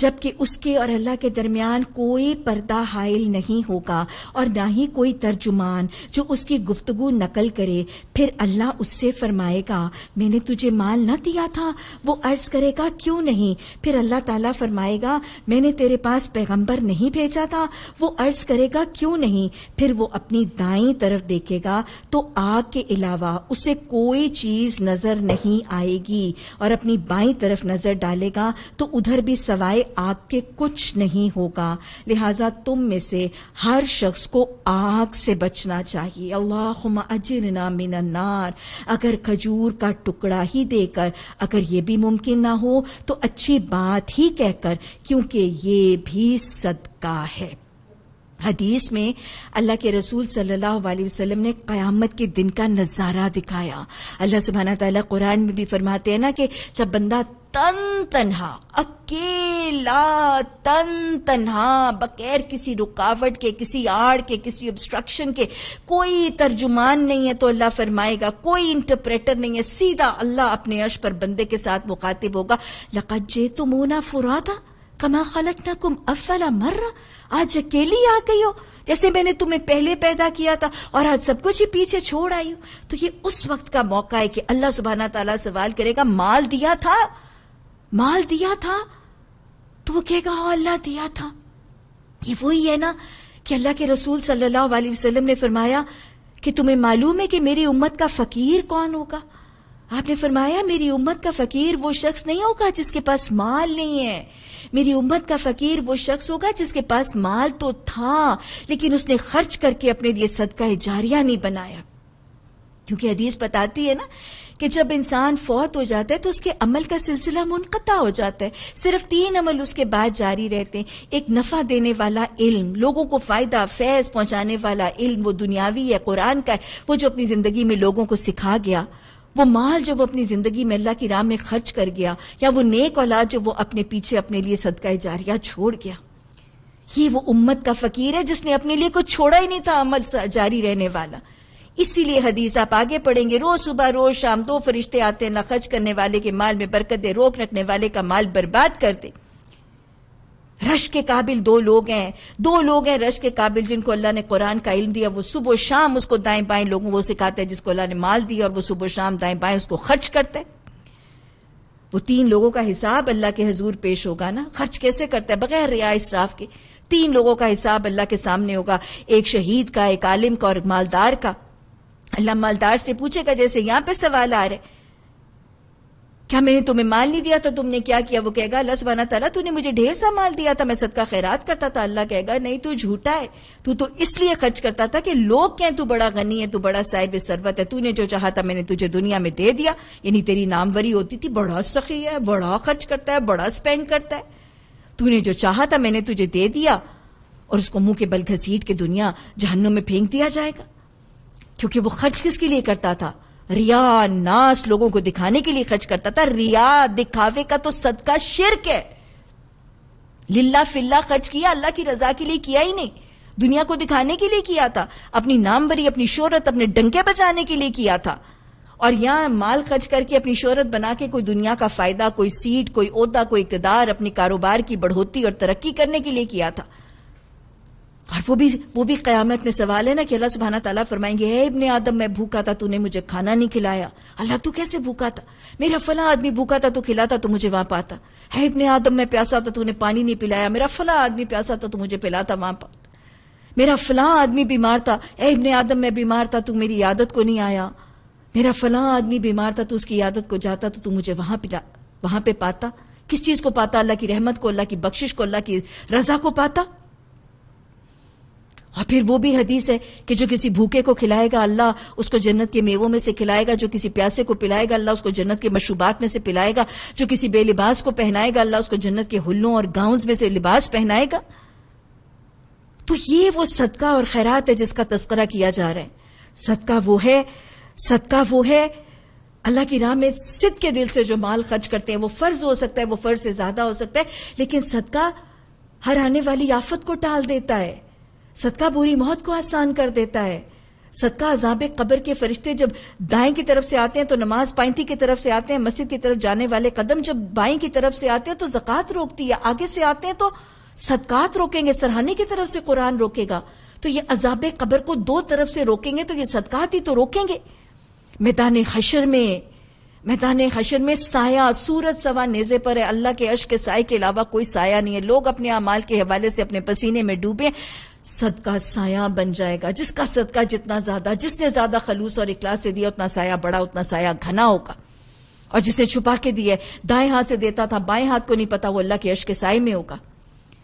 जबकि उसके और अल्लाह के दरमियान कोई पर्दा हायल नहीं होगा और ना ही कोई तर्जुमान जो उसकी गुफ्तगु नकल करे फिर अल्लाह उससे फरमाएगा मैंने तुझे माल ना दिया था वो अर्ज करेगा क्यों नहीं फिर अल्लाह ताला फरमाएगा मैंने तेरे पास पैगम्बर नहीं भेजा था वो अर्ज करेगा क्यों नहीं फिर वो अपनी दाई तरफ देखेगा देखेगा तो आग के अलावा उसे कोई चीज नजर नहीं आएगी और अपनी बाई तरफ नजर डालेगा तो उधर भी सवाए आग के कुछ नहीं होगा लिहाजा तुम में से हर शख्स को आग से बचना चाहिए अल्लाह नाम मिनन्नार अगर खजूर का टुकड़ा ही देकर अगर ये भी मुमकिन ना हो तो अच्छी बात ही कहकर क्योंकि ये भी सदका है हदीस में अल्लाह के रसूल सल्लल्लाहु अलैहि वसल्लम ने क़यामत के दिन का नज़ारा दिखाया अल्लाह सुबहाना ताला कुरान में भी फरमाते हैं ना कि जब बंदा तन तनहा अकेला तन तनहा बगैर किसी रुकावट के किसी आड़ के किसी ऑब्स्ट्रक्शन के कोई तर्जुमान नहीं है तो अल्लाह फरमाएगा कोई इंटरप्रेटर नहीं है सीधा अल्लाह अपने अर्श पर बंदे के साथ मुखातिब होगा तुम जे फुरा फुरादा कमा खलक कुम अफला मर्रा आज अकेली आ गई हो जैसे मैंने तुम्हें पहले पैदा किया था और आज सब कुछ ही पीछे छोड़ आई हो तो ये उस वक्त का मौका है कि अल्लाह सुबहाना तला सवाल करेगा माल दिया था माल दिया था तो वो कहेगा हाँ, अल्लाह दिया था ये वही है ना कि अल्लाह के रसूल सल्लल्लाहु अलैहि वसल्लम ने फरमाया कि तुम्हें मालूम है कि मेरी उम्मत का फकीर कौन होगा आपने फरमाया मेरी उम्मत का फकीर वो शख्स नहीं होगा जिसके पास माल नहीं है मेरी उम्मत का फकीर वो शख्स होगा जिसके पास माल तो था लेकिन उसने खर्च करके अपने लिए सदका जारिया नहीं बनाया क्योंकि हदीस बताती है ना कि जब इंसान फौत हो जाता है तो उसके अमल का सिलसिला मुनकता हो जाता है सिर्फ तीन अमल उसके बाद जारी रहते हैं एक नफ़ा देने वाला इल्म लोगों को फ़ायदा फैज़ पहुंचाने वाला इल्म वो दुनियावी है कुरान का है वो जो अपनी ज़िंदगी में लोगों को सिखा गया वो माल जो वो अपनी जिंदगी में अल्लाह की राह में खर्च कर गया या वो नेक औलाद जो वो अपने पीछे अपने लिए सदका जारिया छोड़ गया ये वो उम्मत का फकीर है जिसने अपने लिए कुछ छोड़ा ही नहीं था अमल जारी रहने वाला इसीलिए हदीस आप आगे पढ़ेंगे रोज सुबह रोज शाम दो फरिश्ते आते हैं ना खर्च करने वाले के माल में बरकत दे रोक रखने वाले का माल बर्बाद कर दे रश के काबिल दो लोग हैं दो लोग हैं रश के काबिल जिनको अल्लाह ने कुरान का इल्म दिया वो सुबह शाम उसको दाएं बाएं लोगों को सिखाते हैं जिसको अल्लाह ने माल दिया और वो सुबह शाम दाएं बाएं उसको खर्च करते हैं वो तीन लोगों का हिसाब अल्लाह के हजूर पेश होगा ना खर्च कैसे करता है बगैर रिया इसराफ के तीन लोगों का हिसाब अल्लाह के सामने होगा एक शहीद का एक आलिम का और मालदार का अल्लाह मालदार से पूछेगा जैसे यहां पर सवाल आ रहे हैं क्या मैंने तुम्हें माल नहीं दिया था तो तुमने क्या किया वो कहेगा अल्लाह सुबहाना तला तूने मुझे ढेर सा माल दिया था मैं सदका खैरात करता था अल्लाह कहेगा नहीं तू झूठा है तू तो इसलिए खर्च करता था कि लोग कहें तू बड़ा गनी है तू बड़ा साहिब सरबत है तूने जो चाहा था मैंने तुझे दुनिया में दे दिया यानी तेरी नामवरी होती थी बड़ा सखी है बड़ा खर्च करता है बड़ा स्पेंड करता है तूने जो चाह था मैंने तुझे दे दिया और उसको मुंह के बल घसीट के दुनिया जहनों में फेंक दिया जाएगा क्योंकि वो खर्च किसके लिए करता था रिया नास लोगों को दिखाने के लिए खर्च करता था रिया दिखावे का तो सदका शिरक है लिल्ला फिल्ला खर्च किया अल्लाह की रजा के लिए किया ही नहीं दुनिया को दिखाने के लिए किया था अपनी नाम भरी अपनी शोहरत अपने डंके बचाने के लिए किया था और यहां माल खर्च करके अपनी शोहरत बना के कोई दुनिया का फायदा कोई सीट कोई ओहदा कोई इकदार अपने कारोबार की बढ़ोतरी और तरक्की करने के लिए किया था और वो भी वो भी क़यामत में सवाल है ना कि अल्लाह सुबहाना तला फरमाएंगे है इबन आदम मैं भूखा था तूने मुझे खाना नहीं खिलाया अल्लाह तू कैसे भूखा था मेरा फला आदमी भूखा था तू तो खिलाता तो मुझे वहां पाता है इबन आदम मैं प्यासा था तूने पानी नहीं पिलाया मेरा फला आदमी प्यासा था तू मुझे पिलाता वहां पाता मेरा फला आदमी बीमार था ए इबन आदम मैं बीमार था तू मेरी आदत को नहीं आया मेरा फला आदमी बीमार था तो उसकी आदत को जाता तो तू मुझे वहां पिला वहां पे पाता किस चीज को पाता अल्लाह की रहमत को अल्लाह की बख्शिश को अल्लाह की रजा को पाता और फिर वो भी हदीस है कि जो किसी भूखे को खिलाएगा अल्लाह उसको जन्नत के मेवों में से खिलाएगा जो किसी प्यासे को पिलाएगा अल्लाह उसको जन्नत के मशरूबात में से पिलाएगा जो किसी बेलिबास को पहनाएगा अल्लाह उसको जन्नत के हुल्लों और गाउंस में से लिबास पहनाएगा तो ये वो सदका और खैरात है जिसका तस्करा किया जा रहा है सदका वो है सदका वो है अल्लाह की राह में सिद के दिल से जो माल खर्च करते हैं वो फर्ज हो सकता है वो फर्ज से ज्यादा हो सकता है लेकिन सदका हर आने वाली आफत को टाल देता है सदका बुरी मौत को आसान कर देता है सदका अजाब कब्र के फरिश्ते जब दाएं की तरफ से आते हैं तो नमाज पाइंती की तरफ से आते हैं मस्जिद की तरफ जाने वाले कदम जब बाएं की तरफ से आते हैं तो जक़ात रोकती है आगे से आते हैं तो सदकात रोकेंगे सरहाने की तरफ से कुरान रोकेगा तो ये अजाब कब्र को दो तरफ से रोकेंगे तो ये सदकात ही तो रोकेंगे मैदान हशर में मैदान हशर में साया सूरज सवा नेजे पर है अल्लाह के अर्श के साय के अलावा कोई साया नहीं है लोग अपने अमाल के हवाले से अपने पसीने में डूबे सदका साया बन जाएगा जिसका सदका जितना ज्यादा जिसने ज्यादा खलूस और इखलास से दिया उतना साया बड़ा उतना साया घना होगा और जिसने छुपा के दिया दाएं हाथ से देता था बाएं हाथ को नहीं पता वो अल्लाह के यश के साय में होगा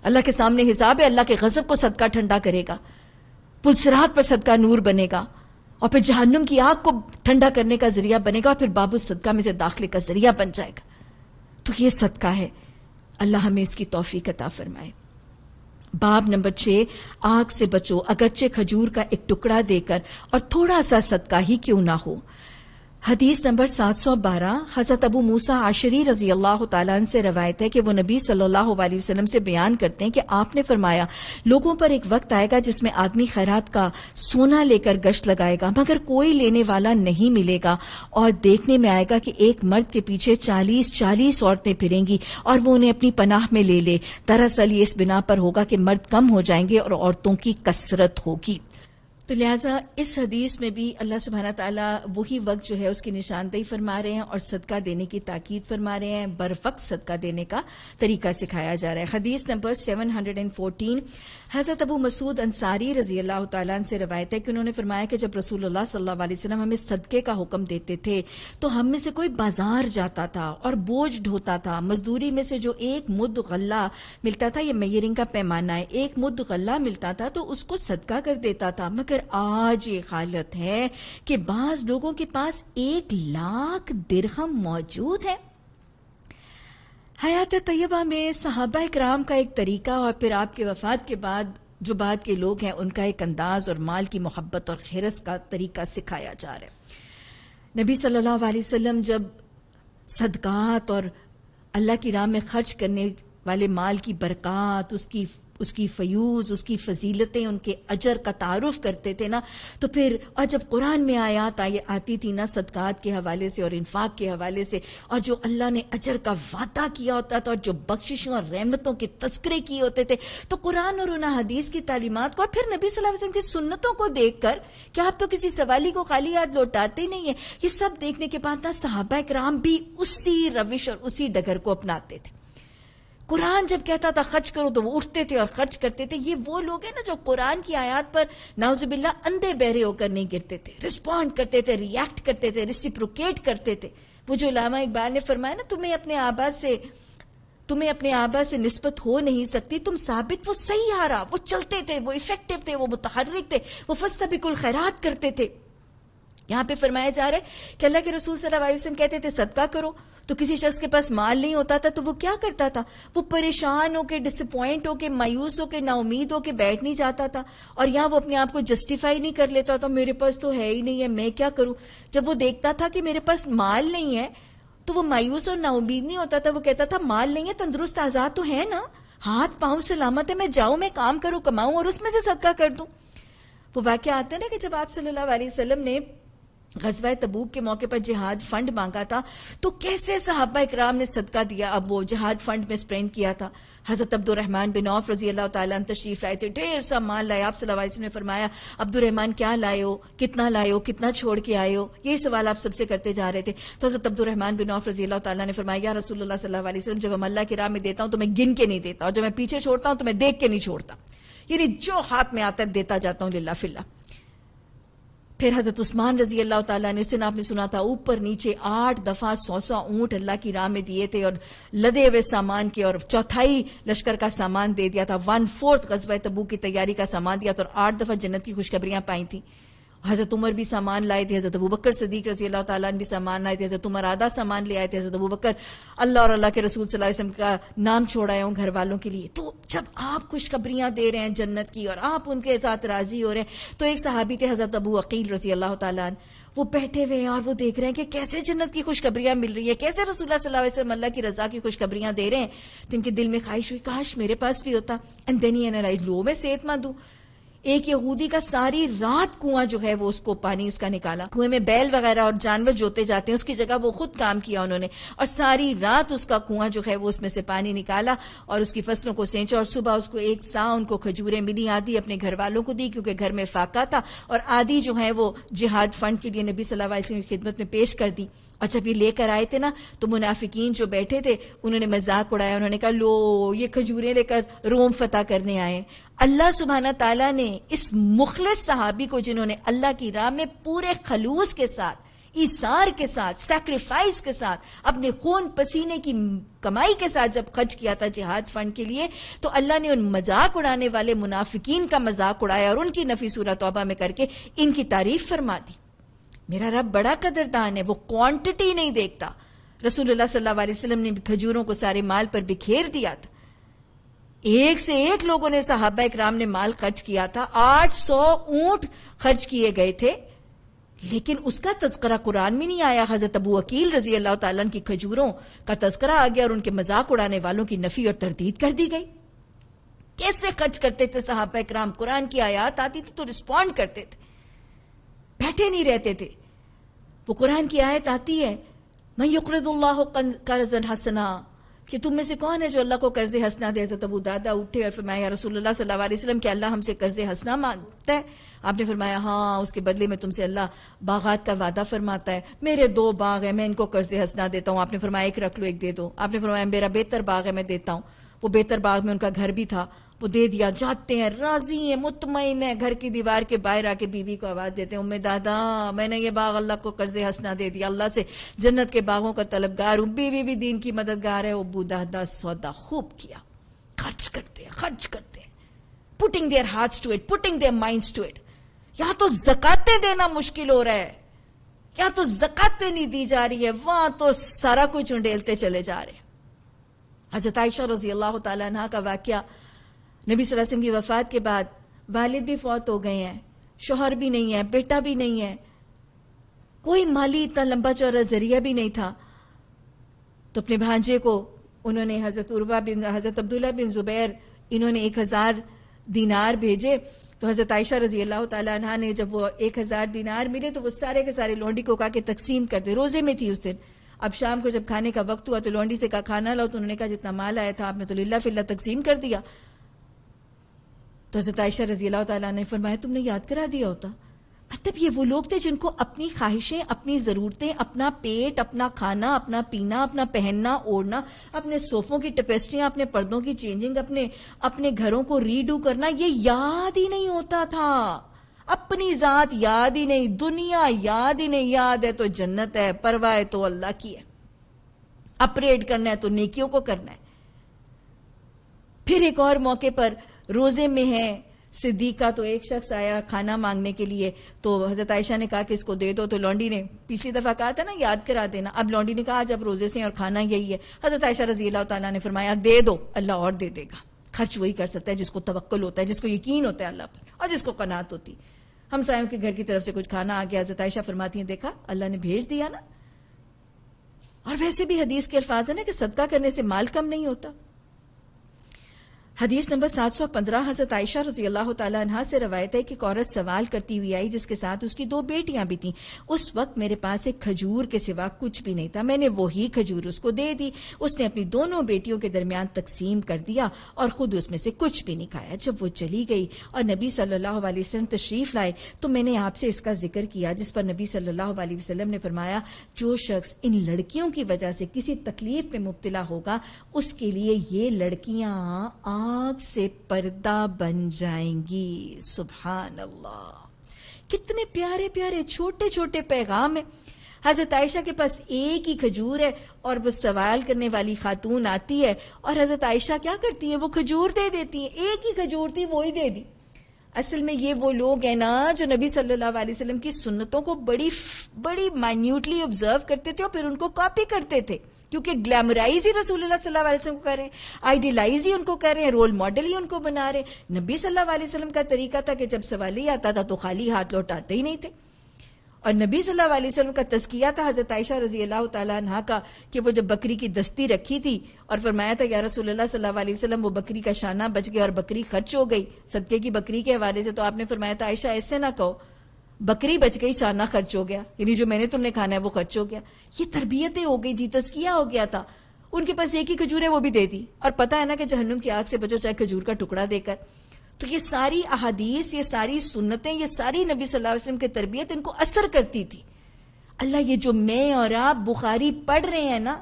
अल्लाह के सामने हिसाब है अल्लाह के गजब को सदका ठंडा करेगा पुलसरात पर सदका नूर बनेगा और फिर जहन्नुम की आग को ठंडा करने का जरिया बनेगा और फिर बाबू सदका में से दाखिले का जरिया बन जाएगा तो ये सदका है अल्लाह हमें इसकी तोफ़ी अता फरमाए बाब नंबर छह आग से बचो अगरचे खजूर का एक टुकड़ा देकर और थोड़ा सा सदका ही क्यों ना हो हदीस नंबर सात सौ बारह हजरत अबू मूसा आशरी रजी अल्लाह तन से रवायत है कि वो नबी सल्लल्लाहु अलैहि वसल्लम से बयान करते हैं कि आपने फरमाया लोगों पर एक वक्त आएगा जिसमें आदमी खैरात का सोना लेकर गश्त लगाएगा मगर कोई लेने वाला नहीं मिलेगा और देखने में आएगा कि एक मर्द के पीछे चालीस चालीस औरतें फिरेंगी और वो उन्हें अपनी पनाह में ले ले दरअसल ये इस बिना पर होगा कि मर्द कम हो जाएंगे और औरतों की कसरत होगी तो लिहाजा इस हदीस में भी अल्लाह सुबहाना तला वही वक्त जो है उसकी निशानदेही फरमा रहे हैं और सदका देने की ताकीद फरमा रहे हैं बर वक्त सदका देने का तरीका सिखाया जा रहा है हदीस नंबर 714 हजरत अबू मसूद अंसारी रजी अल्लाह तन से रवायत है कि उन्होंने फरमाया कि जब रसूलुल्लाह सल्लल्लाहु अलैहि वसल्लम हमें सदके का हुक्म देते थे तो हम में से कोई बाजार जाता था और बोझ ढोता था मजदूरी में से जो एक मुद गला मिलता था यह मैयरिंग का पैमाना है एक मुद गला मिलता था तो उसको सदका कर देता था मगर लेकर आज ये हालत है कि बाज लोगों के पास एक लाख दिरहम मौजूद है हयात तयबा में सहाबा कराम का एक तरीका और फिर आपके वफात के बाद जो बाद के लोग हैं उनका एक अंदाज और माल की मोहब्बत और खेरस का तरीका सिखाया जा रहा है नबी सल्लल्लाहु अलैहि वसल्लम जब सदकात और अल्लाह की राह में खर्च करने वाले माल की बरकत उसकी उसकी फयूज उसकी फजीलतें उनके अजर का तारुफ करते थे ना तो फिर और जब कुरान में आयात आती थी ना सदकात के हवाले से और इन्फाक के हवाले से और जो अल्लाह ने अजर का वादा किया होता था और जो बख्शिशों और रहमतों के तस्करे किए होते थे तो कुरान और उन हदीस की तालीमत को और फिर नबी वसल्लम की सुन्नतों को देख कर क्या आप तो किसी सवाली को खाली याद लौटाते नहीं है ये सब देखने के बाद ना साहबा कराम भी उसी रविश और उसी डगर को अपनाते थे कुरान जब कहता था खर्च करो तो वो उठते थे और खर्च करते थे ये वो लोग हैं ना जो कुरान की आयात पर नाउजबिल्ला अंधे बहरे होकर नहीं गिरते थे रिस्पॉन्ड करते थे रिएक्ट करते थे रिसिप्रोकेट करते थे वो जो लामा इकबाल ने फरमाया ना तुम्हें अपने आबा से तुम्हें अपने आबा से नस्बत हो नहीं सकती तुम साबित वो सही आ रहा वो चलते थे वो इफेक्टिव थे वो मुतहरक थे वो बिकुल खैरात करते थे यहां पे फरमाया जा रहा है कि अल्लाह के रसूल सल्लल्लाहु अलैहि वसल्लम कहते थे सदका करो तो किसी शख्स के पास माल नहीं होता था तो वो क्या करता था वो परेशान होकर डिसअपॉइंट होकर मायूस होकर नाउमीद होकर बैठ नहीं जाता था और यहाँ वो अपने आप को जस्टिफाई नहीं कर लेता था मेरे पास तो है ही नहीं है मैं क्या करूं जब वो देखता था कि मेरे पास माल नहीं है तो वो मायूस और नाउमीद नहीं होता था वो कहता था माल नहीं है तंदुरुस्त आज़ाद तो है ना हाथ पाँव सलामत है मैं जाऊं मैं काम करूं कमाऊं और उसमें से सदका कर दू वो वाक्य आता है ना कि जब आप सल्लल्लाहु अलैहि वसल्लम ने गजवा तबूक के मौके पर जिहाद फंड मांगा था तो कैसे सहाबा इकराम ने सदका दिया अब वो जिहाद फंड में स्प्रेन किया था हजरत अब्दुलरहमान बिन औफ रजी अल्लाह तन तशरीफ लाए थे ढेर सा माल लाए आप सलावाइस ने फरमाया अब्दुलरहमान क्या लाए हो कितना लाए हो कितना छोड़ के आए हो यही सवाल आप सबसे करते जा रहे थे तो हजरत अब्दुलरहमान बिन औफ रजी अल्लाह तला ने फरमाया रसूल सल्लाम जब हम अल्लाह के राह में देता हूँ तो मैं गिन के नहीं देता और जब मैं पीछे छोड़ता हूँ तो मैं देख के नहीं छोड़ता यानी जो हाथ में आता है देता जाता हूँ लिल्ला फिल्ला फिर हजरत उस्मान रजी अल्लाह तला ने उसने आपने सुना था ऊपर नीचे आठ दफा सौ सौ ऊंट अल्लाह की राह में दिए थे और लदे हुए सामान के और चौथाई लश्कर का सामान दे दिया था वन फोर्थ कस्बा तबू की तैयारी का सामान दिया था और आठ दफा जन्नत की खुशखबरियां पाई थी हज़रत उमर भी सामान लाए थे हज़रत अबू बकर सदीक रजी अल्लाह ताला भी सामान लाए थे हज़रत उमर आधा सामान ले आए थे हज़रत अबू बकर अल्लाह और अल्लाह के रसूल सलाम का नाम छोड़ा है उन घर वालों के लिए तो जब आप खुशखबरियाँ दे रहे हैं जन्नत की और आप उनके साथ राज़ी हो रहे हैं तो एक सहाबी थे हज़रत अबू अकील रजी अल्लाह तन वो बैठे हुए हैं और वो देख रहे हैं कि कैसे जन्नत की खुशखबरियाँ मिल रही है कैसे रसूल सल्लल्लाहु अलैहि की रजा की खुशखबरियाँ दे रहे हैं तो इनके दिल में ख्वाहिश हुई काश मेरे पास भी होता एंड देन ही एनालाइज लो मैं सेहतमंद हूं एक यहूदी का सारी रात कुआं जो है वो उसको पानी उसका निकाला कुएं में बैल वगैरह और जानवर जोते जाते हैं उसकी जगह वो खुद काम किया उन्होंने और सारी रात उसका कुआं जो है वो उसमें से पानी निकाला और उसकी फसलों को सेंचा और सुबह उसको एक सा उनको खजूरें मिली आधी अपने घर वालों को दी क्योंकि घर में फाका था और आधी जो है वो जिहाद फंड के लिए नबी सल्ला की खिदमत में पेश कर दी और जब ये लेकर आए थे ना तो मुनाफिकीन जो बैठे थे उन्होंने मजाक उड़ाया उन्होंने कहा लो ये खजूरें लेकर रोम फतह करने आए अल्लाह सुबहाना तला ने इस मुखलस सहाबी को जिन्होंने अल्लाह की राह में पूरे खलूस के साथ ईसार के साथ सेक्रीफाइस के साथ अपने खून पसीने की कमाई के साथ जब खर्च किया था जिहाद फंड के लिए तो अल्लाह ने उन मजाक उड़ाने वाले मुनाफिकीन का मजाक उड़ाया और उनकी नफी सूरत तोबा में करके इनकी तारीफ फरमा दी मेरा रब बड़ा कदरदान है वो क्वांटिटी नहीं देखता रसूलुल्लाह सल्लल्लाहु अलैहि वसल्लम ने खजूरों को सारे माल पर बिखेर दिया था एक से एक लोगों ने साहबा इक्राम ने माल खर्च किया था 800 ऊंट खर्च किए गए थे लेकिन उसका तस्करा कुरान में नहीं आया हजरत अबू अकील रजी अल्लाह तला की खजूरों का तस्करा आ गया और उनके मजाक उड़ाने वालों की नफी और तरदीद कर दी गई कैसे खर्च करते थे साहबा इक्राम कुरान की आयात आती थी तो रिस्पॉन्ड करते थे बैठे नहीं रहते थे वो कुरान की आयत आती है मैं युक्रदुल्लाह कर्ज हसना कि तुम में से कौन है जो अल्लाह को कर्ज हंसना दे हजरत अबू दादा उठे और फरमाया रसूलुल्लाह सल्लल्लाहु अलैहि वसल्लम कि अल्लाह हमसे कर्ज हंसना मांगता है आपने फरमाया हाँ उसके बदले में तुमसे अल्लाह बागात का वादा फरमाता है मेरे दो बाग है मैं इनको कर्ज हंसना देता हूँ आपने फरमाया एक रख लो एक दे दो आपने फरमाया मेरा बेहतर बाग है मैं देता हूँ वो बेहतर बाग में उनका घर भी था वो दे दिया जाते हैं राजी हैं मुतमिन है घर की दीवार के बाहर आके बीवी को आवाज देते हैं उम्मे दादा मैंने ये बाग अल्लाह को कर्ज हंसना दे दिया अल्लाह से जन्नत के बागों का तलबगार हूं बीवी भी दीन की मददगार है अबू दादा सौदा खूब किया खर्च करते हैं खर्च करते हैं putting their heart to it putting their mind to it यहाँ तो जकते देना मुश्किल हो रहा है क्या तो जकते नहीं दी जा रही है वहां तो सारा कुछ उंडेलते चले जा रहे हजरत आयशा रजी अल्लाह तला का वाक्य नबी वसल्लम की वफ़ात के बाद वालिद भी फौत हो गए हैं शोहर भी नहीं है बेटा भी नहीं है कोई माली इतना लंबा चौड़ा जरिया भी नहीं था तो अपने भांजे को उन्होंने हज़रत उर्वा बिन हज़रत अब्दुल्ला बिन ज़ुबैर इन्होंने एक हज़ार दीनार भेजे तो हज़रत आयशा रजी अल्लाह तह ने जब वो एक हज़ार दीनार मिले तो वो सारे के सारे लोंडी को कहा कि तकसीम कर दे रोज़े में थी उस दिन अब शाम को जब खाने का वक्त हुआ तो लौंडी से कहा खाना लाओ तो उन्होंने कहा जितना माल आया था आपने तो लिल्ला फिल्ला तकसीम कर दिया तो हजरत आयशा रजी अल्लाह तला ने फरमाया तुमने याद करा दिया होता मतलब ये वो लोग थे जिनको अपनी ख्वाहिशें अपनी ज़रूरतें अपना पेट अपना खाना अपना पीना अपना पहनना ओढ़ना अपने सोफ़ों की टपेस्टियाँ अपने पर्दों की चेंजिंग अपने अपने घरों को रीडू करना ये याद ही नहीं होता था अपनी ज़ात याद ही नहीं दुनिया याद ही नहीं याद है तो जन्नत है परवाह है तो अल्लाह की है अपरेट करना है तो नेकियों को करना है फिर एक और मौके पर रोजे में है का तो एक शख्स आया खाना मांगने के लिए तो हजरत आयशा ने कहा कि इसको दे दो तो लॉन्डी ने पिछली दफ़ा कहा था ना याद करा देना अब लॉन्डी ने कहा आज अब रोजे से और खाना यही है हजरत आयशा रजी अल्लाह तला ने फरमाया दे दो अल्लाह और दे देगा खर्च वही कर सकता है जिसको तवक्ल होता है जिसको यकीन होता है अल्लाह पर और जिसको कनात होती हम सायों के घर की तरफ से कुछ खाना आ गया हजरत आयशा फरमाती है देखा अल्लाह ने भेज दिया ना और वैसे भी हदीस के अल्फाज है ना कि सदका करने से माल कम नहीं होता हदीस नंबर सात सौ पंद्रह हजरत आयशा रजी अल्लाह से रवायत है कि औरत सवाल करती हुई आई जिसके साथ उसकी दो बेटियां भी थीं उस वक्त मेरे पास एक खजूर के सिवा कुछ भी नहीं था मैंने वही खजूर उसको दे दी उसने अपनी दोनों बेटियों के दरमियान तकसीम कर दिया और खुद उसमें से कुछ भी नहीं खाया जब वो चली गई और नबी सल्लल्लाहु अलैहि तशरीफ लाए तो मैंने आपसे इसका जिक्र किया जिस पर नबी सल्ला वसलम ने फरमाया जो शख्स इन लड़कियों की वजह से किसी तकलीफ में मुबतला होगा उसके लिए ये लड़कियां आग से पर्दा बन जाएंगी सुबहान अल्लाह कितने प्यारे प्यारे छोटे छोटे पैगाम है हज़रत आयशा के पास एक ही खजूर है और वो सवाल करने वाली खातून आती है और हज़रत आयशा क्या करती है वो खजूर दे देती है एक ही खजूर थी वो ही दे दी असल में ये वो लोग हैं ना जो नबी सल्लल्लाहु अलैहि वसल्लम की सुन्नतों को बड़ी बड़ी माइन्यूटली ऑब्जर्व करते थे और फिर उनको कॉपी करते थे क्योंकि ग्लैमराइज ही रसूलुल्लाह सल्लल्लाहु अलैहि वसल्लम को कर रहे हैं आइडियलाइज ही उनको कर रहे हैं रोल मॉडल ही उनको बना रहे हैं नबी सल्लल्लाहु अलैहि वसल्लम का तरीका था कि जब सवाल ही आता था तो खाली हाथ लौटाते ही नहीं थे और नबी सल्लल्लाहु अलैहि वसल्लम का तस्किया था हज़रत आयशा रजी अल्लाह तहा का कि वो जब बकरी की दस्ती रखी थी और फरमाया था या रसूलुल्लाह सल्लल्लाहु अलैहि वसल्लम वो बकरी का शाना बच गया और बकरी खर्च हो गई सदके की बकरी के हवाले से तो आपने फरमाया था आयशा ऐसे ना कहो बकरी बच गई शाना खर्च हो गया यानी जो मैंने तुमने खाना है वो खर्च हो गया ये तरबियतें हो गई थी तस्किया हो गया था उनके पास एक ही खजूर है वो भी दे दी और पता है ना कि जहन्नुम की आग से बचो चाहे खजूर का टुकड़ा देकर तो ये सारी अहादीस ये सारी सुन्नतें ये सारी नबी सल्लल्लाहु अलैहि वसल्लम की तरबियत इनको असर करती थी अल्लाह ये जो मैं और आप बुखारी पढ़ रहे हैं ना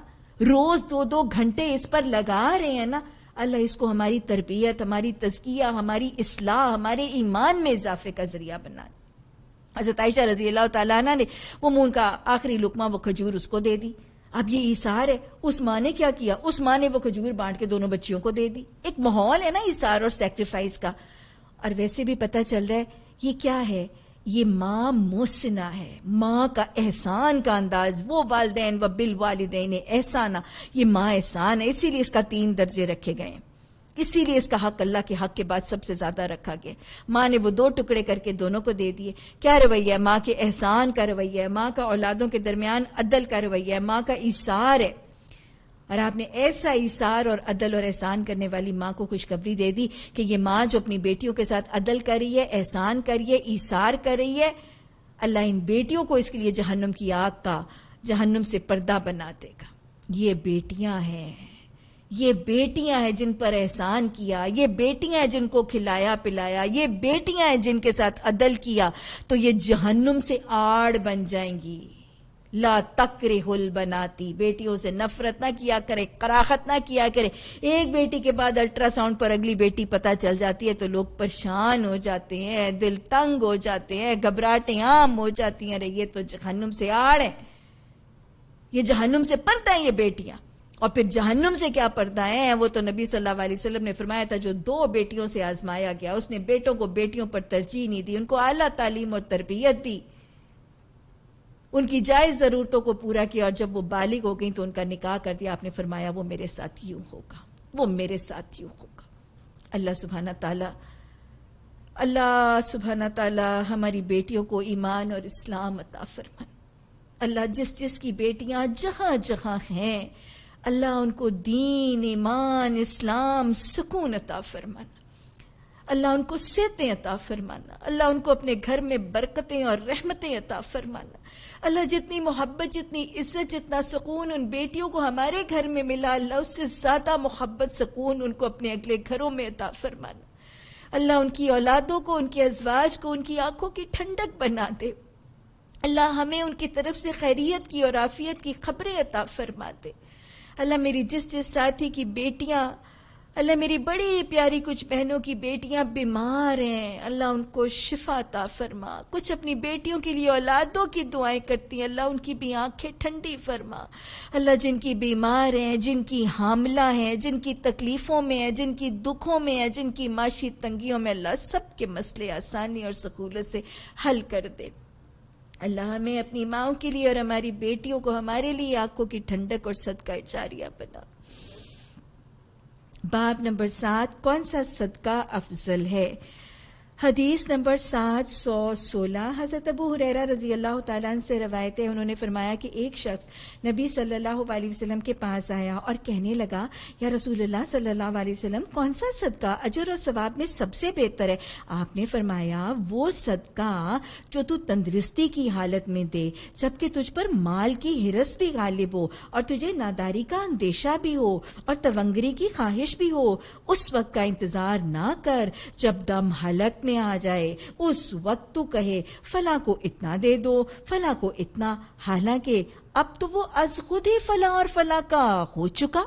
रोज दो दो घंटे इस पर लगा रहे हैं ना अल्लाह इसको हमारी तरबियत हमारी तजकिया हमारी इसलाह हमारे ईमान में इजाफे का जरिया बना अजत आयशा रजी अल्लाह तला ने वो मून का आखिरी लुकमा वो खजूर उसको दे दी अब ये इसार है उस माँ ने क्या किया उस माँ ने वो खजूर बांट के दोनों बच्चियों को दे दी एक माहौल है ना इसार और सेक्रीफाइस का और वैसे भी पता चल रहा है ये क्या है ये माँ मोसना है माँ का एहसान का अंदाज वो वालदेन व बिल वालदेन एहसाना ये माँ एहसान है इसीलिए इसका तीन दर्जे रखे गए हैं इसीलिए इसका हक अल्लाह के हक के बाद सबसे ज्यादा रखा गया माँ ने वो दो टुकड़े करके दोनों को दे दिए क्या रवैया है माँ के एहसान का रवैया है माँ का औलादों के दरमियान अदल का रवैया है माँ का इशार है और आपने ऐसा इशार और अदल और एहसान करने वाली माँ को खुशखबरी दे दी कि ये माँ जो अपनी बेटियों के साथ अदल कर रही है एहसान कर रही है इशार कर रही है अल्लाह इन बेटियों को इसके लिए जहन्नम की आग का जहन्नम से पर्दा बना देगा ये बेटियां हैं ये बेटियां हैं जिन पर एहसान किया ये बेटियां हैं जिनको खिलाया पिलाया ये बेटियां हैं जिनके साथ अदल किया तो ये जहन्नुम से आड़ बन जाएंगी ला हुल बनाती बेटियों से नफरत ना किया करे कराहत ना किया करे एक बेटी के बाद अल्ट्रासाउंड पर अगली बेटी पता चल जाती है तो लोग परेशान हो जाते हैं दिल तंग हो जाते हैं घबराहटें आम हो जाती हैं अरे ये तो जहन्नुम से आड़ है ये जहन्नुम से पर्दा है ये बेटियां और फिर जहन्नुम से क्या पड़ता है वो तो नबी सल्लल्लाहु अलैहि वसल्लम ने फरमाया था जो दो बेटियों से आजमाया गया उसने बेटों को बेटियों पर तरजीह नहीं दी उनको आला तालीम और तरबियत दी उनकी जायज ज़रूरतों को पूरा किया और जब वो बालिग हो गई तो उनका निकाह कर दिया आपने फरमाया वो मेरे साथ यूं होगा वो मेरे साथ यूं होगा अल्लाह सुबहाना ताला अल्लाह सुबहाना ताला हमारी बेटियों को ईमान और इस्लाम अता फरमान अल्लाह जिस जिस की बेटियां जहां जहां हैं अल्लाह उनको दीन ईमान इस्लाम सुकून अता फरमाना अल्लाह उनको सेहतें अता फरमाना अल्लाह उनको अपने घर में बरकतें और रहमतें अता फरमाना अल्लाह जितनी मोहब्बत जितनी इज्जत जितना सुकून उन बेटियों को हमारे घर में मिला अल्लाह उससे ज़्यादा मोहब्बत सुकून उनको अपने अगले घरों में अता फरमाना अल्लाह उनकी औलादों को उनके अजवाज को उनकी आंखों की ठंडक बना दे अल्लाह हमें उनकी तरफ से खैरियत की और आफियत की खबरें अता फरमा दे अल्लाह मेरी जिस जिस साथी की बेटियाँ अल्लाह मेरी बड़ी प्यारी कुछ बहनों की बेटियां बीमार हैं अल्लाह उनको शिफा ता फरमा कुछ अपनी बेटियों के लिए औलादों की दुआएं करती हैं अल्लाह उनकी भी आंखें ठंडी फरमा अल्लाह जिनकी बीमार हैं जिनकी हामला हैं जिनकी तकलीफ़ों में है जिनकी दुखों में है जिनकी माशी तंगियों में अल्लाह सबके मसले आसानी और सहूलत से हल कर दे अल्लाह हमें अपनी माओ के लिए और हमारी बेटियों को हमारे लिए आंखों की ठंडक और सदका इचारिया बना बाब नंबर सात कौन सा सदका अफजल है हदीस नंबर सात सौ सोलह हज़रत अबू हुररा रजी अल्लाह तला से रवायत है उन्होंने फरमाया कि एक शख्स नबी सल्लल्लाहु अलैहि वसल्लम के पास आया और कहने लगा या रसूलुल्लाह सल्लल्लाहु अलैहि वसल्लम कौन सा सदका अजर और सवाब में सबसे बेहतर है आपने फरमाया वो सदका जो तू तंदरुस्ती की हालत में दे जबकि तुझ पर माल की हिरस भी गालिब हो और तुझे नादारी का अंदेशा भी हो और तवंगरी की ख्वाहिश भी हो उस वक्त का इंतज़ार ना कर जब दम हलक में में आ जाए उस वक्त तो कहे फला को इतना दे दो फला को इतना हालांकि अब तो वो अज खुद ही फला और फला का हो चुका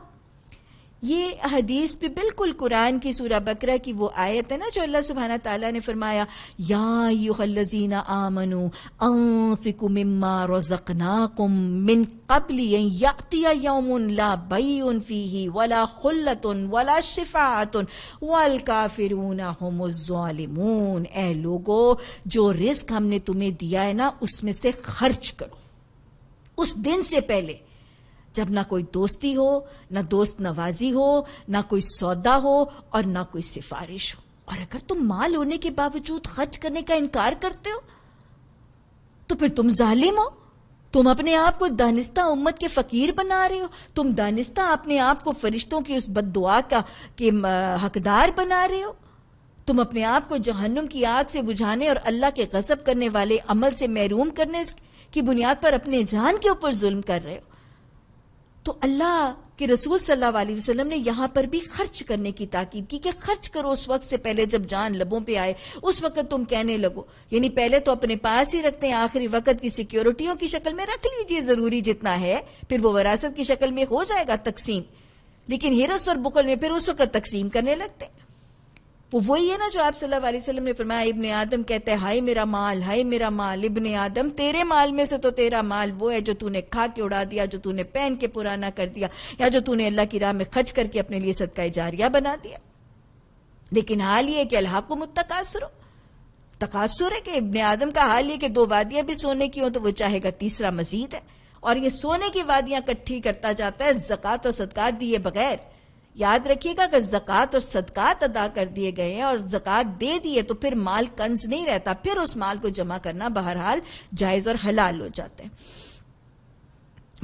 ये हदीस पे बिल्कुल कुरान की सूरा बकरा की वो आयत है ना जो अल्लाह सुबहाना ताला ने फरमाया याजीना आमनु अनफिकु मिम्मा रज़कनाकुम मिन कबली यातिया यौमुन ला बैउन फीही वला खुल्लतुन वला शिफाअतुन वल काफिरुना हुमुज़्ज़ालिमून ए लोगो जो रिस्क हमने तुम्हें दिया है ना उसमें से खर्च करो उस दिन से पहले जब ना कोई दोस्ती हो ना दोस्त नवाजी हो ना कोई सौदा हो और ना कोई सिफारिश हो और अगर तुम माल होने के बावजूद खर्च करने का इनकार करते हो तो फिर तुम जालिम हो तुम अपने आप को दानिस्ता उम्मत के फकीर बना रहे हो तुम दानिस्ता अपने आप को फरिश्तों की उस बददुआ का के हकदार बना रहे हो तुम अपने आप को जहन्नुम की आग से बुझाने और अल्लाह के गजब करने वाले अमल से महरूम करने की बुनियाद पर अपने जान के ऊपर जुल्म कर रहे हो तो अल्लाह के रसूल सल्लल्लाहु अलैहि वसल्लम ने यहां पर भी खर्च करने की ताकीद की कि खर्च करो उस वक्त से पहले जब जान लबों पे आए उस वक्त तुम कहने लगो यानी पहले तो अपने पास ही रखते हैं आखिरी वक्त की सिक्योरिटियों की शक्ल में रख लीजिए ज़रूरी जितना है फिर वो वरासत की शक्ल में हो जाएगा तकसीम लेकिन हिरस और बुखल में फिर उस वक्त तकसीम करने लगते हैं वो वही है ना जो आप सल्लल्लाहु अलैहि वसल्लम ने फरमाया इब्ने आदम कहते हैं हाय मेरा माल हाय मेरा माल इब्ने आदम तेरे माल में से तो तेरा माल वो है जो तूने खा के उड़ा दिया जो तूने पहन के पुराना कर दिया या जो तूने अल्लाह की राह में खर्च करके अपने लिए सदका जारिया बना दिया लेकिन हाल ये कि अल्लाह को मुतकासर तकासुर है कि इब्ने आदम का हाल ये कि दो वादियां भी सोने की हो तो वो चाहेगा तीसरा मजीद है और ये सोने की वादियां इकट्ठी करता जाता है जक़ात और सदकात दिए बगैर याद रखिएगा अगर जक़ात और सदक़ात अदा कर दिए गए हैं और जक़ात दे दिए तो फिर माल कंज नहीं रहता फिर उस माल को जमा करना बहरहाल जायज़ और हलाल हो जाता है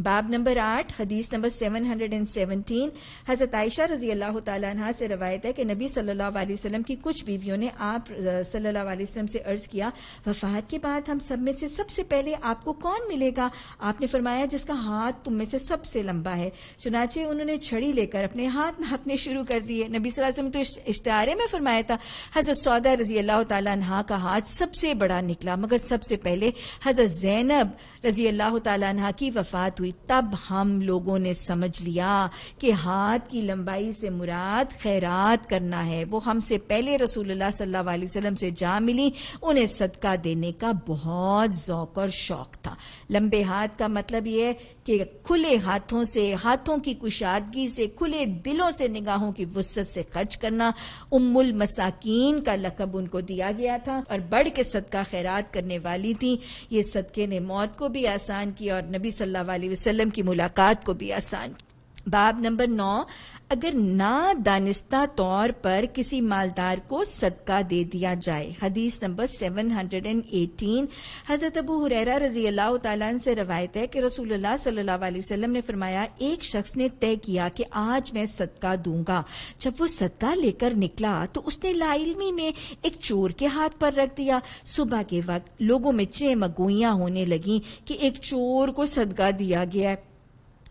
बाब नंबर आठ हदीस नंबर सेवन हंड्रेड एंड सेवनटीन हजरत आयशा रजी अल्लाह तह से रवायत है कि नबी सल्लल्लाहु अलैहि वसल्लम की कुछ बीवियों ने आप सल्लल्लाहु अलैहि वसल्लम से अर्ज किया वफात के बाद हम सब में से सबसे पहले आपको कौन मिलेगा आपने फरमाया जिसका हाथ तुम में से सबसे लंबा है चुनाचे उन्होंने छड़ी लेकर अपने हाथ नापने शुरू कर दिए नबी वसल्लम तो इश्तारे में फरमाया था हजरत सौदा रजी अल्लाह तहा का हाथ सबसे बड़ा निकला मगर सबसे पहले हजरत जैनब रजी अल्लाह तह की वफ़ात हुई तब हम लोगों ने समझ लिया कि हाथ की लंबाई से मुराद खैरात करना है वो हमसे पहले रसूलुल्लाह सल्लल्लाहु अलैहि वसल्लम से जा मिली उन्हें सदका देने का बहुत ज़ौक और शौक़ था लंबे हाथ का मतलब यह कि खुले हाथों से हाथों की कुशादगी से खुले दिलों से निगाहों की वसत से खर्च करना उम्मुल मसाकिन का लकब उनको दिया गया था और बढ़ के सदका खैरात करने वाली थी ये सदके ने मौत को भी आसान किया और नबी सल्लल्लाहु अलैहि वसल्लम की मुलाकात को भी आसान किया बाब नंबर नौ अगर ना दानिस्ता तौर पर किसी मालदार को सदका दे दिया जाए हदीस नंबर 718 हज़रत अबू हुरैरा रजी अल्लाह तला से रवायत है कि रसूलुल्लाह सल्लल्लाहु अलैहि वसल्लम ने फरमाया एक शख्स ने तय किया कि आज मैं सदका दूंगा जब वो सदका लेकर निकला तो उसने लाइलमी में एक चोर के हाथ पर रख दिया सुबह के वक्त लोगों में चे मगोइयाँ होने लगी कि एक चोर को सदका दिया गया है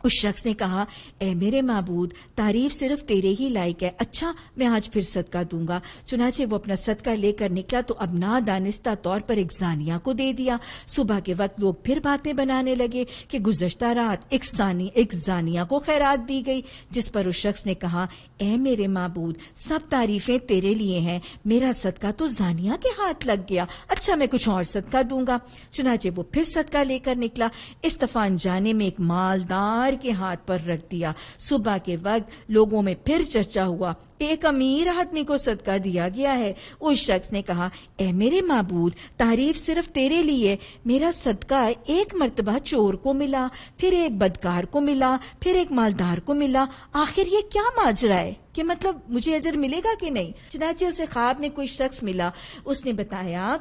उस शख्स ने कहा ए मेरे महबूद तारीफ सिर्फ तेरे ही लायक है अच्छा मैं आज फिर सदका दूंगा चुनाचे वो अपना सदका लेकर निकला तो अब ना दानिस्ता तौर पर एक जानिया को दे दिया सुबह के वक्त लोग फिर बातें बनाने लगे कि गुजश्ता रात एक सानी एक जानिया को खैरात दी गई जिस पर उस शख्स ने कहा ए मेरे महबूद सब तारीफें तेरे लिए हैं मेरा सदका तो जानिया के हाथ लग गया अच्छा मैं कुछ और सदका दूंगा चुनाचे वो फिर सदका लेकर निकला इस जाने में एक मालदार सरकार के हाथ पर रख दिया सुबह के वक्त लोगों में फिर चर्चा हुआ एक अमीर आदमी को सदका दिया गया है उस शख्स ने कहा ए मेरे मबूद तारीफ सिर्फ तेरे लिए मेरा सदका एक मरतबा चोर को मिला फिर एक बदकार को मिला फिर एक मालदार को मिला आखिर ये क्या माजरा है कि मतलब मुझे अजर मिलेगा कि नहीं चुनाचे उसे ख्वाब में कोई शख्स मिला उसने बताया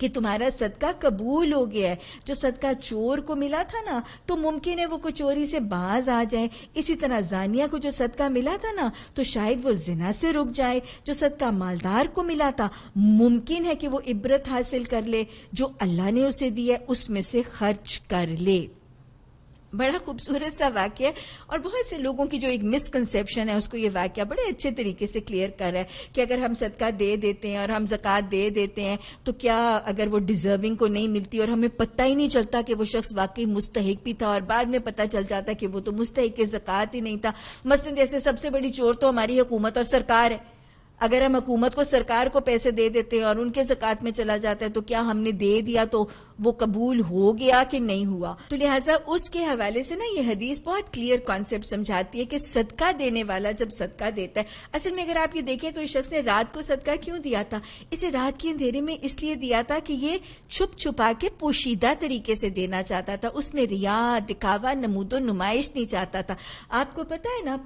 कि तुम्हारा सदका कबूल हो गया है जो सदका चोर को मिला था ना तो मुमकिन है वो कुछ चोरी से बाज आ जाए इसी तरह जानिया को जो सदका मिला था ना तो शायद वो जिना से रुक जाए जो सदका मालदार को मिला था मुमकिन है कि वो इब्रत हासिल कर ले जो अल्लाह ने उसे दिया है उसमें से खर्च कर ले बड़ा खूबसूरत सा वाक्य है और बहुत से लोगों की जो एक मिसकनसेप्शन है उसको ये वाक्य बड़े अच्छे तरीके से क्लियर कर रहा है कि अगर हम सदका दे देते हैं और हम जक़ात दे देते हैं तो क्या अगर वो डिजर्विंग को नहीं मिलती और हमें पता ही नहीं चलता कि वो शख्स वाकई मुस्तक भी था और बाद में पता चल जाता कि वो तो मुस्तक जक़ात ही नहीं था मसलन जैसे सबसे बड़ी चोर तो हमारी हुकूमत और सरकार है अगर हम हुकूमत को सरकार को पैसे दे देते हैं और उनके जक़ात में चला जाता है तो क्या हमने दे दिया तो वो कबूल हो गया कि नहीं हुआ तो लिहाजा उसके हवाले से ना ये हदीस बहुत क्लियर कॉन्सेप्ट समझाती है कि सदका देने वाला जब सदका देता है असल में अगर आप ये देखें तो इस शख्स ने रात को सदका क्यों दिया था इसे रात के अंधेरे में इसलिए दिया था कि ये छुप छुपा के पोशीदा तरीके से देना चाहता था उसमें रिया दिखावा नमूदो नुमाइश नहीं चाहता था आपको पता है ना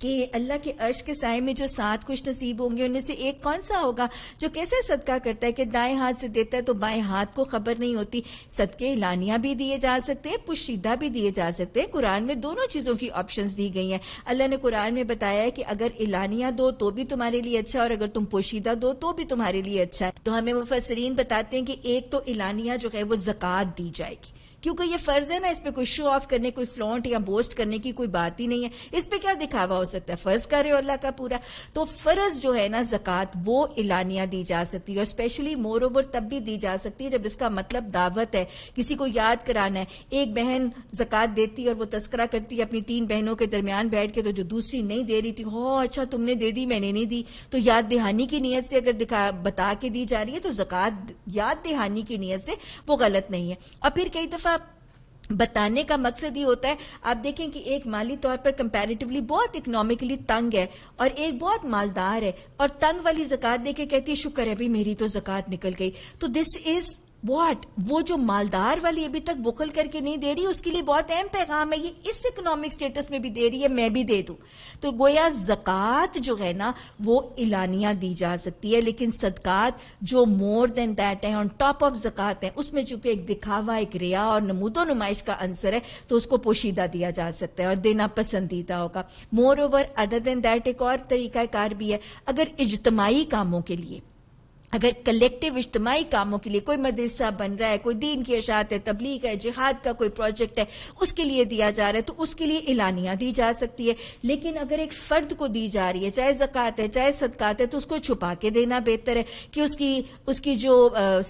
कि अल्लाह के अर्श के साय में जो सात कुछ नसीब होंगे उनमें से एक कौन सा होगा जो कैसे सदका करता है कि दाएं हाथ से देता है तो बाएं हाथ को खबर नहीं होती सदके लानिया भी दिए जा सकते हैं पुशीदा भी दिए जा सकते हैं कुरान में दोनों चीज़ों की ऑप्शंस दी गई हैं अल्लाह ने कुरान में बताया है कि अगर इलानिया दो तो भी तुम्हारे लिए अच्छा और अगर तुम पोशीदा दो तो भी तुम्हारे लिए अच्छा है तो हमें मुफसरीन बताते हैं कि एक तो इलानिया जो है वो जक़ात दी जाएगी क्योंकि ये फर्ज है ना इस पर कोई शो ऑफ करने कोई फ्लॉन्ट या बोस्ट करने की कोई बात ही नहीं है इस पर क्या दिखावा हो सकता है फर्ज कर रहे हो अल्लाह का पूरा तो फर्ज जो है ना जक़ात वो इलानिया दी जा सकती है और स्पेशली मोर ओवर तब भी दी जा सकती है जब इसका मतलब दावत है किसी को याद कराना है एक बहन जक़ात देती है और वो तस्करा करती है अपनी तीन बहनों के दरमियान बैठ के तो जो दूसरी नहीं दे रही थी हो अच्छा तुमने दे दी मैंने नहीं दी तो याद दहानी की नीयत से अगर दिखा बता के दी जा रही है तो जक़ात याद दहानी की नीयत से वो गलत नहीं है और फिर कई दफ़ा बताने का मकसद ये होता है आप देखें कि एक माली तौर पर कंपैरेटिवली बहुत इकोनॉमिकली तंग है और एक बहुत मालदार है और तंग वाली जक़ात देके कहती है शुक्र है भाई मेरी तो जक़ात निकल गई तो दिस इज़ वॉट वो जो मालदार वाली अभी तक बुखल करके नहीं दे रही उसके लिए बहुत अहम पैगाम है ये इस इकोनॉमिक स्टेटस में भी दे रही है मैं भी दे दू तो गोया जक़ात जो है ना वो इलानिया दी जा सकती है लेकिन सदकात जो मोर देन दैट है ऑन टॉप ऑफ जक़ात है उसमें चूंकि एक दिखावा एक रिया और नमूदो नुमाइश का आंसर है तो उसको पोशीदा दिया जा सकता है और देना पसंदीदा होगा moreover other than that एक और तरीक़ाकार भी है अगर इजतमाही कामों के लिए अगर कलेक्टिव इज्तमाही कामों के लिए कोई मदरसा बन रहा है कोई दीन की अशात है तबलीग है जिहाद का कोई प्रोजेक्ट है उसके लिए दिया जा रहा है तो उसके लिए ऐलानिया दी जा सकती है लेकिन अगर एक फ़र्द को दी जा रही है चाहे जक़ात है चाहे सदक़ात है तो उसको छुपा के देना बेहतर है कि उसकी उसकी जो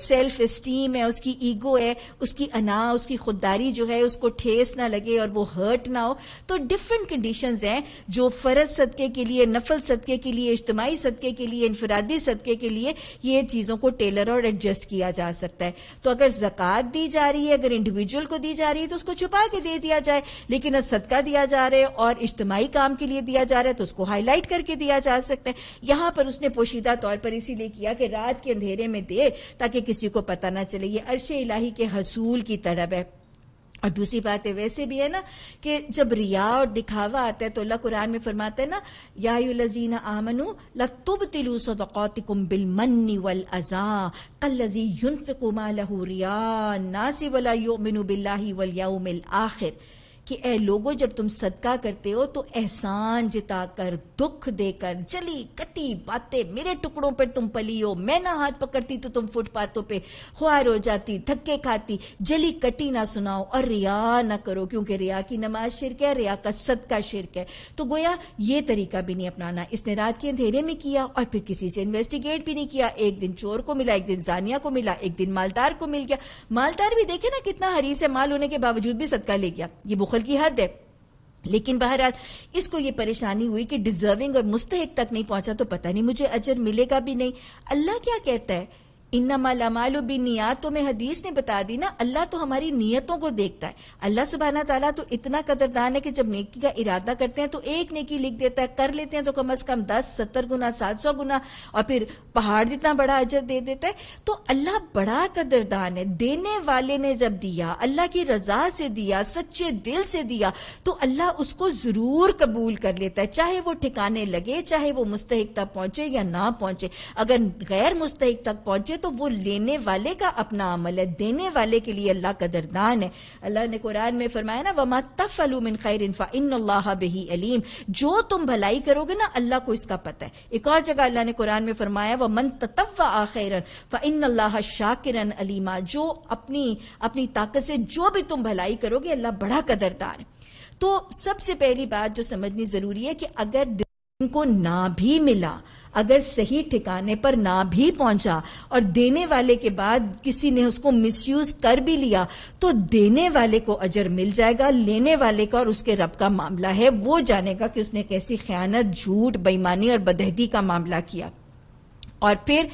सेल्फ इस्टीम है उसकी ईगो है उसकी अना उसकी खुददारी जो है उसको ठेस ना लगे और वो हर्ट ना हो तो डिफरेंट कंडीशन हैं जो फ़र्ज सदक़े के लिए नफल सदक़े के लिए इज्तमाही सदक़े के लिए इनफरादी सदक़े के लिए ये चीज़ों को टेलर और एडजस्ट किया जा सकता है तो अगर जक़ात दी जा रही है अगर इंडिविजुअल को दी जा रही है तो उसको छुपा के दे दिया जाए लेकिन अब सदका दिया जा रहा है और इज्तमाही काम के लिए दिया जा रहा है तो उसको हाईलाइट करके दिया जा सकता है यहां पर उसने पोशीदा तौर पर इसीलिए किया कि रात के अंधेरे में दे ताकि किसी को पता ना चले ये अरशे इलाही के हसूल की तरफ है और दूसरी बात है वैसे भी है ना कि जब रिया और दिखावा आता है तो अल्लाह कुरान में फरमाते हैं ना याजीन आमनु लतुब तिलू सदौतिकुम बिल मन्नी वल अज़ा कल्लजी युनफ़िकुमा लहू रिया नासी वला योमिनु बिल्लाही वल याउमिल आखिर कि ए लोगों जब तुम सदका करते हो तो एहसान जिताकर दुख देकर जली कटी बातें मेरे टुकड़ों पर तुम पली हो मैं ना हाथ पकड़ती तो तुम फुटपाथों पे ख्वार हो जाती धक्के खाती जली कटी ना सुनाओ और रिया ना करो क्योंकि रिया की नमाज शिरक है रिया का सदका शिरक है तो गोया ये तरीका भी नहीं अपनाना इसने रात के अंधेरे में किया और फिर किसी से इन्वेस्टिगेट भी नहीं किया एक दिन चोर को मिला एक दिन जानिया को मिला एक दिन मालदार को मिल गया मालदार भी देखे ना कितना हरी से माल होने के बावजूद भी सदका ले गया ये बुखार अकल की हद है लेकिन बहरहाल इसको ये परेशानी हुई कि डिजर्विंग और मुस्तक तक नहीं पहुंचा तो पता नहीं मुझे अजर मिलेगा भी नहीं अल्लाह क्या कहता है इन्नामालामालु नियात तो में हदीस ने बता दी ना अल्लाह तो हमारी नीयतों को देखता है अल्लाह सुबहाना ताला तो इतना कदरदान है कि जब नेकी का इरादा करते हैं तो एक नेकी लिख देता है कर लेते हैं तो कम अज कम दस सत्तर गुना सात सौ गुना और फिर पहाड़ जितना बड़ा अजर दे देता है तो अल्लाह बड़ा कदरदान है देने वाले ने जब दिया अल्लाह की रजा से दिया सच्चे दिल से दिया तो अल्लाह उसको जरूर कबूल कर लेता है चाहे वो ठिकाने लगे चाहे वो मुस्तक तक पहुंचे या ना पहुंचे अगर गैर मुस्तक तक पहुंचे है तो वो लेने वाले का अपना अमल है देने वाले के लिए अल्लाह का दरदान है अल्लाह ने कुरान में फरमाया ना वमा तफलूमिन खैर इनफा इन बही अलीम जो तुम भलाई करोगे ना अल्लाह को इसका पता है एक और जगह अल्लाह ने कुरान में फरमाया व मन तत्व आखिरन फ इन अल्लाह शाकिरन अलीमा जो अपनी अपनी ताकत से जो भी तुम भलाई करोगे अल्लाह बड़ा कदरदार है तो सबसे पहली बात जो समझनी जरूरी है कि अगर उनको ना भी मिला अगर सही ठिकाने पर ना भी पहुंचा और देने वाले के बाद किसी ने उसको मिसयूज कर भी लिया तो देने वाले को अजर मिल जाएगा लेने वाले का और उसके रब का मामला है वो जानेगा कि उसने कैसी खयानत झूठ बेईमानी और बदहदी का मामला किया और फिर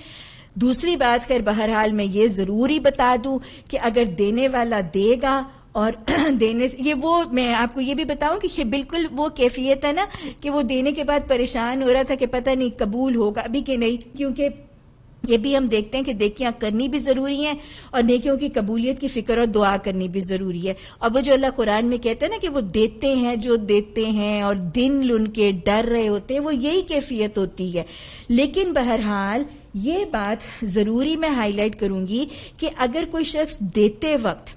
दूसरी बात खैर बहरहाल मैं ये जरूरी बता दूं कि अगर देने वाला देगा और देने से ये वो मैं आपको ये भी बताऊं कि ये बिल्कुल वो कैफियत है ना कि वो देने के बाद परेशान हो रहा था कि पता नहीं कबूल होगा अभी कि नहीं क्योंकि ये भी हम देखते हैं कि देखियाँ करनी भी ज़रूरी हैं और नेकियों की कबूलियत की फ़िक्र और दुआ करनी भी ज़रूरी है और वो जो अल्लाह कुरान में कहते हैं ना कि वो देते हैं जो देते हैं और दिन उनके डर रहे होते हैं वो यही कैफियत होती है लेकिन बहरहाल ये बात ज़रूरी मैं हाईलाइट करूँगी कि अगर कोई शख्स देते वक्त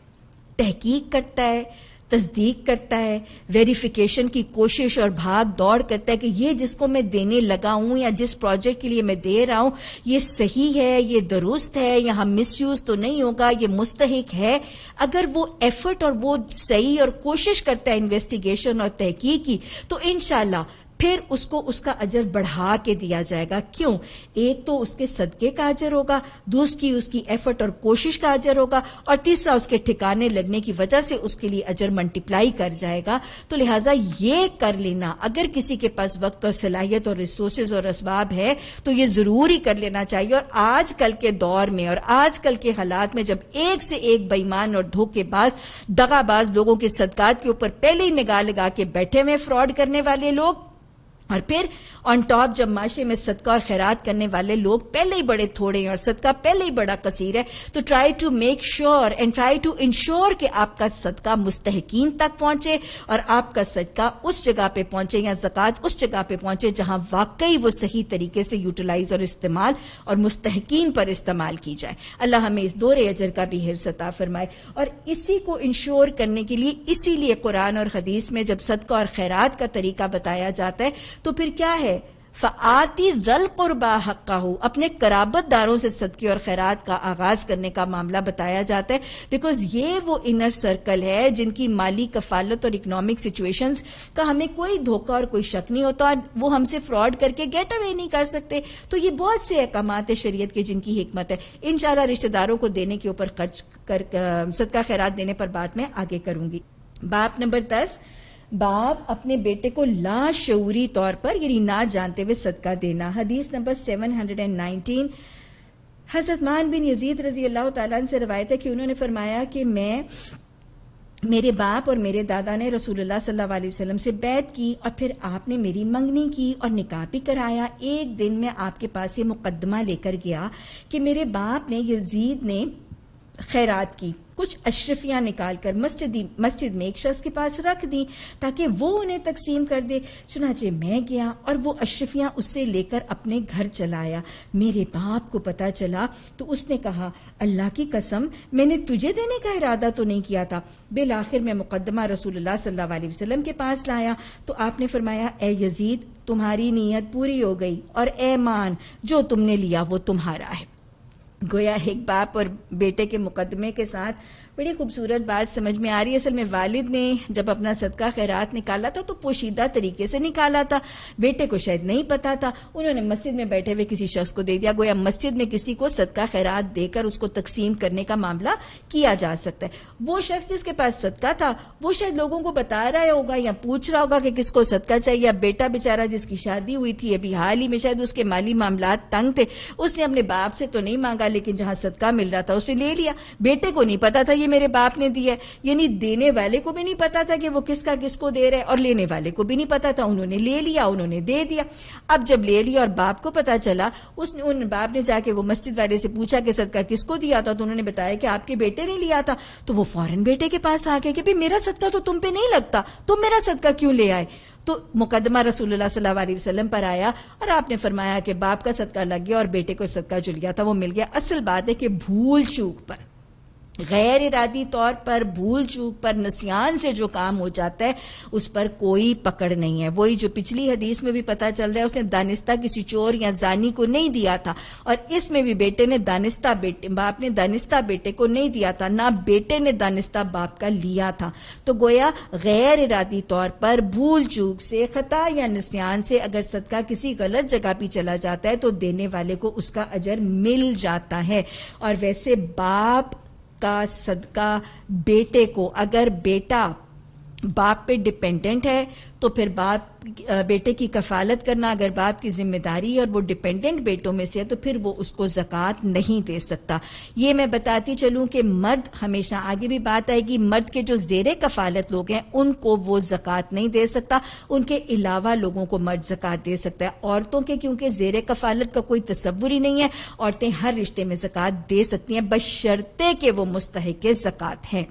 तहकीक करता है तस्दीक करता है वेरिफिकेशन की कोशिश और भाग दौड़ करता है कि ये जिसको मैं देने लगा हूँ या जिस प्रोजेक्ट के लिए मैं दे रहा हूँ ये सही है ये दुरुस्त है यहाँ मिसयूज तो नहीं होगा ये मुस्तहिक है अगर वो एफर्ट और वो सही और कोशिश करता है इन्वेस्टिगेशन और तहकीक की तो इनशाला फिर उसको उसका अजर बढ़ा के दिया जाएगा क्यों एक तो उसके सदके का अजर होगा दूसरी उसकी एफर्ट और कोशिश का अजर होगा और तीसरा उसके ठिकाने लगने की वजह से उसके लिए अजर मल्टीप्लाई कर जाएगा तो लिहाजा ये कर लेना अगर किसी के पास वक्त और सलाहियत और रिसोर्सेज और इसबाब है तो ये जरूर ही कर लेना चाहिए और आजकल के दौर में और आजकल के हालात में जब एक से एक बेईमान और धोखेबाज दगाबाज लोगों के सदकात के ऊपर पहले ही निगाह लगा के बैठे हुए फ्रॉड करने वाले लोग और फिर ऑन टॉप जब माशरे में सदका और खैरात करने वाले लोग पहले ही बड़े थोड़े हैं और सदका पहले ही बड़ा कसीर है तो try to make sure and try to ensure कि आपका सदका मुस्तहकीन तक पहुंचे और आपका सदका उस जगह पे पहुंचे या जक़ात उस जगह पे पहुंचे जहां वाकई वो सही तरीके से यूटिलाइज और इस्तेमाल और मुस्तहकीन पर इस्तेमाल की जाए अल्लाह हमें इस दौरे अजर का भी हिरसता फरमाए और इसी को इंश्योर करने के लिए इसीलिए कुरान और हदीस में जब सदका और खैरात का तरीका बताया जाता है तो फिर क्या है फ़ाती जल क़ुरबा हक़ हो अपने कराबत दारों से सदक़े और खैरात का आगाज़ करने का मामला बताया जाता है बिकॉज ये वो इनर सर्कल है जिनकी माली कफालत और इकनॉमिक सिचुएशन का हमें कोई धोखा और कोई शक नहीं होता और वो हमसे फ्रॉड करके गेट अवे नहीं कर सकते तो ये बहुत से अहकाम है शरीय के जिनकी हमत है इन रिश्तेदारों को देने के ऊपर खर्च कर सदका खैरात देने पर बात मैं आगे करूंगी बाप नंबर दस बाप अपने बेटे को लाशरी तौर पर यानी ना जानते हुए सदका देना हदीस नंबर 719 हजरत मान बिन यजीद रजी अल्लाह तला से रवायत है कि उन्होंने फरमाया कि मैं मेरे बाप और मेरे दादा ने रसूलुल्लाह सल्लल्लाहु अलैहि वसल्लम से बैत की और फिर आपने मेरी मंगनी की और निकाह भी कराया एक दिन मैं आपके पास ये मुकदमा लेकर गया कि मेरे बाप ने यजीद ने खैरात की कुछ अशरफियाँ निकालकर मस्जिद मस्जिद में एक शख्स के पास रख दी ताकि वो उन्हें तकसीम कर दे चुनाचे मैं गया और वो अशरफियाँ उससे लेकर अपने घर चलाया मेरे बाप को पता चला तो उसने कहा अल्लाह की कसम मैंने तुझे देने का इरादा तो नहीं किया था बिल आखिर मैं मुकदमा रसूल सल्ला वसलम के पास लाया तो आपने फरमाया ए यजीद तुम्हारी नीयत पूरी हो गई और ए मान जो तुमने लिया वो तुम्हारा है गोया एक बाप और बेटे के मुकदमे के साथ बड़ी खूबसूरत बात समझ में आ रही है असल में वालिद ने जब अपना सदका खैरात निकाला था तो पोशीदा तरीके से निकाला था बेटे को शायद नहीं पता था उन्होंने मस्जिद में बैठे हुए किसी शख्स को दे दिया गोया मस्जिद में किसी को सदका खैरात देकर उसको तकसीम करने का मामला किया जा सकता है वो शख्स जिसके पास सदका था वो शायद लोगों को बता रहा होगा या पूछ रहा होगा कि किसको सदका चाहिए या बेटा बेचारा जिसकी शादी हुई थी अभी हाल ही में शायद उसके माली मामला तंग थे उसने अपने बाप से तो नहीं मांगा लेकिन जहां सदका मिल रहा था उसने ले लिया बेटे को नहीं पता था ये मुझे मेरे बाप ने दिया है यानी देने वाले को भी नहीं पता था कि वो किसका किसको दे रहे है और लेने वाले को भी नहीं पता था उन्होंने ले लिया उन्होंने दे दिया अब जब ले लिया और बाप को पता चला उसने उन बाप ने जाके वो मस्जिद वाले से पूछा कि सदका किसको दिया था तो उन्होंने बताया कि आपके बेटे ने लिया था तो वो फॉरन बेटे के पास आके कि भाई मेरा सदका तो तुम पे नहीं लगता तुम मेरा सदका क्यों ले आए तो मुकदमा रसूलुल्लाह सल्लल्लाहु अलैहि वसल्लम पर आया और आपने फरमाया कि बाप का सदका लग गया और बेटे को सदका जुल गया था वो मिल गया असल बात है कि भूल चूक पर गैर इरादी तौर पर भूल चूक पर नसियान से जो काम हो जाता है उस पर कोई पकड़ नहीं है वही जो पिछली हदीस में भी पता चल रहा है उसने दानिस्ता किसी चोर या जानी को नहीं दिया था और इसमें भी बेटे ने दानिस्ता बेटे बाप ने दानिस्ता बेटे को नहीं दिया था ना बेटे ने दानिस्ता बाप का लिया था तो गोया गैर इरादी तौर पर भूल चूक से खता या नसियान से अगर सदका किसी गलत जगह भी चला जाता है तो देने वाले को उसका अजर मिल जाता है और वैसे बाप का सदका बेटे को अगर बेटा बाप पे डिपेंडेंट है तो फिर बाप बेटे की कफालत करना अगर बाप की जिम्मेदारी है और वो डिपेंडेंट बेटों में से है तो फिर वो उसको जक़ात नहीं दे सकता ये मैं बताती चलूँ कि मर्द हमेशा आगे भी बात आएगी मर्द के जो जेर कफालत लोग हैं उनको वो जक़ात नहीं दे सकता उनके अलावा लोगों को मर्द ज़क़़त दे सकता है औरतों के क्योंकि जेर कफालत का कोई तस्वुर ही नहीं है औरतें हर रिश्ते में जक़ात दे सकती हैं बशर्ते के वो मुस्तक जक़ात हैं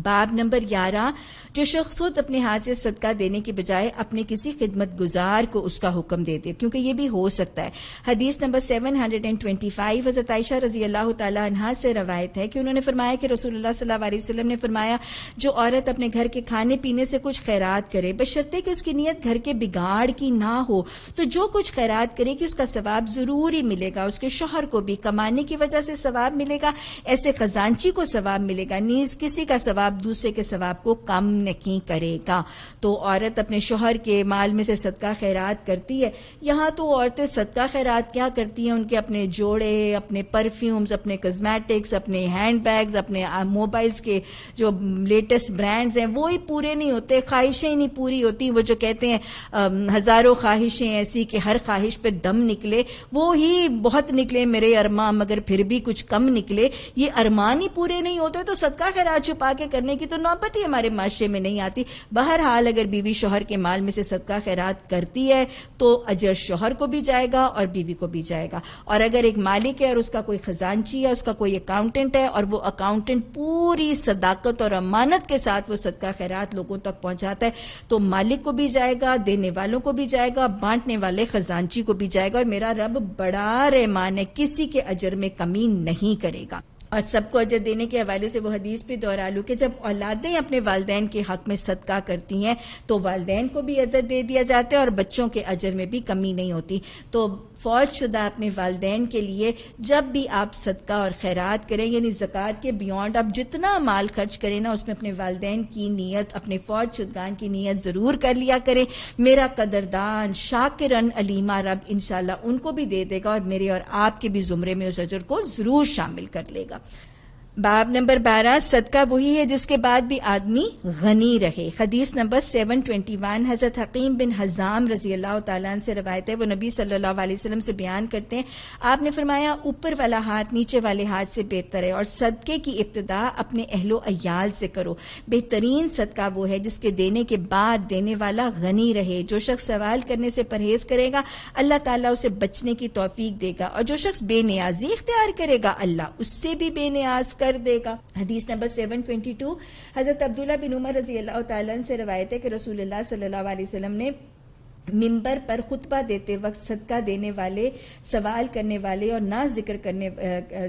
बाब नंबर ग्यारह जो शख्स खुद अपने हाथ से सदका देने के बजाय अपने किसी खिदमत गुजार को उसका हुक्म दे दे क्योंकि ये भी हो सकता है हदीस नंबर seven hundred and twenty five हजरत आयशा रजी अल्लाह तहा से रवायत है कि उन्होंने फरमाया कि रसूल सल्लल्लाहु ने फरमाया जो औरत अपने घर के खाने पीने से कुछ खैरात करे बशर्ते कि उसकी नीयत घर के बिगाड़ की ना हो तो जो कुछ खैरात करेगी उसका स्वाब ज़रूर ही मिलेगा उसके शोहर को भी कमाने की वजह से स्वाब मिलेगा ऐसे खजांची को स्वाब मिलेगा नीज किसी का स्वाब सवाब दूसरे के सवाब को कम नहीं करेगा तो औरत अपने शोहर के माल में से सदका खैरात करती है यहाँ तो औरतें सदका खैरात क्या करती हैं उनके अपने जोड़े अपने परफ्यूम्स अपने कस्मेटिक्स अपने हैंड बैग्स अपने मोबाइल्स के जो लेटेस्ट ब्रांड्स हैं वो ही पूरे नहीं होते ख्वाहिशें ही नहीं पूरी होती वो जो कहते हैं हज़ारों ख्वाहिशें ऐसी कि हर ख्वाहिश पे दम निकले वो ही बहुत निकले मेरे अरमा मगर फिर भी कुछ कम निकले ये अरमान ही पूरे नहीं होते तो सदका खैरात छुपा के करने की तो नौबत ही हमारे माशरे में नहीं आती बहरहाल अगर बीवी शोहर के माल में से सदका खैरात करती है तो अजर शोहर को भी जाएगा और बीवी को भी जाएगा और अगर एक मालिक है और उसका कोई खजानची है उसका कोई अकाउंटेंट है और वो अकाउंटेंट पूरी सदाकत और अमानत के साथ वो सदका खैरात लोगों तक पहुंचाता है तो मालिक को भी जाएगा देने वालों को भी जाएगा बांटने वाले खजानची को भी जाएगा और मेरा रब बड़ा रहमान है किसी के अजर में कमी नहीं करेगा और सबको अजर देने के हवाले से वो हदीस भी दोहरा लूँ कि जब औलादें अपने वालदे के हक में सदका करती हैं तो वालदे को भी अजर दे दिया जाता है और बच्चों के अजर में भी कमी नहीं होती तो फौज शुदा अपने वालदे के लिए जब भी आप सदका और खैरात करें यानी जक़ात के बियॉन्ड आप जितना माल खर्च करें ना उसमें अपने वालदेन की नीयत अपने फौज शुदगान की नीयत ज़रूर कर लिया करें मेरा कदरदान शाकिरन अलीमा रब इन उनको भी दे देगा और मेरे और आपके भी ज़ुमरे में उस अजर को ज़रूर शामिल कर लेगा बाब नंबर बारह सदका वही है जिसके बाद भी आदमी गनी रहे हदीस नंबर सेवन ट्वेंटी वन हज़रत हकीम बिन हज़ाम रजी अल्लाह ताला से रवायत है वो नबी सल्लल्लाहु अलैहि वसल्लम से बयान करते हैं आपने फरमाया ऊपर वाला हाथ नीचे वाले हाथ से बेहतर है और सदक़े की इब्तदा अपने अहलो अयाल से करो बेहतरीन सदका वो है जिसके देने के बाद देने वाला गनी रहे जो शख्स सवाल करने से परहेज़ करेगा अल्लाह तला उसे बचने की तोफीक देगा और जो शख्स बेनियाजी इख्तियार करेगा अल्लाह उससे भी बेनियाज कर देगा हदीस नंबर सेवन ट्वेंटी टू हज़रत अब्दुल्ला बिन उमर रजी अल्लाह से रवायत है कि रसूल सल्ला वसलम ने मिंबर पर खुतबा देते वक्त सदका देने वाले सवाल करने वाले और ना जिक्र करने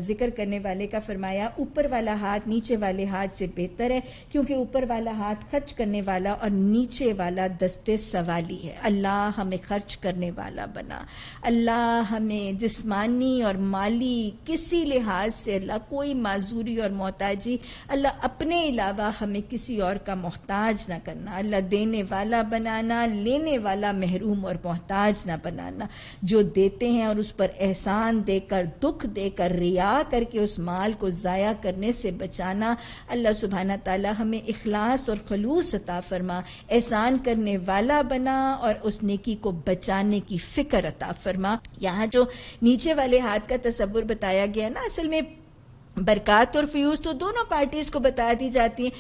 जिक्र करने वाले का फरमाया ऊपर वाला हाथ नीचे वाले हाथ से बेहतर है क्योंकि ऊपर वाला हाथ खर्च करने वाला और नीचे वाला दस्ते सवाली है अल्लाह हमें खर्च करने वाला बना अल्लाह हमें जिस्मानी और माली किसी लिहाज से अल्लाह कोई माजूरी और मोहताजी अल्लाह अपने अलावा हमें किसी और का मोहताज ना करना अल्लाह देने वाला बनाना लेने वाला महरूम और मोहताज ना बनाना जो देते हैं और उस पर एहसान देकर दुख देकर रिया करके उस माल को ज़ाया करने से बचाना अल्लाह सुबहाना ताला हमें इखलास और खलूस अता फरमा एहसान करने वाला बना और उस नेकी को बचाने की फ़िक्र अता फरमा यहाँ जो नीचे वाले हाथ का तस्वुर बताया गया ना असल में बरकत और फ्यूज तो दोनों पार्टीज को बता दी जाती हैं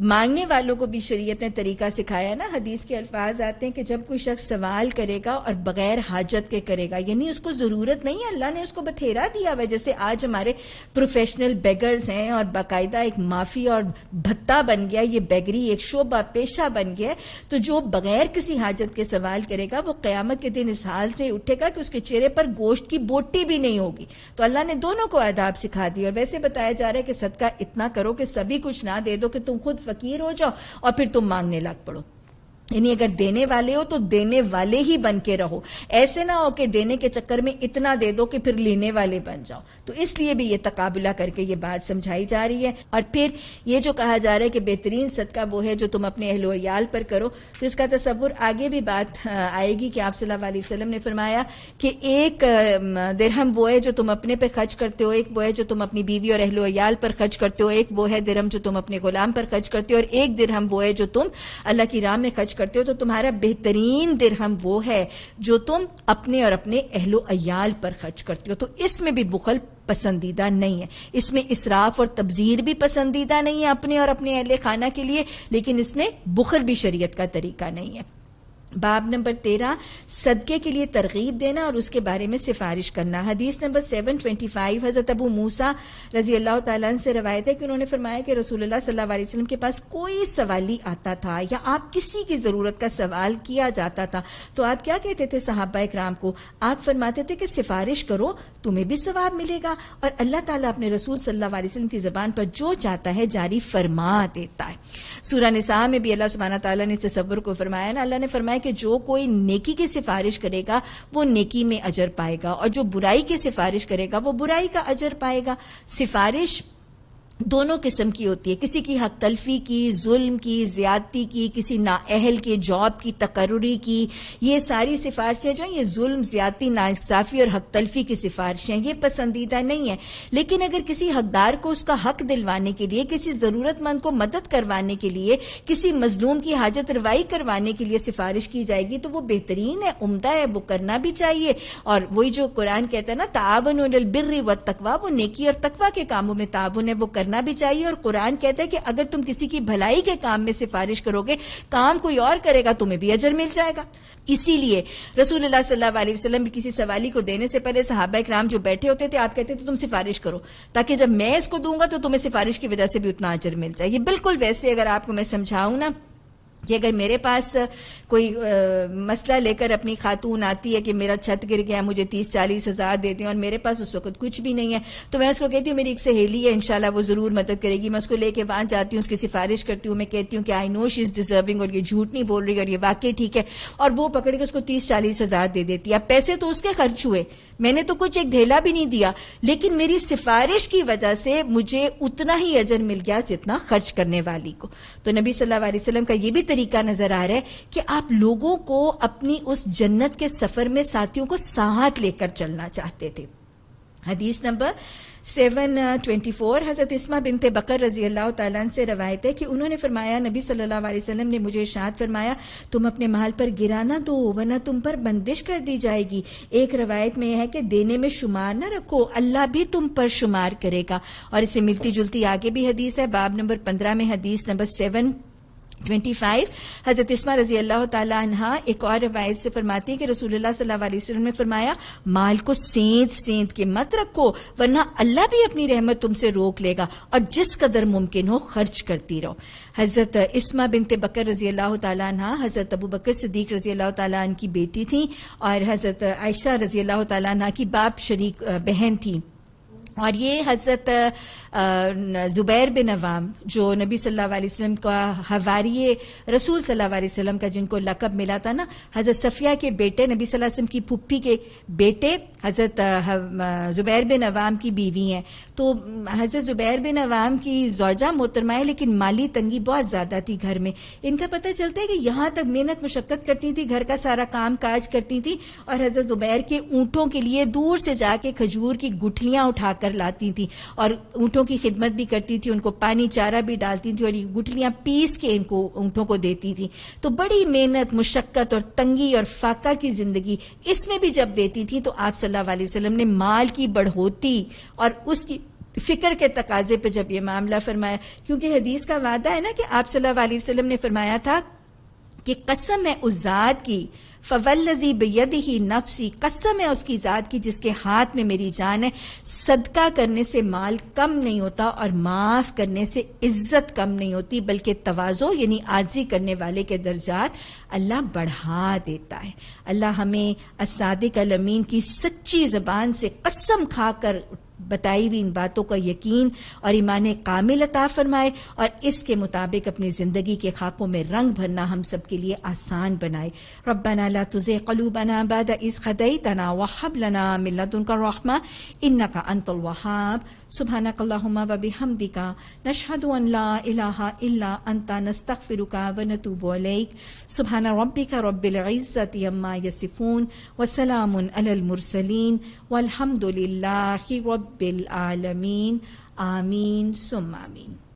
मांगने वालों को भी शरीयत ने तरीका सिखाया ना हदीस के अल्फाज आते हैं कि जब कोई शख्स सवाल करेगा और बगैर हाजत के करेगा यानी उसको ज़रूरत नहीं है अल्लाह ने उसको बथेरा दिया हुआ जैसे आज हमारे प्रोफेशनल बेगर्स हैं और बाकायदा एक माफ़ी और भत्ता बन गया ये बेगरी एक शोबा पेशा बन गया तो जो बगैर किसी हाजत के सवाल करेगा वो क़्यामत के दिन इस हाल से उठेगा कि उसके चेहरे पर गोश्त की बोटी भी नहीं होगी तो अल्लाह ने दोनों को आदाब सिखा दी और वैसे बताया जा रहा है कि सदका इतना करो कि सभी कुछ ना दे दो कि तुम खुद फकीर हो जाओ और फिर तुम मांगने लग पड़ो यानी अगर देने वाले हो तो देने वाले ही बन के रहो ऐसे ना हो कि देने के चक्कर में इतना दे दो कि फिर लेने वाले बन जाओ तो इसलिए भी ये तकाबुला करके ये बात समझाई जा रही है और फिर ये जो कहा जा रहा है कि बेहतरीन सदका वो है जो तुम अपने अहलोयाल पर करो तो इसका तस्वुर आगे भी बात आएगी कि आप सल्लाम ने फरमाया कि एक दिरहम वो है जो तुम अपने पे खर्च करते हो एक वो है जो तुम अपनी बीवी और अहलोयाल पर खर्च करते हो एक वो है दरहम जो तुम अपने गुलाम पर खर्च करते हो और एक दिरहम वो है जो तुम अल्लाह की राह में खर्च करते हो तो तुम्हारा बेहतरीन दिरहम वो है जो तुम अपने और अपने अहलो अयाल पर खर्च करते हो तो इसमें भी बुखल पसंदीदा नहीं है इसमें इसराफ और तबजीर भी पसंदीदा नहीं है अपने और अपने अहल खाना के लिए लेकिन इसमें बुखल भी शरीयत का तरीका नहीं है बाब नंबर तेरह सदक़े के लिए तरगीब देना और उसके बारे में सिफारिश करना हदीस नंबर सेवन ट्वेंटी फाइव हज़रत अबू मूसा रजी अल्लाह तला से रवायत है कि उन्होंने फरमाया कि रसूल सल्लल्लाहु अलैहि के पास कोई सवाली आता था या आप किसी की ज़रूरत का सवाल किया जाता था तो आप क्या कहते थे साहबा इक्राम को आप फरमाते थे कि सिफारिश करो तुम्हें भी सवाब मिलेगा और अल्लाह ताला अपने रसूल सल्लल्लाहु अलैहि की ज़बान पर जो चाहता है जारी फरमा देता है सूरा निसा में भी अल्लाह सुबहाना तला ने इस तस्वर को फरमाया ना अल्लाह ने फरमाया है कि जो कोई नेकी की सिफारिश करेगा वो नेकी में अजर पाएगा और जो बुराई की सिफारिश करेगा वो बुराई का अजर पाएगा सिफारिश दोनों किस्म की होती है किसी की हक तलफी की जुल्म की ज्यादती की किसी नाअहल के जॉब की तकर्री की ये सारी सिफारिशें जो हैं ये जुल्म ज्यादती नासाफी और हक तलफी की सिफारिशें ये पसंदीदा नहीं है लेकिन अगर किसी हकदार को उसका हक दिलवाने के लिए किसी ज़रूरतमंद को मदद करवाने के लिए किसी मजलूम की हाजत रवाई करवाने के लिए सिफारिश की जाएगी तो वो बेहतरीन है उमदा है वो करना भी चाहिए और वही जो कुरान कहता है ना तावन बिर्र व तकवा वो नेकी और तकवा के कामों में ताउन है वो कर करना भी चाहिए और कुरान कहता है कि अगर तुम किसी की भलाई के काम में सिफारिश करोगे काम कोई और करेगा तुम्हें भी अजर मिल जाएगा इसीलिए रसूल वसल्लम किसी सवाली को देने से पहले सहाबा इक्राम जो बैठे होते थे आप कहते थे तुम सिफारिश करो ताकि जब मैं इसको दूंगा तो तुम्हें सिफारिश की वजह से भी उतना अजर मिल जाए बिल्कुल वैसे अगर आपको मैं समझाऊं ना कि अगर मेरे पास कोई आ, मसला लेकर अपनी खातून आती है कि मेरा छत गिर गया मुझे तीस चालीस हज़ार दे दें और मेरे पास उस वक्त कुछ भी नहीं है तो मैं उसको कहती हूँ मेरी एक सहेली है इनशाला वो ज़रूर मदद करेगी मैं उसको लेके वहां जाती हूँ उसकी सिफारिश करती हूँ मैं कहती हूँ कि I know she is deserving और ये झूठ नहीं बोल रही और ये वाकई ठीक है और वो पकड़ के उसको तीस चालीस हज़ार दे देती है पैसे तो उसके खर्च हुए मैंने तो कुछ एक ढेला भी नहीं दिया लेकिन मेरी सिफारिश की वजह से मुझे उतना ही अजर मिल गया जितना खर्च करने वाली को तो नबी सल्लाम का ये भी तरीका नजर आ रहा है कि आप लोगों को अपनी उस जन्नत के सफर में साथियों को साथ लेकर चलना चाहते थे हदीस नंबर 724 हज़रत इसमा बिनते बकर रजी अल्लाह ताला से रवायत है कि उन्होंने फरमाया नबी सल्लल्लाहु अलैहि वसल्लम ने मुझे इशाद फरमाया तुम अपने माल पर गिराना दो तो वरना तुम पर बंदिश कर दी जाएगी एक रवायत में यह है कि देने में शुमार ना रखो अल्लाह भी तुम पर शुमार करेगा और इसे मिलती जुलती आगे भी हदीस है बाब नंबर पंद्रह में हदीस नंबर सेवन 25 हज़रत इसमा रजी अल्लाह तहा एक और रवायत से फरमाती है कि रसूलुल्लाह सल्लल्लाहु ने फरमाया माल को सेंध सेंध के मत रखो वरना अल्लाह भी अपनी रहमत तुमसे रोक लेगा और जिस कदर मुमकिन हो खर्च करती रहो हज़रत इसमा बिनते बकर रजी अल्लाह तहा हज़रत अबू बकर सदीक रजी अल्लाह तन की बेटी थी और हज़रत आयशा रजी अल्लाह तला की बाप शरीक बहन थी और ये हजरत ज़ुबैर बिन अवाम जो नबी सल्लल्लाहु अलैहि वसल्लम का हवारी रसूल सल्लल्लाहु अलैहि वसल्लम का जिनको लकब मिला था ना हज़रत सफ़िया के बेटे नबी सल्लल्लाहु अलैहि वसल्लम की पुप्पी के बेटे हज़रत ज़ुबैर बिन अवाम की बीवी हैं तो हज़रत ज़ुबैर बिन अवाम की जौजा मोहतरमा है लेकिन माली तंगी बहुत ज़्यादा थी घर में इनका पता चलता है कि यहाँ तक मेहनत मशक्क़त करती थी घर का सारा काम काज करती थी और हज़रत ज़ुबैर के ऊँटों के लिए दूर से जाके खजूर की गुठलियाँ उठाकर कर लाती थी और ऊँटों की खिदमत भी करती थी उनको पानी चारा भी डालती थी और ये गुठलियाँ पीस के इनको ऊँटों को देती थी तो बड़ी मेहनत मुशक्क़त और तंगी और फाका की ज़िंदगी इसमें भी जब देती थी तो आप सल्ला अलैहि ने माल की बढ़ोती और उसकी फ़िक्र के तकाजे पर जब ये मामला फरमाया क्योंकि हदीस का वादा है ना कि आप सल्लल्लाहु अलैहि वसल्लम ने फरमाया था कि कसम है उस की फवल्लजी बेयद ही नफसी कसम है उसकी ज़ात की जिसके हाथ में मेरी जान है सदका करने से माल कम नहीं होता और माफ़ करने से इज्जत कम नहीं होती बल्कि तोज़ो यानी आजी करने वाले के दर्जात अल्लाह बढ़ा देता है अल्लाह हमें असादिक अलमीन की सच्ची ज़बान से कसम खाकर बताई हुई इन बातों का यकीन और ईमान कामिल अता फरमाए और इसके मुताबिक अपनी ज़िंदगी के खाकों में रंग भरना हम सब के लिए आसान बनाए रबाना ला तुज़े बना बाद इस खदई तना वहाब लना मिलतुन का रखमा इन्ना का अंतल वहाब سبحانك اللهم وبحمدك نشهد أن لا إله إلا أنت نستغفرك ونتوب إليك سبحان ربك رب العزة يما يصفون وسلام على المرسلين والحمد لله رب العالمين آمين ثم آمين